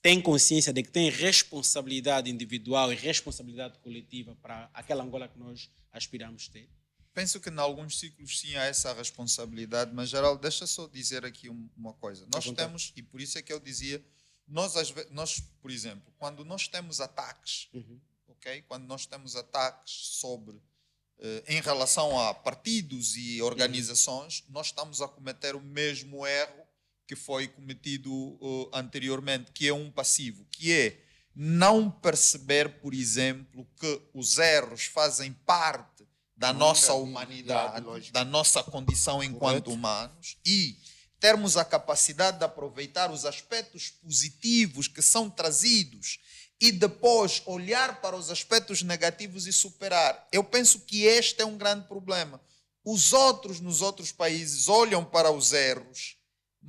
[SPEAKER 1] tem consciência de que tem responsabilidade individual e responsabilidade coletiva para aquela Angola que nós aspiramos ter?
[SPEAKER 3] Penso que em alguns ciclos sim há essa responsabilidade, mas geral, deixa só dizer aqui uma coisa. Nós temos, e por isso é que eu dizia, nós, nós por exemplo, quando nós temos ataques, uhum. ok? Quando nós temos ataques sobre eh, em relação a partidos e organizações, uhum. nós estamos a cometer o mesmo erro que foi cometido uh, anteriormente, que é um passivo, que é não perceber, por exemplo, que os erros fazem parte da Nunca nossa humanidade, da nossa condição enquanto Correto. humanos e termos a capacidade de aproveitar os aspectos positivos que são trazidos e depois olhar para os aspectos negativos e superar. Eu penso que este é um grande problema. Os outros, nos outros países, olham para os erros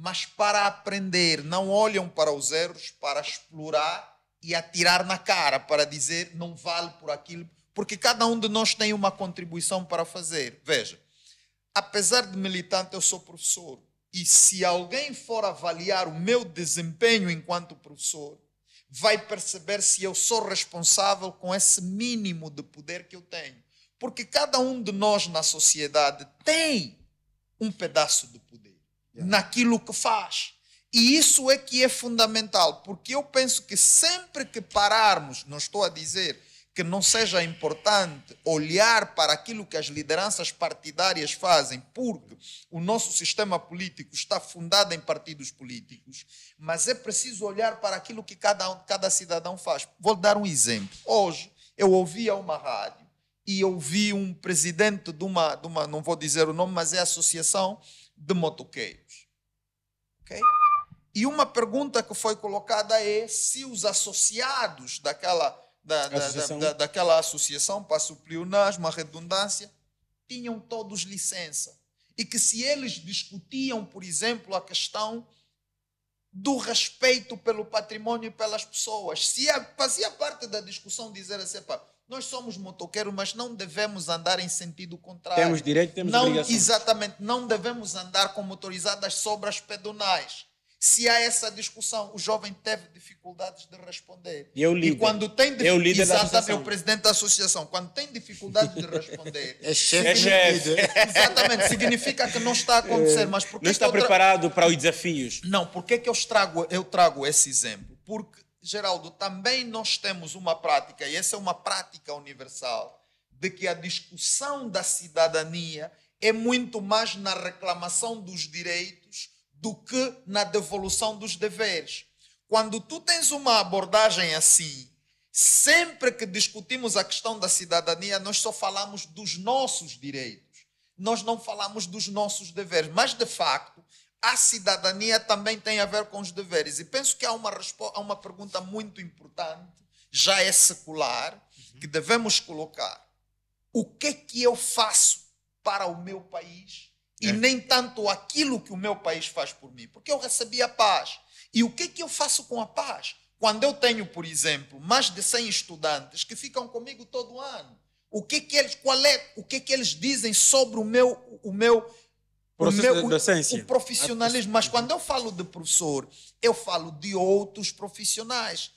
[SPEAKER 3] mas para aprender. Não olham para os erros para explorar e atirar na cara, para dizer não vale por aquilo, porque cada um de nós tem uma contribuição para fazer. Veja, apesar de militante, eu sou professor. E se alguém for avaliar o meu desempenho enquanto professor, vai perceber se eu sou responsável com esse mínimo de poder que eu tenho. Porque cada um de nós na sociedade tem um pedaço de poder naquilo que faz. E isso é que é fundamental, porque eu penso que sempre que pararmos, não estou a dizer que não seja importante olhar para aquilo que as lideranças partidárias fazem, porque o nosso sistema político está fundado em partidos políticos, mas é preciso olhar para aquilo que cada, cada cidadão faz. Vou dar um exemplo. Hoje eu ouvi a uma rádio e ouvi um presidente de uma, de uma, não vou dizer o nome, mas é associação de motoqueiros. Okay? E uma pergunta que foi colocada é se os associados daquela, da, associação. Da, daquela associação, passo pleonasmo, redundância, tinham todos licença. E que se eles discutiam, por exemplo, a questão do respeito pelo patrimônio e pelas pessoas, se fazia parte da discussão dizer assim, pá, nós somos motoqueiros, mas não devemos andar em sentido contrário. Temos direito, temos não, obrigação. Exatamente, não devemos andar com motorizadas sobre as pedonais. Se há essa discussão, o jovem teve dificuldades de responder. E é eu líder. E quando tem é dif... eu líder exatamente, da é o presidente da associação, quando tem dificuldade de responder,
[SPEAKER 1] *laughs* é chefe. É chefe. *laughs*
[SPEAKER 3] Exatamente, significa que não está a acontecer, mas porque não está preparado para os desafios. Não, porque é que eu eu trago esse exemplo? Porque Geraldo, também nós temos uma prática, e essa é uma prática universal, de que a discussão da cidadania é muito mais na reclamação dos direitos do que na devolução dos deveres. Quando tu tens uma abordagem assim, sempre que discutimos a questão da cidadania, nós só falamos dos nossos direitos, nós não falamos dos nossos deveres. Mas, de facto, a cidadania também tem a ver com os deveres. E penso que há uma, há uma pergunta muito importante, já é secular, uhum. que devemos colocar. O que é que eu faço para o meu país é. e nem tanto aquilo que o meu país faz por mim? Porque eu recebi a paz. E o que é que eu faço com a paz? Quando eu tenho, por exemplo, mais de 100 estudantes que ficam comigo todo ano, o que é que eles, qual é, o que é que eles dizem sobre o meu, o meu meu, o profissionalismo. Mas quando eu falo de professor, eu falo de outros profissionais.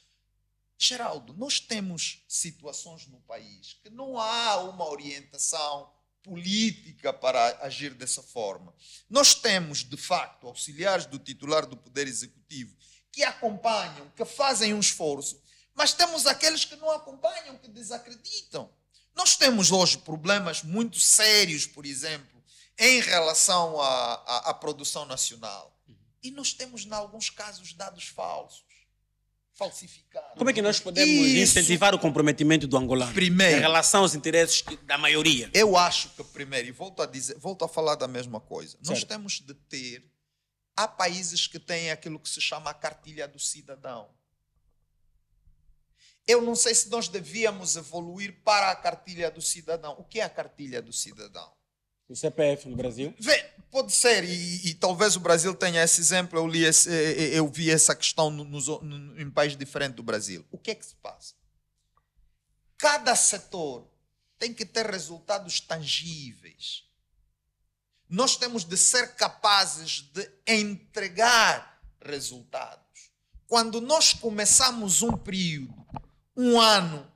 [SPEAKER 3] Geraldo, nós temos situações no país que não há uma orientação política para agir dessa forma. Nós temos, de facto, auxiliares do titular do Poder Executivo que acompanham, que fazem um esforço, mas temos aqueles que não acompanham, que desacreditam. Nós temos hoje problemas muito sérios, por exemplo em relação à, à, à produção nacional. E nós temos, em alguns casos, dados falsos, falsificados. Como é que nós podemos Isso.
[SPEAKER 1] incentivar o comprometimento do angolano primeiro, em relação
[SPEAKER 3] aos interesses da maioria? Eu acho que, primeiro, e volto a, dizer, volto a falar da mesma coisa, certo. nós temos de ter. Há países que têm aquilo que se chama a cartilha do cidadão. Eu não sei se nós devíamos evoluir para a cartilha do cidadão. O que é a cartilha do cidadão? O CPF no Brasil? Vê, pode ser, e, e, talvez o Brasil tenha esse exemplo. Eu, li esse, eh, eh, eu vi essa questão em países diferentes do Brasil. O que é que se passa? Cada setor tem que ter resultados tangíveis. Nós temos de ser capazes de entregar resultados. Quando nós começamos um período, um ano,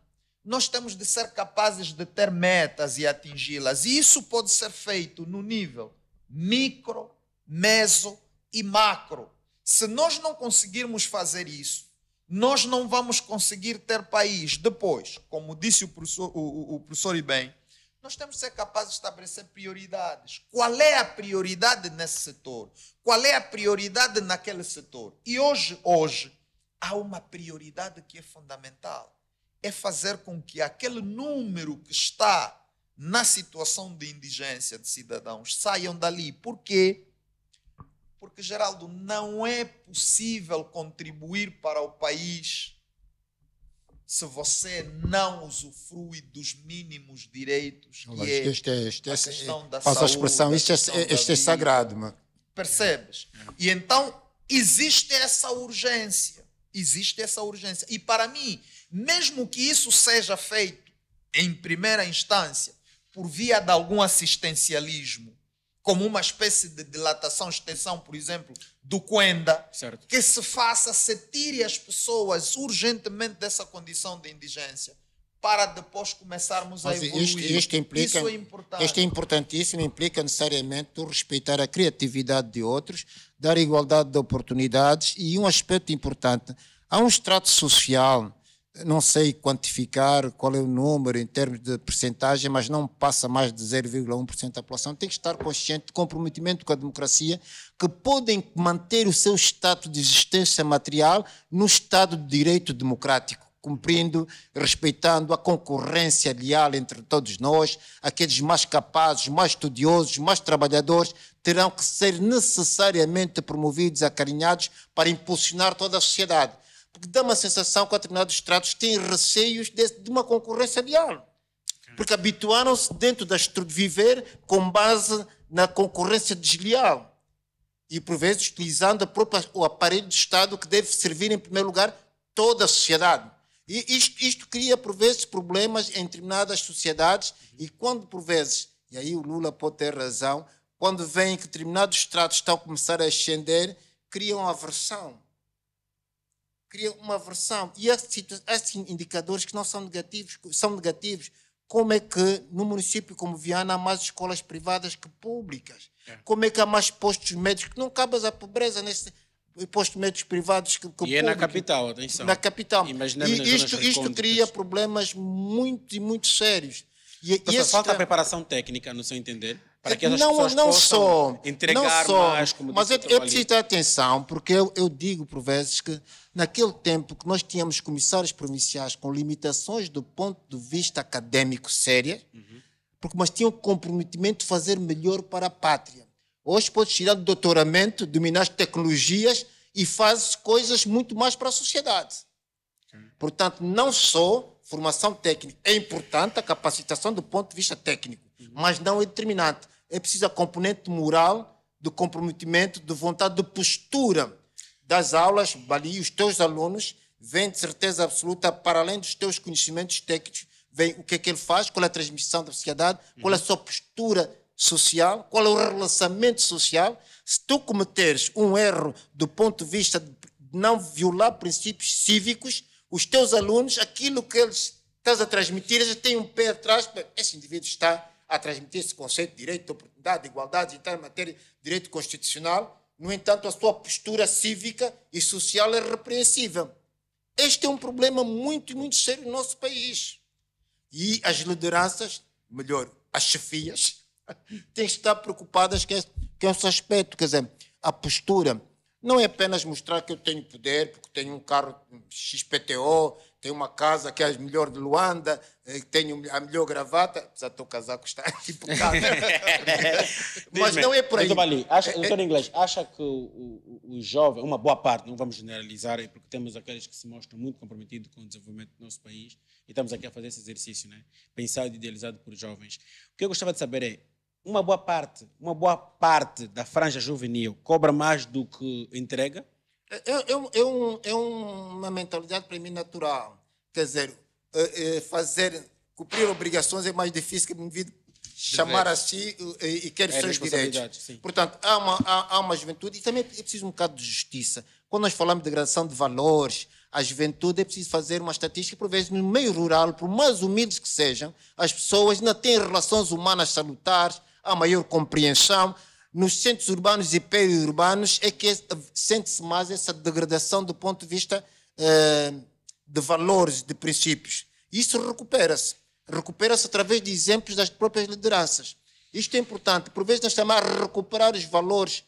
[SPEAKER 3] nós temos de ser capazes de ter metas e atingi-las. E isso pode ser feito no nível micro, meso e macro. Se nós não conseguirmos fazer isso, nós não vamos conseguir ter país. Depois, como disse o professor, o, o professor Ibem, nós temos de ser capazes de estabelecer prioridades. Qual é a prioridade nesse setor? Qual é a prioridade naquele setor? E hoje, hoje, há uma prioridade que é fundamental é fazer com que aquele número que está na situação de indigência de cidadãos saiam dali. Por quê? Porque, Geraldo, não é possível contribuir para o país se você não usufrui dos mínimos direitos, que Mas, é este, este, a questão da saúde. expressão, isto é, este é, é-, é-, é- sagrado. Mas... Percebes? E então existe essa urgência. Existe essa urgência. E para mim, mesmo que isso seja feito em primeira instância por via de algum assistencialismo, como uma espécie de dilatação, extensão, por exemplo, do Quenda, certo. que se faça, se tire as pessoas urgentemente dessa condição de indigência para depois começarmos Mas a evoluir. Isto, isto implica, Isso é importante. Isto
[SPEAKER 2] é importantíssimo, implica necessariamente respeitar a criatividade de outros, dar igualdade de oportunidades e um aspecto importante, há um extrato social não sei quantificar qual é o número em termos de percentagem, mas não passa mais de 0,1% da população, tem que estar consciente de comprometimento com a democracia, que podem manter o seu estado de existência material no estado de direito democrático cumprindo, respeitando a concorrência leal entre todos nós, aqueles mais capazes, mais estudiosos, mais trabalhadores, terão que ser necessariamente promovidos, acarinhados para impulsionar toda a sociedade. Porque dá uma sensação que determinados estratos têm receios de, de uma concorrência leal. Porque habituaram-se dentro da estrutura de viver com base na concorrência desleal. E, por vezes, utilizando própria, o aparelho de Estado que deve servir, em primeiro lugar, toda a sociedade. E isto, isto cria, por vezes, problemas em determinadas sociedades. E quando, por vezes, e aí o Lula pode ter razão, quando veem que determinados estratos estão a começar a ascender, criam aversão cria uma versão. E estes, indicadores que não são negativos, são negativos, como é que no município como Viana há mais escolas privadas que públicas? É. Como é que há mais postos médicos? Que não cabas a pobreza neste postos médicos privados que, que e público, é na capital, atenção. Na capital. Imaginamos e isto, isto cria problemas muito e
[SPEAKER 1] muito sérios. E, e falta tempo... a preparação técnica, no seu entender? para que essas não, pessoas não possam só, entregar não só, mais como Mas eu, eu preciso ter
[SPEAKER 2] atenção, porque eu, eu digo por vezes que naquele tempo que nós tínhamos comissários provinciais com limitações do ponto de vista académico séria, uhum. porque mas tinham comprometimento de fazer melhor para a pátria. Hoje podes tirar do doutoramento, dominar as tecnologias e fazes coisas muito mais para a sociedade. Portanto, não só formação técnica é importante, a capacitação do ponto de vista técnico, mas não é determinante é preciso a componente moral, de comprometimento, de vontade, de postura das aulas, Bali, os teus alunos, vêm de certeza absoluta, para além dos teus conhecimentos técnicos, vem o que é que ele faz, qual é a transmissão da sociedade, qual é a uhum. sua postura social, qual é o relacionamento social. Se tu cometeres um erro do ponto de vista de não violar princípios cívicos, os teus alunos, aquilo que eles estás a transmitir, já tem um pé atrás, é, esse indivíduo está a transmitir esse conceito de direito, de oportunidade, de igualdade então, em tal matéria de direito constitucional. No entanto, a sua postura cívica e social é repreensível. Este é um problema muito, muito sério no nosso país. E as lideranças, melhor, as chefias, *laughs* têm que estar preocupadas com esse, com esse aspecto. Quer dizer, a postura não é apenas mostrar que eu tenho poder, porque tenho um carro XPTO, tem uma casa que é a melhor de Luanda, eh, tenho a melhor gravata, apesar do teu casaco estar *laughs* aqui *laughs* Mas não é por aí. Doutor Bali, acha, eh, eh, doutor
[SPEAKER 1] Inglês, acha que os o, o, jovem, uma boa parte, não vamos generalizar, é porque temos aqueles que se mostram muito comprometidos com o desenvolvimento do nosso país, e estamos aqui a fazer esse exercício, né? pensado e idealizado por jovens. O que eu gostava de saber é, uma boa parte, uma boa parte da franja juvenil cobra mais do que entrega?
[SPEAKER 2] É, é, é, é, um, é uma mentalidade para mim natural. Quer dizer, é, é fazer, cumprir obrigações é mais difícil que me indivíduo chamar a si e, e quer os é seus direitos. Sim. Portanto, há uma, há, há, uma juventude e também é preciso um bocado de justiça. Quando nós falamos de degradação de valores, a juventude é preciso fazer uma estatística, por vezes no meio rural, por mais humildes que sejam, as pessoas ainda têm relações humanas salutares, há maior compreensão, nos centros urbanos e periurbanos é que é- sente-se mais essa degradação do ponto de vista eh, de valores, de princípios. Isso recupera-se. Recupera-se através de exemplos das próprias lideranças. Isto é importante. Por vezes nós chamamos a recuperar os valores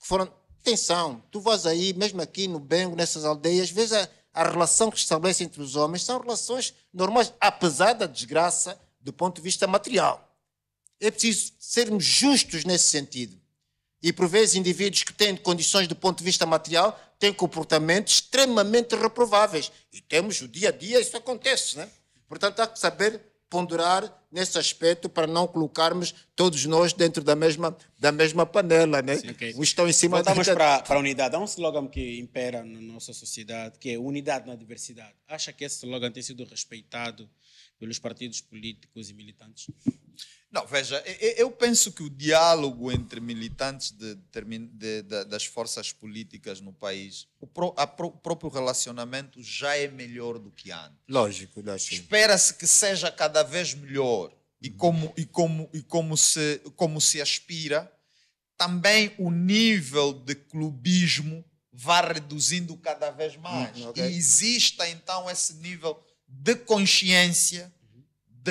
[SPEAKER 2] que foram. Atenção, tu vas aí, mesmo aqui no Bengo, nessas aldeias, às vezes a, a relação que se estabelece entre os homens são relações normais, apesar da desgraça do ponto de vista material. É preciso sermos justos nesse sentido. E por vezes indivíduos que têm condições do ponto de vista material têm comportamentos extremamente reprováveis. E temos o dia a dia, isso acontece. Né? Portanto, há que saber ponderar nesse aspecto para não colocarmos todos nós dentro da mesma, da mesma panela. Né? okay. Estão em cima Voltamos da... para, para a
[SPEAKER 1] unidade. Há um slogan que impera na nossa sociedade, que é unidade na diversidade. Acha que esse slogan tem sido respeitado pelos partidos políticos e militantes?
[SPEAKER 3] Não, veja, eu penso que o diálogo entre militantes de, de, de, das forças políticas no país, o, pro, pro, próprio relacionamento já é melhor do que antes.
[SPEAKER 2] Lógico, lógico.
[SPEAKER 3] Espera-se que seja cada vez melhor. E como, e como, e como, se, como se aspira, também o nível de clubismo vai reduzindo cada vez mais. Hum, okay. E exista então esse nível de consciência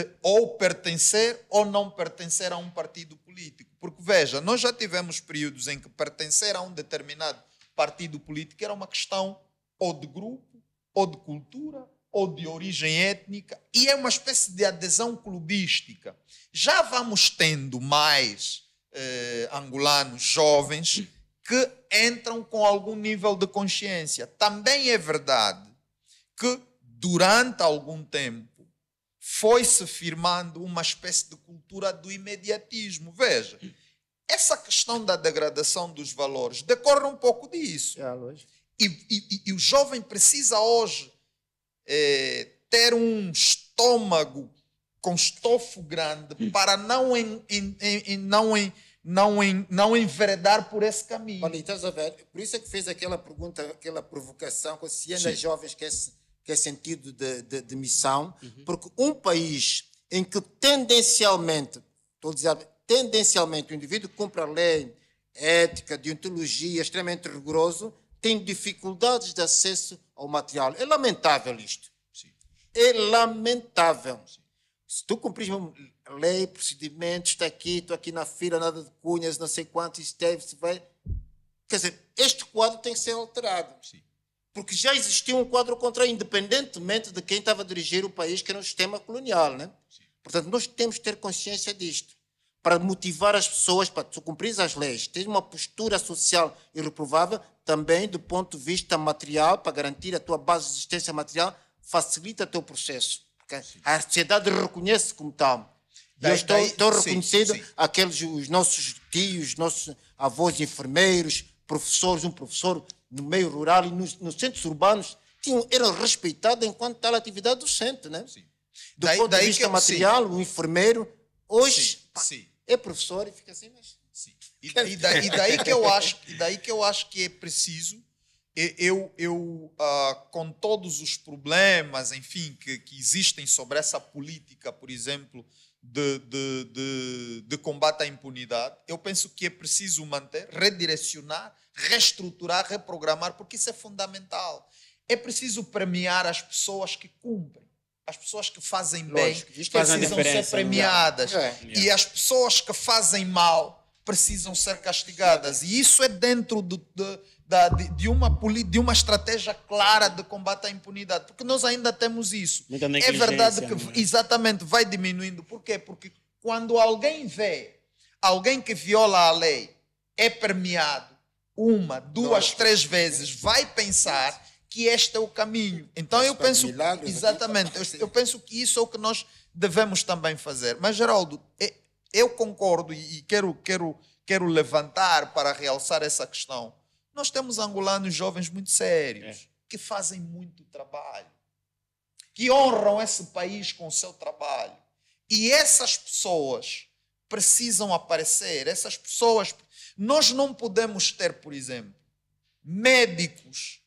[SPEAKER 3] de ou pertencer ou não pertencer a um partido político. Porque veja, nós já tivemos períodos em que pertencer a um determinado partido político era uma questão ou de grupo, ou de cultura, ou de origem étnica, e é uma espécie de adesão clubística. Já vamos tendo mais eh, angolanos jovens que entram com algum nível de consciência. Também é verdade que durante algum tempo foi-se firmando uma espécie de cultura do imediatismo. Veja, essa questão da degradação dos valores decorre um pouco disso. É, e, e, e, o jovem precisa hoje é, ter um estômago com estofo grande para não, em, em, em, não, não, não enveredar por esse caminho. Olha, então, Por isso é que fez aquela pergunta, aquela provocação,
[SPEAKER 2] se ainda jovens que esse que é sentido de, de, de missão, uhum. porque um país em que tendencialmente, estou a dizer, tendencialmente o indivíduo cumpre a lei, ética, deontologia, extremamente rigoroso, tem dificuldades de acesso ao material. É lamentável isto. Sim. É lamentável. Sim. Se tu cumpris a lei, procedimentos, está aqui, estou aqui na fila, nada de cunhas, não sei quanto, isso deve, se vai. Quer dizer, este quadro tem que ser alterado. Sim porque já existia um quadro contrário, independentemente de quem estava a dirigir o país, que era um sistema colonial. Né? Portanto, nós temos que ter consciência disto, para motivar as pessoas para cumprir as leis, ter uma postura social irreprovável, também do ponto de vista material, para garantir a tua base de existência material, facilita o teu processo. Porque a sociedade reconhece como tal.
[SPEAKER 3] Daí, eu estou, daí, estou reconhecido
[SPEAKER 2] sim, sim. aqueles os nossos tios, nossos avós enfermeiros, professores, um professor no meio rural e nos, nos centros urbanos tinham, eram respeitadas enquanto tal atividade docente, né? Sim. Do daí, ponto daí de vista eu, material,
[SPEAKER 3] sim. o enfermeiro, hoje sim, pá, sim. é professor e fica assim, mas. Sim. E, e, daí, e, daí, que eu *laughs* acho, daí que eu acho que é preciso, eu, eu ah, com todos os problemas, enfim, que, que existem sobre essa política, por exemplo, de, de, de, de, combate à impunidade, eu penso que é preciso manter, redirecionar reestruturar, reprogramar, porque isso é fundamental. É preciso premiar as pessoas que cumprem. As pessoas que fazem Lógico, bem precisam ser né? premiadas. É. E as pessoas que fazem mal precisam ser castigadas. E isso é dentro do, de, da, de, de, uma, de uma estratégia clara de combate à impunidade, porque nós ainda temos isso. É verdade que né? exatamente vai diminuindo. Por quê? Porque quando alguém vê alguém que viola a lei é premiado, uma, duas, três vezes, vai pensar que este é o caminho. Então eu é penso, exatamente, eu penso que isso é o que nós devemos também fazer. Mas Geraldo, é, eu concordo e quero quero quero levantar para realçar essa questão. Nós temos angolanos jovens muito sérios é. que fazem muito trabalho, que honram esse país com o seu trabalho. E essas pessoas precisam aparecer, essas pessoas nós não podemos ter, por exemplo, médicos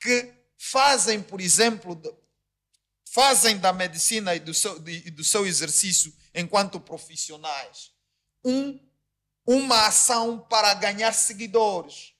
[SPEAKER 3] que fazem, por exemplo, fazem da medicina e do seu, de, do seu exercício enquanto profissionais um, uma ação para ganhar seguidores.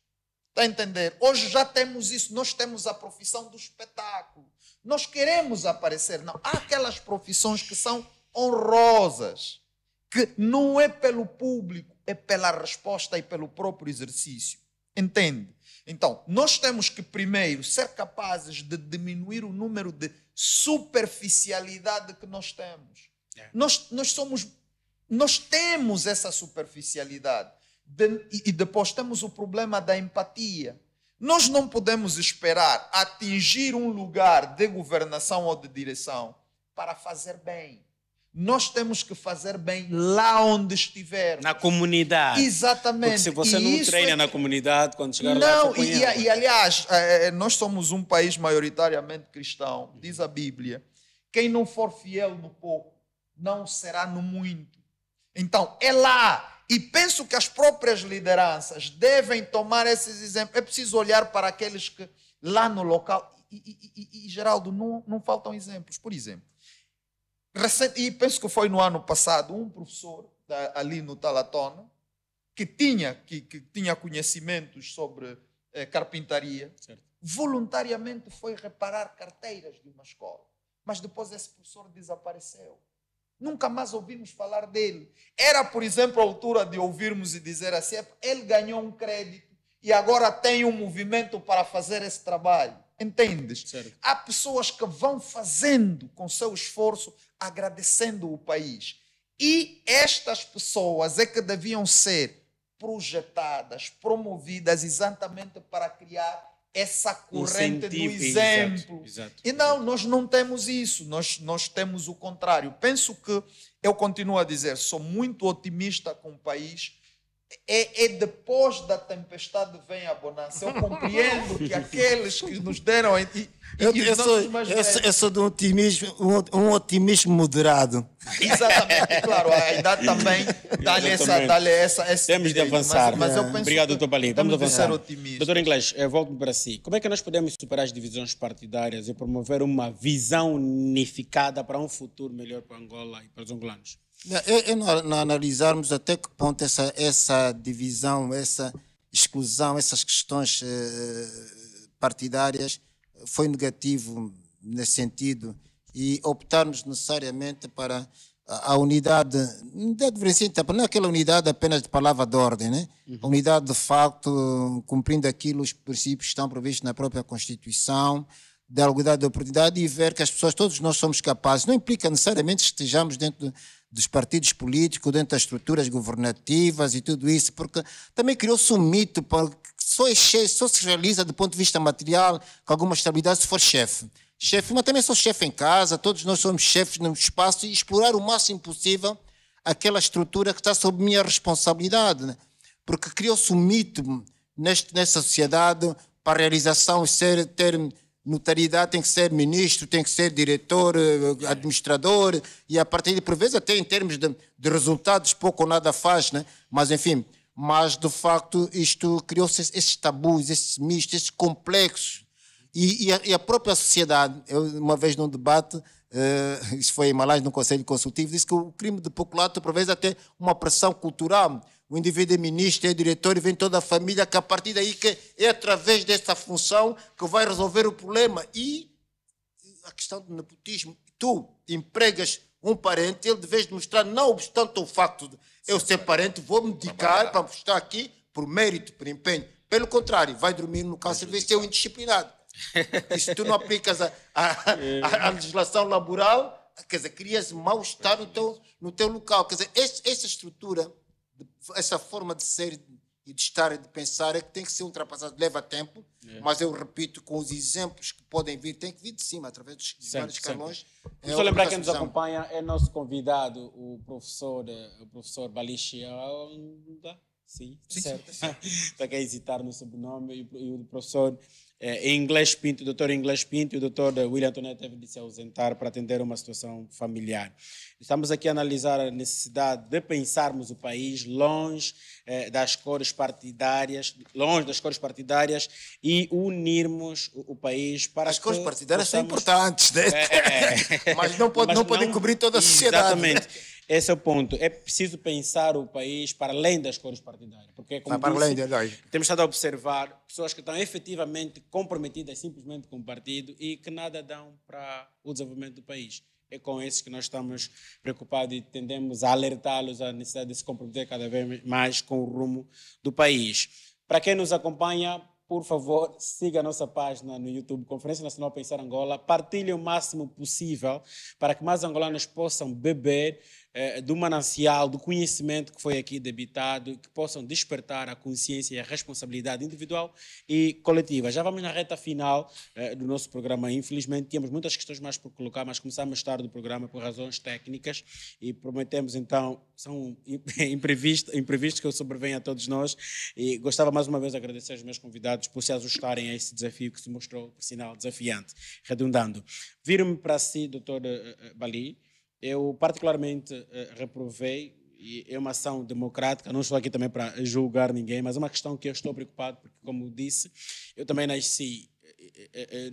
[SPEAKER 3] Está a entender? Hoje já temos isso, nós temos a profissão do espetáculo. Nós queremos aparecer. Não, há aquelas profissões que são honrosas, que não é pelo público é pela resposta e pelo próprio exercício. Entende? Então, nós temos que primeiro ser capazes de diminuir o número de superficialidade que nós temos. É. Nós, nós somos, nós temos essa superficialidade. De, e depois temos o problema da empatia. Nós não podemos esperar atingir um lugar de governação ou de direção para fazer bem nós temos que fazer bem lá onde estiver. Na
[SPEAKER 1] comunidade. Exatamente. Porque se você e não treina é na comunidade, quando chegar não, lá... Não, e, e,
[SPEAKER 3] aliás, é, é, nós somos um país maioritariamente cristão. Diz a Bíblia, quem não for fiel no pouco, não será no muito. Então, é lá. E penso que as próprias lideranças devem tomar esses exemplos. É preciso olhar para aqueles que lá no local... E, e, e Geraldo, não, não faltam exemplos. Por exemplo, Recente, e penso que foi no ano passado, um professor da, ali no Talatona, que tinha, que, que tinha conhecimentos sobre eh, carpintaria, certo. voluntariamente foi reparar carteiras de uma escola. Mas depois esse professor desapareceu. Nunca mais ouvimos falar dele. Era, por exemplo, a altura de ouvirmos e dizer assim: é, ele ganhou um crédito e agora tem um movimento para fazer esse trabalho. Entendes? Certo. Há pessoas que vão fazendo com seu esforço, agradecendo o país. E estas pessoas é que deviam ser projetadas, promovidas exatamente para criar essa corrente Incentivo, do exemplo. Exato, exato. E não, nós não temos isso, nós, nós temos o contrário. Penso que, eu continuo a dizer, sou muito otimista com o país é, é, depois da tempestade vem a bonança. Eu compreendo *laughs* que aqueles que nos deram. E, e eu, eu, sou, eu, sou, eu,
[SPEAKER 2] sou, de um otimismo, um, um otimismo moderado.
[SPEAKER 3] Exatamente, claro. A idade também dá-lhe essa, dá
[SPEAKER 2] essa, essa. Temos de avançar.
[SPEAKER 1] Mas, mas é. Obrigado, doutor Balim. Vamos avançar. Doutor Inglês, volto para si. Como é que nós podemos superar as divisões partidárias e promover uma visão unificada para um futuro melhor para Angola e para os angolanos?
[SPEAKER 2] É, é não, analisarmos até que ponto essa, essa divisão, essa exclusão, essas questões eh, partidárias foi negativo nesse sentido e optarmos necessariamente para a unidade, unidade diferenciada, não é aquela unidade apenas de palavra de ordem, né? Uhum. A unidade de facto, cumprindo aquilo, os princípios que estão previstos na própria Constituição, da igualdade de oportunidade e ver que as pessoas, todos nós somos capazes, não implica necessariamente que estejamos dentro de, dos partidos políticos, dentro das estruturas governativas e tudo isso, porque também criou-se um mito para que só, é chefe, só se realiza do ponto de vista material, com alguma estabilidade, se for chefe. Chefe, mas também sou chefe em casa, todos nós somos chefes no espaço e explorar o máximo possível aquela estrutura que está sob minha responsabilidade, né? porque criou-se um mito neste, nessa sociedade para a realização ser, ter Notariedade tem que ser ministro, tem que ser diretor, eh, administrador, e a partir de, por vezes, até em termos de, de resultados, pouco ou nada faz, né? Mas, enfim, mas de facto isto criou-se esses tabus, esses mistos, esses complexos. E, e, a, e a, própria sociedade, eu, uma vez num debate, uh, isso foi em Malás, num conselho consultivo, disse que o crime de populato, por vezes, até uma pressão cultural o indivíduo é ministro, é diretor e vem toda a família, que a partir daí que é através desta função que vai resolver o problema. E a questão do nepotismo. Tu empregas um parente, ele deves mostrar, não obstante o facto de eu ser parente, vou-me dedicar para estar aqui por mérito, por empenho. Pelo contrário, vai dormir no cárcere, vê ser indisciplinado. E se tu não aplicas a, a, a, a legislação laboral, quer dizer, crias mal-estar no teu, no teu local. Quer dizer, essa estrutura essa forma de ser e de estar e de pensar é que tem que ser ultrapassado, leva tempo, é. mas eu repito, com os exemplos que podem vir, tem que vir de cima, através dos vários escalões. É só lembrar quem nos acompanha é nosso
[SPEAKER 1] convidado, o professor, eh, o professor Balixia. Sim, sim, certo. *laughs* a hesitar no sobrenome e o professor é, em inglês Pinto, o doutor Inglês Pinto e o doutor eh, William Antonelli teve de se ausentar para atender uma situação familiar. Estamos aqui a analisar a necessidade de pensarmos o país longe eh, das cores partidárias, longe das cores partidárias e unirmos o, o país para As cores partidárias possamos... são importantes, né? é, é. é. *laughs* mas não, pode, mas não, não podem cobrir toda a sociedade. Exatamente. Né? Esse é o ponto. É preciso pensar o país para além das cores partidárias. Porque, é como para disse, além de temos estado a observar pessoas que estão efetivamente comprometidas simplesmente com o partido e que nada dão para o desenvolvimento do país. É com esses que nós estamos preocupados e tendemos a alertá-los à necessidade de se comprometer cada vez mais com o rumo do país. Para quem nos acompanha, por favor, siga a nossa página no YouTube, Conferência Nacional Pensar Angola. Partilhe o máximo possível para que mais angolanos possam beber eh, do manancial, do conhecimento que foi aqui debitado, que possam despertar a consciência e a responsabilidade individual e coletiva. Já vamos na reta final eh, do nosso programa. Infelizmente, tínhamos muitas questões mais por colocar, mas começamos tarde do programa por razões técnicas e prometemos, então, são *laughs* imprevistos, imprevistos que sobrevêm a todos nós. E gostava mais uma vez de agradecer aos meus convidados por se ajustarem a esse desafio que se mostrou, por sinal, desafiante, redundando. Viro-me para si, doutor eh, Bali. Eu, particularmente, eh, reprovei, e é uma ação democrática, não estou aqui também para julgar ninguém, mas é uma questão que eu estou preocupado, porque, como disse, eu também nasci eh, eh,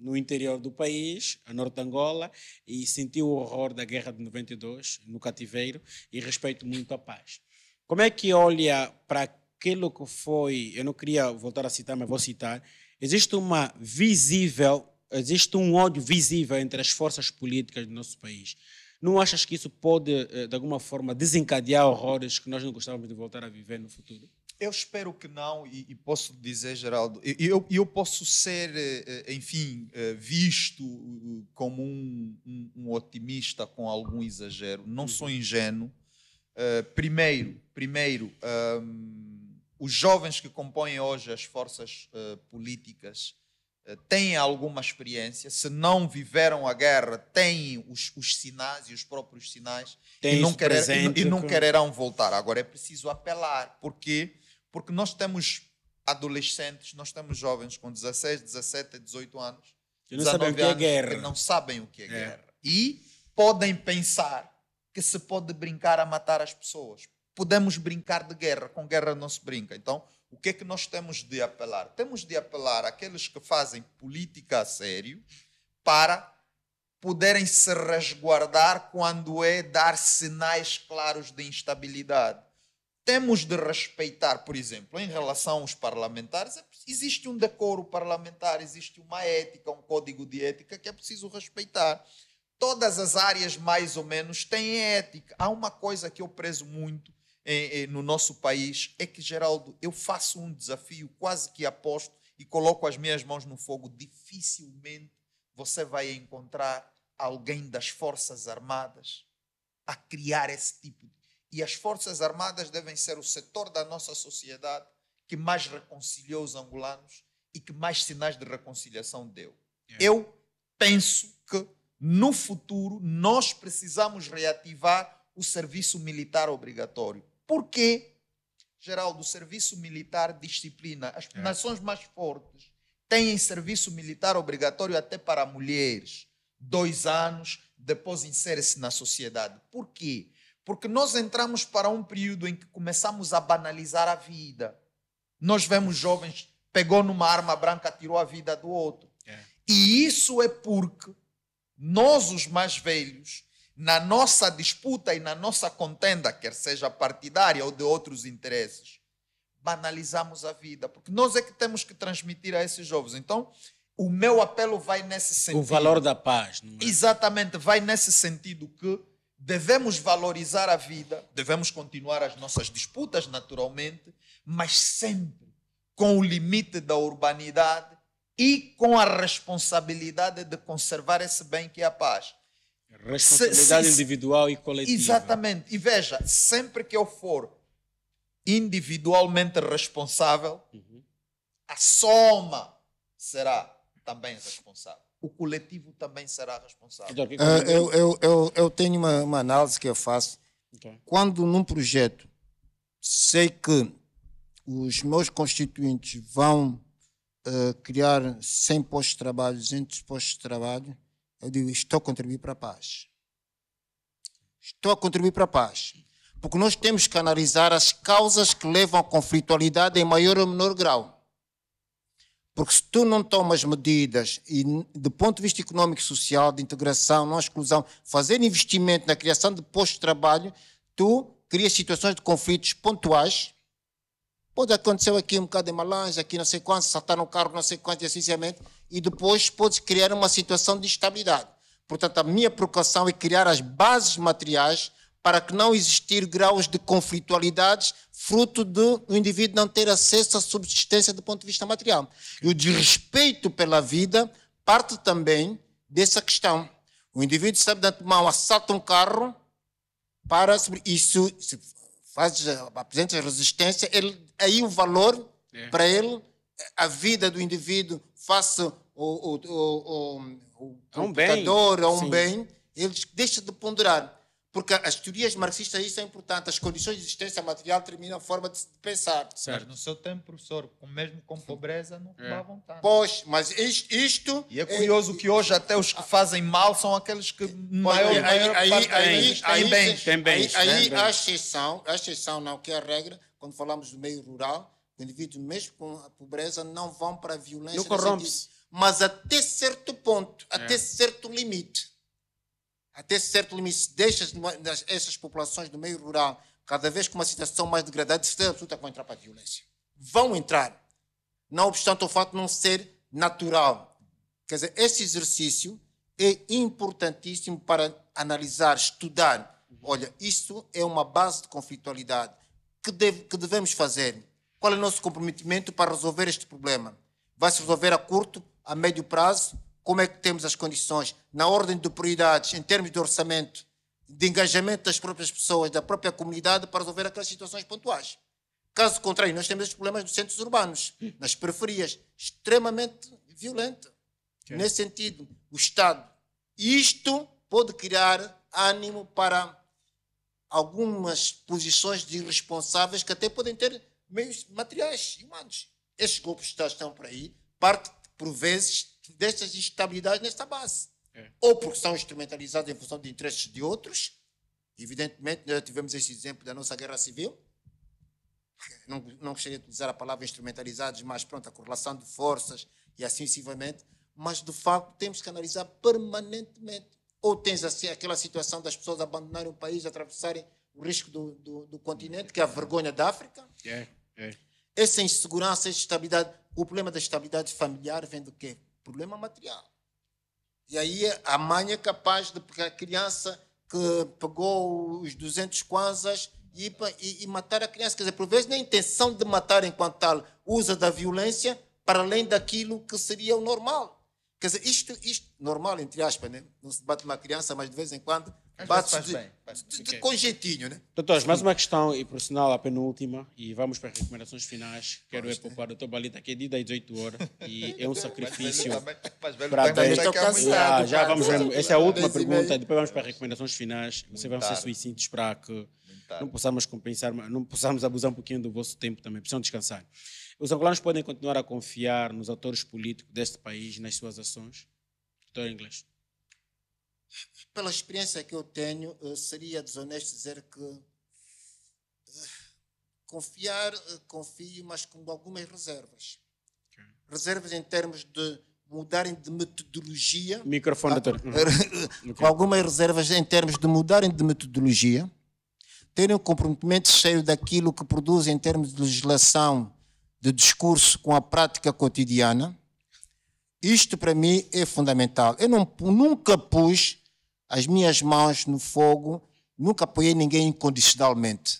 [SPEAKER 1] no interior do país, a norte de Angola, e senti o horror da guerra de 92, no cativeiro, e respeito muito a paz. Como é que olha para aquilo que foi, eu não queria voltar a citar, mas vou citar, existe uma visível existe um ódio visível entre as forças políticas do nosso país. Não achas que isso pode, eh, de alguma forma, desencadear horrores que nós não gostávamos de voltar a viver no futuro?
[SPEAKER 3] Eu espero que não, e, e posso dizer, Geraldo, eu, eu, posso ser, eh, eh, enfim, visto como um, um, um otimista com algum exagero. Não uhum. sou ingênuo. primeiro, primeiro ehm, os jovens que compõem hoje as forças políticas têm alguma experiência, se não viveram a guerra, têm os, os sinais e os próprios sinais e não, querer, e, e não quererão voltar. Agora é preciso apelar. Porquê? Porque nós temos adolescentes, nós temos jovens com 16, 17, 18 anos, que não sabem o que é guerra. Que não sabem o que é, é guerra. E podem pensar que se pode brincar a matar as pessoas. Podemos brincar de guerra, com guerra não se brinca. Então, o que é que nós temos de apelar? Temos de apelar àqueles que fazem política a sério para poderem se resguardar quando é dar sinais claros de instabilidade. Temos de respeitar, por exemplo, em relação aos parlamentares, existe um decoro parlamentar, existe uma ética, um código de ética que é preciso respeitar. Todas as áreas, mais ou menos, têm ética. Há uma coisa que eu prezo muito no nosso país é que, Geraldo, eu faço um desafio, quase que aposto e coloco as minhas mãos no fogo. Dificilmente você vai encontrar alguém das Forças Armadas a criar esse tipo de. E as Forças Armadas devem ser o setor da nossa sociedade que mais reconciliou os angolanos e que mais sinais de reconciliação deu. É. Eu penso que no futuro nós precisamos reativar o serviço militar obrigatório. Porque, Geraldo, o serviço militar disciplina. As é. nações mais fortes têm serviço militar obrigatório até para mulheres. Dois anos, depois insere-se na sociedade. Por quê? Porque nós entramos para um período em que começamos a banalizar a vida. Nós vemos jovens, pegou numa arma branca, tirou a vida do outro. É. E isso é porque nós, os mais velhos, na nossa disputa e na nossa contenda, quer seja partidária ou de outros interesses, banalizamos a vida, porque nós é que temos que transmitir a esses jovens. Então, o meu apelo vai nesse sentido. O valor da paz. Não é? Exatamente, vai nesse sentido que devemos valorizar a vida, devemos continuar as nossas disputas naturalmente, mas sempre com o limite da urbanidade e com a responsabilidade de conservar esse bem que é a paz. Responsabilidade se, se, individual e coletiva. Exatamente. E veja, sempre que eu for individualmente responsável, uhum. a soma será também responsável. O coletivo também será responsável. Uh, eu,
[SPEAKER 2] eu, eu, eu, tenho uma, uma, análise que eu faço. Okay. Quando num projeto sei que os meus constituintes vão uh, criar 100 postos de trabalho, 200 postos de trabalho, eu digo, estou a contribuir para a paz. Estou a contribuir para a paz. Porque nós temos que analisar as causas que levam à conflitualidade em maior ou menor grau. Porque se tu não tomas medidas, e do ponto de vista económico e social, de integração, não exclusão, fazer investimento na criação de postos de trabalho, tu crias situações de conflitos pontuais. Pode acontecer aqui um bocado de malange, aqui não sei quanto, saltar no carro, não sei quanto, e assim, e depois pode criar uma situação de estabilidade. Portanto, a minha preocupação é criar as bases materiais para que não existir graus de conflitualidades fruto do indivíduo não ter acesso à subsistência do ponto de vista material. E o desrespeito pela vida parte também dessa questão. O indivíduo sabe de antemão, assalta um carro para isso, se faz, apresenta resistência, ele, aí o valor é. para ele a vida do indivíduo faça o o o é um computador, bem. É um Sim. bem, eles deixam de ponderar. Porque as teorias marxistas, isso é importante, as condições de existência material terminam a forma de pensar. Certo.
[SPEAKER 3] no seu tempo, professor, mesmo com pobreza, não é. vontade. Pois, mas isto. isto e é curioso é, que hoje até os que fazem mal são aqueles que maior, maior aí, aí, bens. Aí, tem bens. Aí, né? a
[SPEAKER 2] exceção, a exceção não, que é a regra, quando falamos do meio rural, indivíduos, mesmo com a pobreza, não vão para a violência. Não corrompe Mas até certo ponto, é. até certo limite. Até certo limite. Se deixas essas populações do meio rural cada vez com uma situação mais degradada, de certeza absoluta vão entrar para a violência. Vão entrar. Não obstante o fato de não ser natural. Quer dizer, este exercício é importantíssimo para analisar, estudar. Olha, isso é uma base de conflitualidade. que, deve, que devemos fazer? Qual é o nosso comprometimento para resolver este problema? Vai se resolver a curto, a médio prazo? Como é que temos as condições, na ordem de prioridades, em termos de orçamento, de engajamento das próprias pessoas, da própria comunidade, para resolver aquelas situações pontuais? Caso contrário, nós temos os problemas nos centros urbanos, nas periferias, extremamente violenta. Okay. Nesse sentido, o Estado, isto pode criar ânimo para algumas posições de irresponsáveis que até podem ter meios materiais e humanos. Estes golpes que estão por aí, parte, por vezes, destas instabilidades nesta base. É. Ou porque são instrumentalizados em função de interesses de outros. Evidentemente, nós tivemos este exemplo da nossa guerra civil. Não, não gostaria de utilizar a palavra instrumentalizados, mas pronto, a correlação de forças e assim sucessivamente. Mas, de facto, temos que analisar permanentemente. Ou tens assim, aquela situação das pessoas abandonarem o país, atravessarem o risco do, do, do continente, que é a vergonha da África. É. É. Essa insegurança, essa estabilidade. O problema da estabilidade familiar vem do quê? Problema material. E aí a mãe é capaz de pegar a criança que pegou os 200 kwanzas e, e, e, matar a criança. Quer dizer, por vezes, na intenção de matar enquanto tal, usa da violência para além daquilo que seria o normal. Quer dizer, isto, isto normal, entre aspas, né? não se bate uma criança, mas de vez em quando Bates de, bem. De, de, okay. com jeitinho, né?
[SPEAKER 1] Doutores, mais uma questão, e por sinal a penúltima, e vamos para as recomendações finais. Quero é poupar o doutor Balita, que é dia 18 horas, e *laughs* é um sacrifício. Tá para bem. Tá já, já vamos ver. Essa é a última pergunta, depois vamos para as recomendações finais. Vocês vão ser suicintos para que não possamos compensar, não possamos abusar um pouquinho do vosso tempo também. Precisam descansar. Os angolanos podem continuar a confiar nos atores políticos deste país, nas suas ações? Doutor Inglês.
[SPEAKER 2] Pela experiência que eu tenho, eh, seria desonesto dizer que eh, confiar, eh, confio, mas com algumas reservas. Okay. Reservas em termos de mudarem de metodologia. Microfone, ah, doutor. Uhum. com algumas reservas em termos de mudarem de metodologia, terem um comprometimento cheio daquilo que produzem em termos de legislação, de discurso com a prática cotidiana isto para mim é fundamental. Eu não, nunca pus as minhas mãos no fogo, nunca apoiei ninguém incondicionalmente.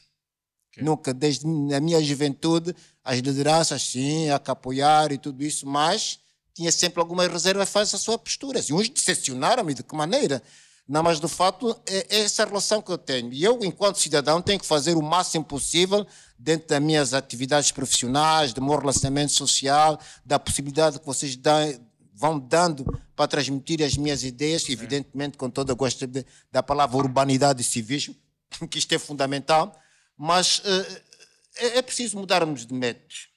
[SPEAKER 2] Okay. Nunca, desde a minha juventude, as lideranças, sim, a apoiar e tudo isso, mas tinha sempre algumas reservas face à sua postura. E assim, uns decepcionaram-me de que maneira. Não, mas de fato é, é essa relação que eu tenho. E eu, enquanto cidadão, tenho que fazer o máximo possível dentro das minhas atividades profissionais, do meu relacionamento social, da possibilidade que vocês dão, vão dando para transmitir as minhas ideias, evidentemente com toda a gosto de, da palavra urbanidade e civismo, *laughs* que isto é fundamental, mas eh, é, é preciso mudarmos de métodos.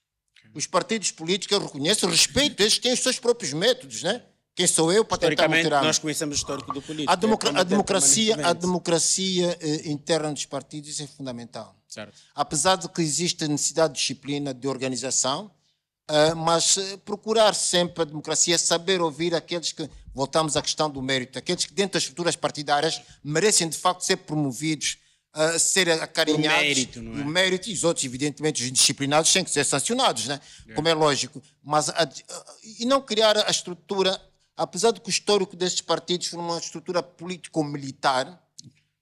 [SPEAKER 2] Os partidos políticos, eu reconheço, respeito, eles têm os seus próprios métodos, né? Quem sou eu para tentar alterar? Nós
[SPEAKER 1] conhecemos o histórico do político. A, é democra é a democracia, a
[SPEAKER 2] democracia eh, interna dos partidos é fundamental. Certo. Apesar de que existe necessidade de disciplina, de organização, ah, mas ah, procurar sempre a democracia, saber ouvir aqueles que, voltamos à questão do mérito, aqueles que dentro das estruturas partidárias merecem de facto ser promovidos, ah, ser acarinhados. O mérito, não é? O mérito e os outros, evidentemente, os indisciplinados têm que ser sancionados, né? É. como é lógico. Mas, e não criar a estrutura, apesar de que o histórico destes partidos foi uma estrutura político-militar,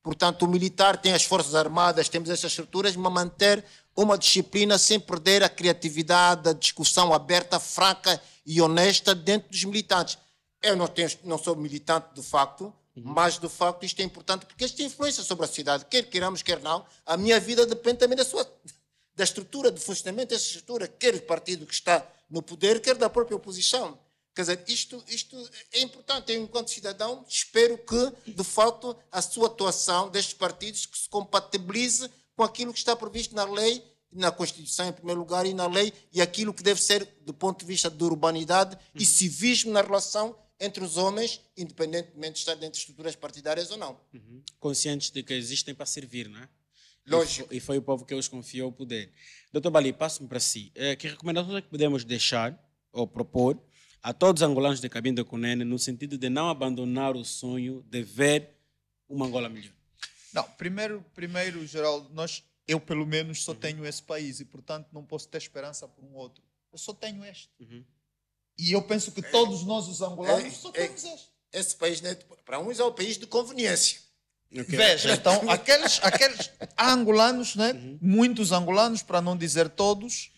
[SPEAKER 2] portanto o militar tem as forças armadas, temos essas estruturas, mas manter uma disciplina sem perder a criatividade, a discussão aberta, franca e honesta dentro dos militantes. Eu não, tenho, não sou militante de facto, uhum. mas de facto isto é importante porque isto tem influência sobre a sociedade, quer queiramos, quer não. A minha vida depende também da sua da estrutura de funcionamento dessa estrutura, quer do partido que está no poder, quer da própria oposição. Quer dizer, isto, isto é importante. Eu, enquanto cidadão, espero que, de facto, a sua atuação destes partidos que se compatibilize com aquilo que está previsto na lei, na Constituição, em primeiro lugar, e na lei, e aquilo que deve ser, do ponto de vista de urbanidade uhum. e civismo na relação entre os homens, independentemente de estar dentro de estruturas partidárias ou não.
[SPEAKER 1] Uhum. Conscientes de que existem para servir, não é? Lógico. E foi o povo que os confiou o poder. Doutor Bali, passo-me para si. Eh, que recomendações é que podemos deixar ou propor a todos os angolanos de Cabinda Cunene no sentido de não abandonar o sonho de ver uma Angola melhor?
[SPEAKER 3] Não, primeiro, primeiro Geraldo, nós, eu pelo menos só uhum. tenho esse país e, portanto, não posso ter esperança por um outro. Eu só tenho este. Uhum. E eu penso que é, todos nós, os angolanos,
[SPEAKER 2] é, só é. temos é, este. Esse país, né, para uns, é o país de conveniência. Okay. Veja, então,
[SPEAKER 3] aqueles, aqueles angolanos, né, uhum. muitos angolanos, para não dizer todos,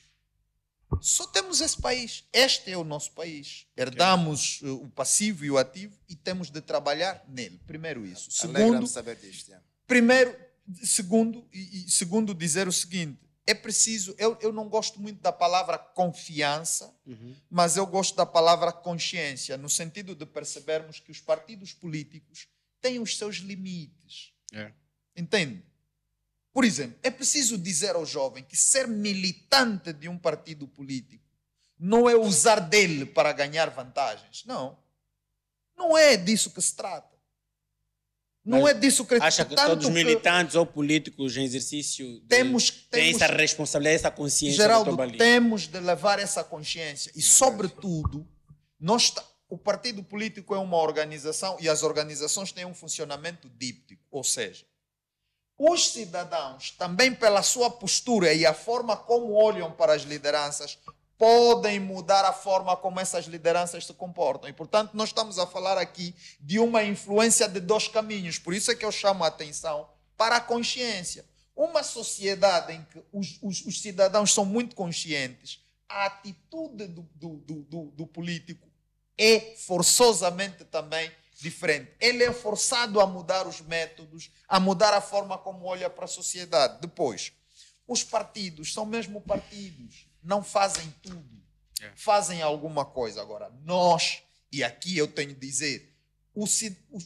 [SPEAKER 3] só temos esse país. Este é o nosso país. Herdamos okay. Eh, o passivo e o ativo e temos de trabalhar nele. Primeiro isso. Segundo, saber disto, yeah. É. Primeiro, segundo, e segundo dizer o seguinte, é preciso, eu, eu não gosto muito da palavra confiança, uhum. mas eu gosto da palavra consciência, no sentido de percebermos que os partidos políticos têm os seus limites. É. Entende? Por exemplo, é preciso dizer ao jovem que ser militante de um partido político não é usar dele para ganhar vantagens. Não. Não é disso que se trata. Não Mas é disso que Acha que todos os
[SPEAKER 1] militantes ou políticos em exercício temos, têm essa responsabilidade, essa consciência Geraldo,
[SPEAKER 3] temos de levar essa consciência. E, sobretudo, nós, o partido político é uma organização e as organizações têm um funcionamento díptico. Ou seja, os cidadãos, também pela sua postura e a forma como olham para as lideranças, podem mudar a forma como essas lideranças se comportam. E, portanto, nós estamos a falar aqui de uma influência de dois caminhos. Por isso é que eu chamo a atenção para a consciência. Uma sociedade em que os, os, os cidadãos são muito conscientes, a atitude do, do, do, do, político é forçosamente também diferente. Ele é forçado a mudar os métodos, a mudar a forma como olha para a sociedade. Depois, os partidos são mesmo partidos não fazem tudo. É. Fazem alguma coisa. Agora, nós, e aqui eu tenho de dizer, o,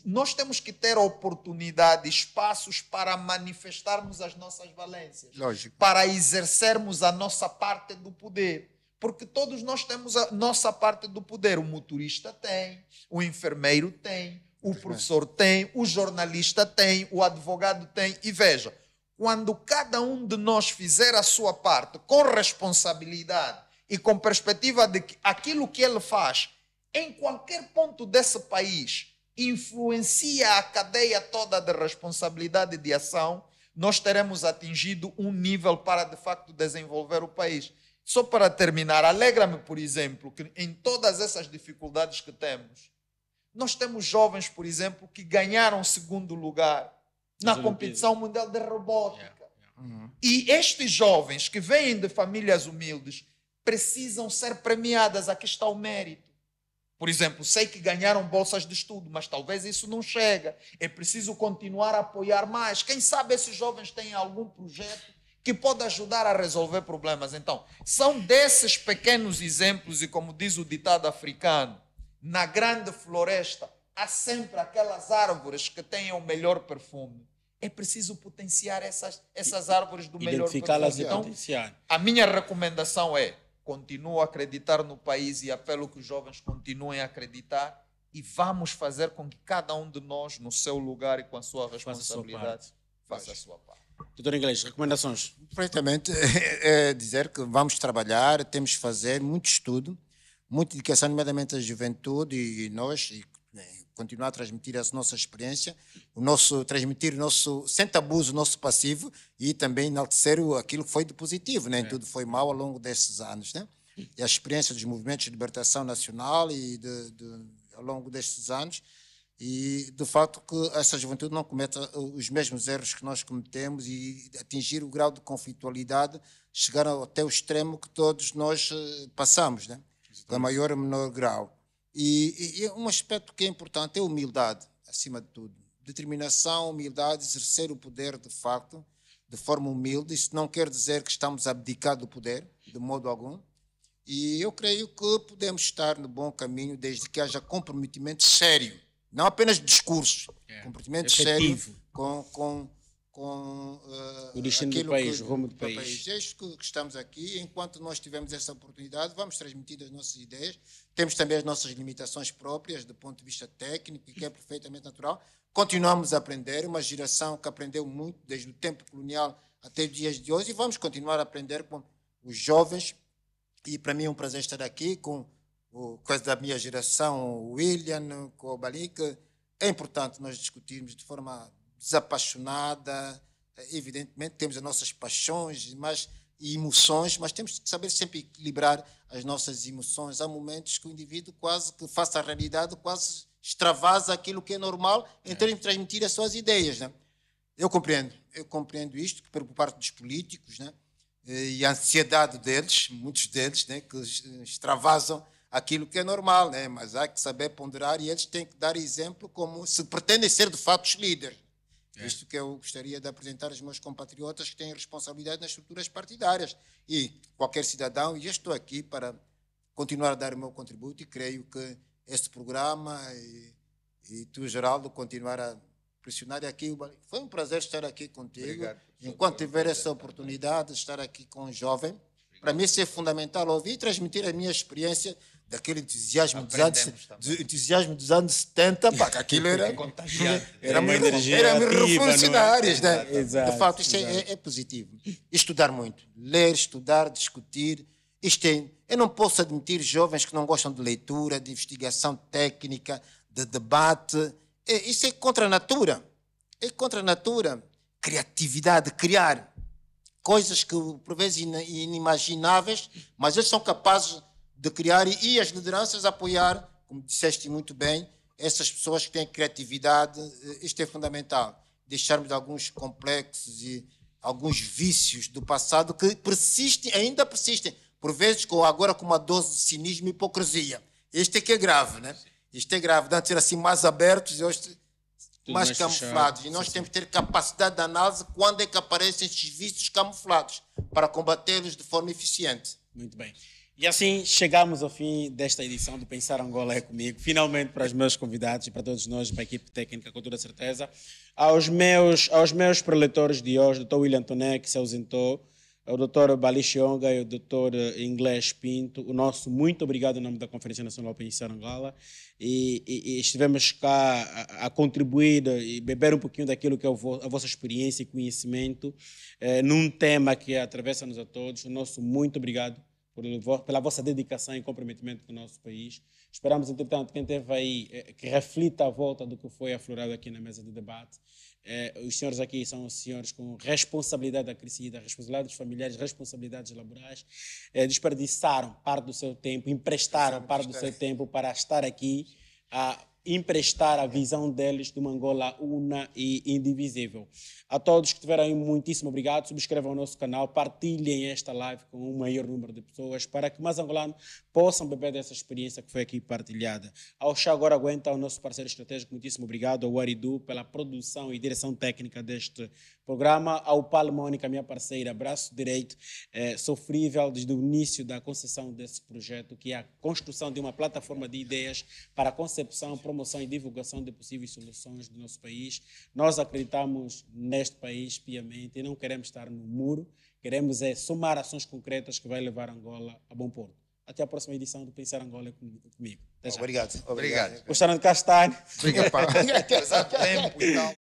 [SPEAKER 3] nós temos que ter oportunidade, espaços para manifestarmos as nossas valências. Lógico. Para exercermos a nossa parte do poder porque todos nós temos a nossa parte do poder. O motorista tem, o enfermeiro tem, o professor tem, o jornalista tem, o advogado tem. E veja, quando cada um de nós fizer a sua parte com responsabilidade e com perspectiva de que aquilo que ele faz em qualquer ponto desse país influencia a cadeia toda de responsabilidade e de ação, nós teremos atingido um nível para de facto desenvolver o país. Só para terminar, alegra-me, por exemplo, que em todas essas dificuldades que temos, nós temos jovens, por exemplo, que ganharam segundo lugar na competição mundial de robótica. Uhum. E estes jovens que vêm de famílias humildes precisam ser premiadas. Aqui está o mérito. Por exemplo, sei que ganharam bolsas de estudo, mas talvez isso não chega. É preciso continuar a apoiar mais. Quem sabe esses jovens têm algum projeto que pode ajudar a resolver problemas. Então, são desses pequenos exemplos, e como diz o ditado africano, na grande floresta há sempre aquelas árvores que têm o melhor perfume. É preciso potenciar essas, essas árvores do melhor perfume. Então, potenciar. a minha recomendação é continuo a acreditar no país e apelo que os jovens continuem a acreditar e vamos fazer com que cada um de nós, no seu lugar e com a sua responsabilidade, faça a sua parte.
[SPEAKER 2] Doutor Inglês, recomendações? Perfeitamente. *laughs* É dizer que vamos trabalhar, temos que fazer muito estudo, muita educação, nomeadamente a juventude e nós, e continuar a transmitir a nossa experiência, o nosso transmitir o nosso sem tabus o nosso passivo e também enaltecer aquilo que foi de positivo, nem né? é. tudo foi mal ao longo destes anos, né? E a experiência dos movimentos de libertação nacional e de, de, ao longo destes anos e do fato que essa juventude não cometa os mesmos erros que nós cometemos e atingir o grau de conflitualidade, chegar até o extremo que todos nós eh, passamos, né? Da maior ou menor grau. E, e, é um aspecto que é importante é a humildade, acima de tudo. Determinação, humildade, exercer o poder de facto, de forma humilde. Isso não quer dizer que estamos abdicados do poder, de modo algum. E eu creio que podemos estar no bom caminho desde que haja comprometimento sério, não apenas discursos, é, comprometimento efetivo. sério com, com com uh, o eh, destino do país, que, rumo do, país. país. É que, estamos aqui. Enquanto nós tivermos essa oportunidade, vamos transmitir as nossas ideias. Temos também as nossas limitações próprias do ponto de vista técnico, que é perfeitamente natural. Continuamos a aprender, uma geração que aprendeu muito desde o tempo colonial até os dias de hoje, e vamos continuar a aprender com os jovens. E para mim é um prazer estar aqui com o coisa da minha geração, o William, com o Balik. É importante nós discutirmos de forma desapaixonada. Evidentemente, temos as nossas paixões mas, e emoções, mas temos que saber sempre equilibrar as nossas emoções. Há momentos que o indivíduo quase que faça a realidade, quase extravasa aquilo que é normal em é. termos de transmitir as suas ideias. Né? Eu compreendo, eu compreendo isto que por parte dos políticos né? e a ansiedade deles, muitos deles, né? que extravasam aquilo que é normal, né? mas há que saber ponderar e eles têm que dar exemplo como se pretendem ser de fato os líderes. É. Isto que eu gostaria de apresentar aos meus compatriotas que têm responsabilidade nas estruturas partidárias. E qualquer cidadão, e eu estou aqui para continuar a dar o meu contributo e creio que este programa e, e tu, Geraldo, continuar a pressionar aqui. Foi um prazer estar aqui contigo. Obrigado, Enquanto tiver essa oportunidade de estar aqui com um jovem, Obrigado. para mim isso é fundamental ouvir e transmitir a minha experiência daquele entusiasmo dos, anos, do entusiasmo dos anos 70, pá, que aquilo era. *laughs*
[SPEAKER 3] É era é era é? revolucionárias, né? Exato, de facto, isto é, é,
[SPEAKER 2] positivo. Estudar muito. Ler, estudar, discutir. Isto é, eu não posso admitir jovens que não gostam de leitura, de investigação técnica, de debate. É, isso é contra a natura. É contra a natura. Criatividade, criar coisas que por vezes inimagináveis, mas eles são capazes de criar e as lideranças apoiar, como disseste muito bem, essas pessoas que têm criatividade. Eh, isto é fundamental. Deixarmos alguns complexos e alguns vícios do passado que persistem, ainda persistem, por vezes com, agora com uma dose de cinismo e hipocrisia. Este é que é grave, né? Este é grave. Antes era assim mais abertos e hoje Tudo mais, camuflados. E nós temos que ter capacidade de análise quando é que aparecem estes vícios camuflados para combatê-los de forma eficiente.
[SPEAKER 1] Muito bem. E assim chegamos ao fim desta edição do Pensar Angola é comigo, finalmente para os meus convidados e para todos nós, para a equipe técnica, com toda certeza. Aos meus, aos meus preletores de hoje, o Dr. William Toné, que se ausentou, o Dr. Balixionga e o Dr. Eh, Inglês Pinto, o nosso muito obrigado em nome da Conferência Nacional Pensar Angola. E, e, e estivemos cá a, a, contribuir e beber um pouquinho daquilo que é vo, a vossa experiência e conhecimento eh, num tema que atravessa-nos a todos. O nosso muito obrigado pela vossa dedicação e comprometimento com o nosso país. Esperamos, entretanto, quem esteve aí eh, que reflita a volta do que foi aflorado aqui na mesa de debate. Eh, os senhores aqui são os senhores com responsabilidade acrescida, responsabilidades familiares, responsabilidades laborais. Eh, desperdiçaram parte do seu tempo, emprestaram parte do seu tempo para estar aqui a emprestar a visão deles de uma Angola una e indivisível. A todos que estiveram aí, muitíssimo obrigado. Subscrevam o nosso canal, partilhem esta live com o um maior número de pessoas para que mais angolanos possam beber dessa experiência que foi aqui partilhada. Ao chá agora aguenta o nosso parceiro estratégico, muitíssimo obrigado ao Aridu pela produção e direção técnica deste programa, ao Paulo Mônica, minha parceira, braço direito, eh, sofrível desde o início da concessão desse projeto, que é a construção de uma plataforma de ideias para a concepção, promoção e divulgação de possíveis soluções do nosso país. Nós acreditamos neste país piamente e não queremos estar no muro, queremos é somar ações concretas que vai levar Angola a bom porto. Até a próxima edição do Pensar Angola comigo. Obrigado. Obrigado. Gostaram de castanho? Obrigado. Apesar *laughs* tempo e tal.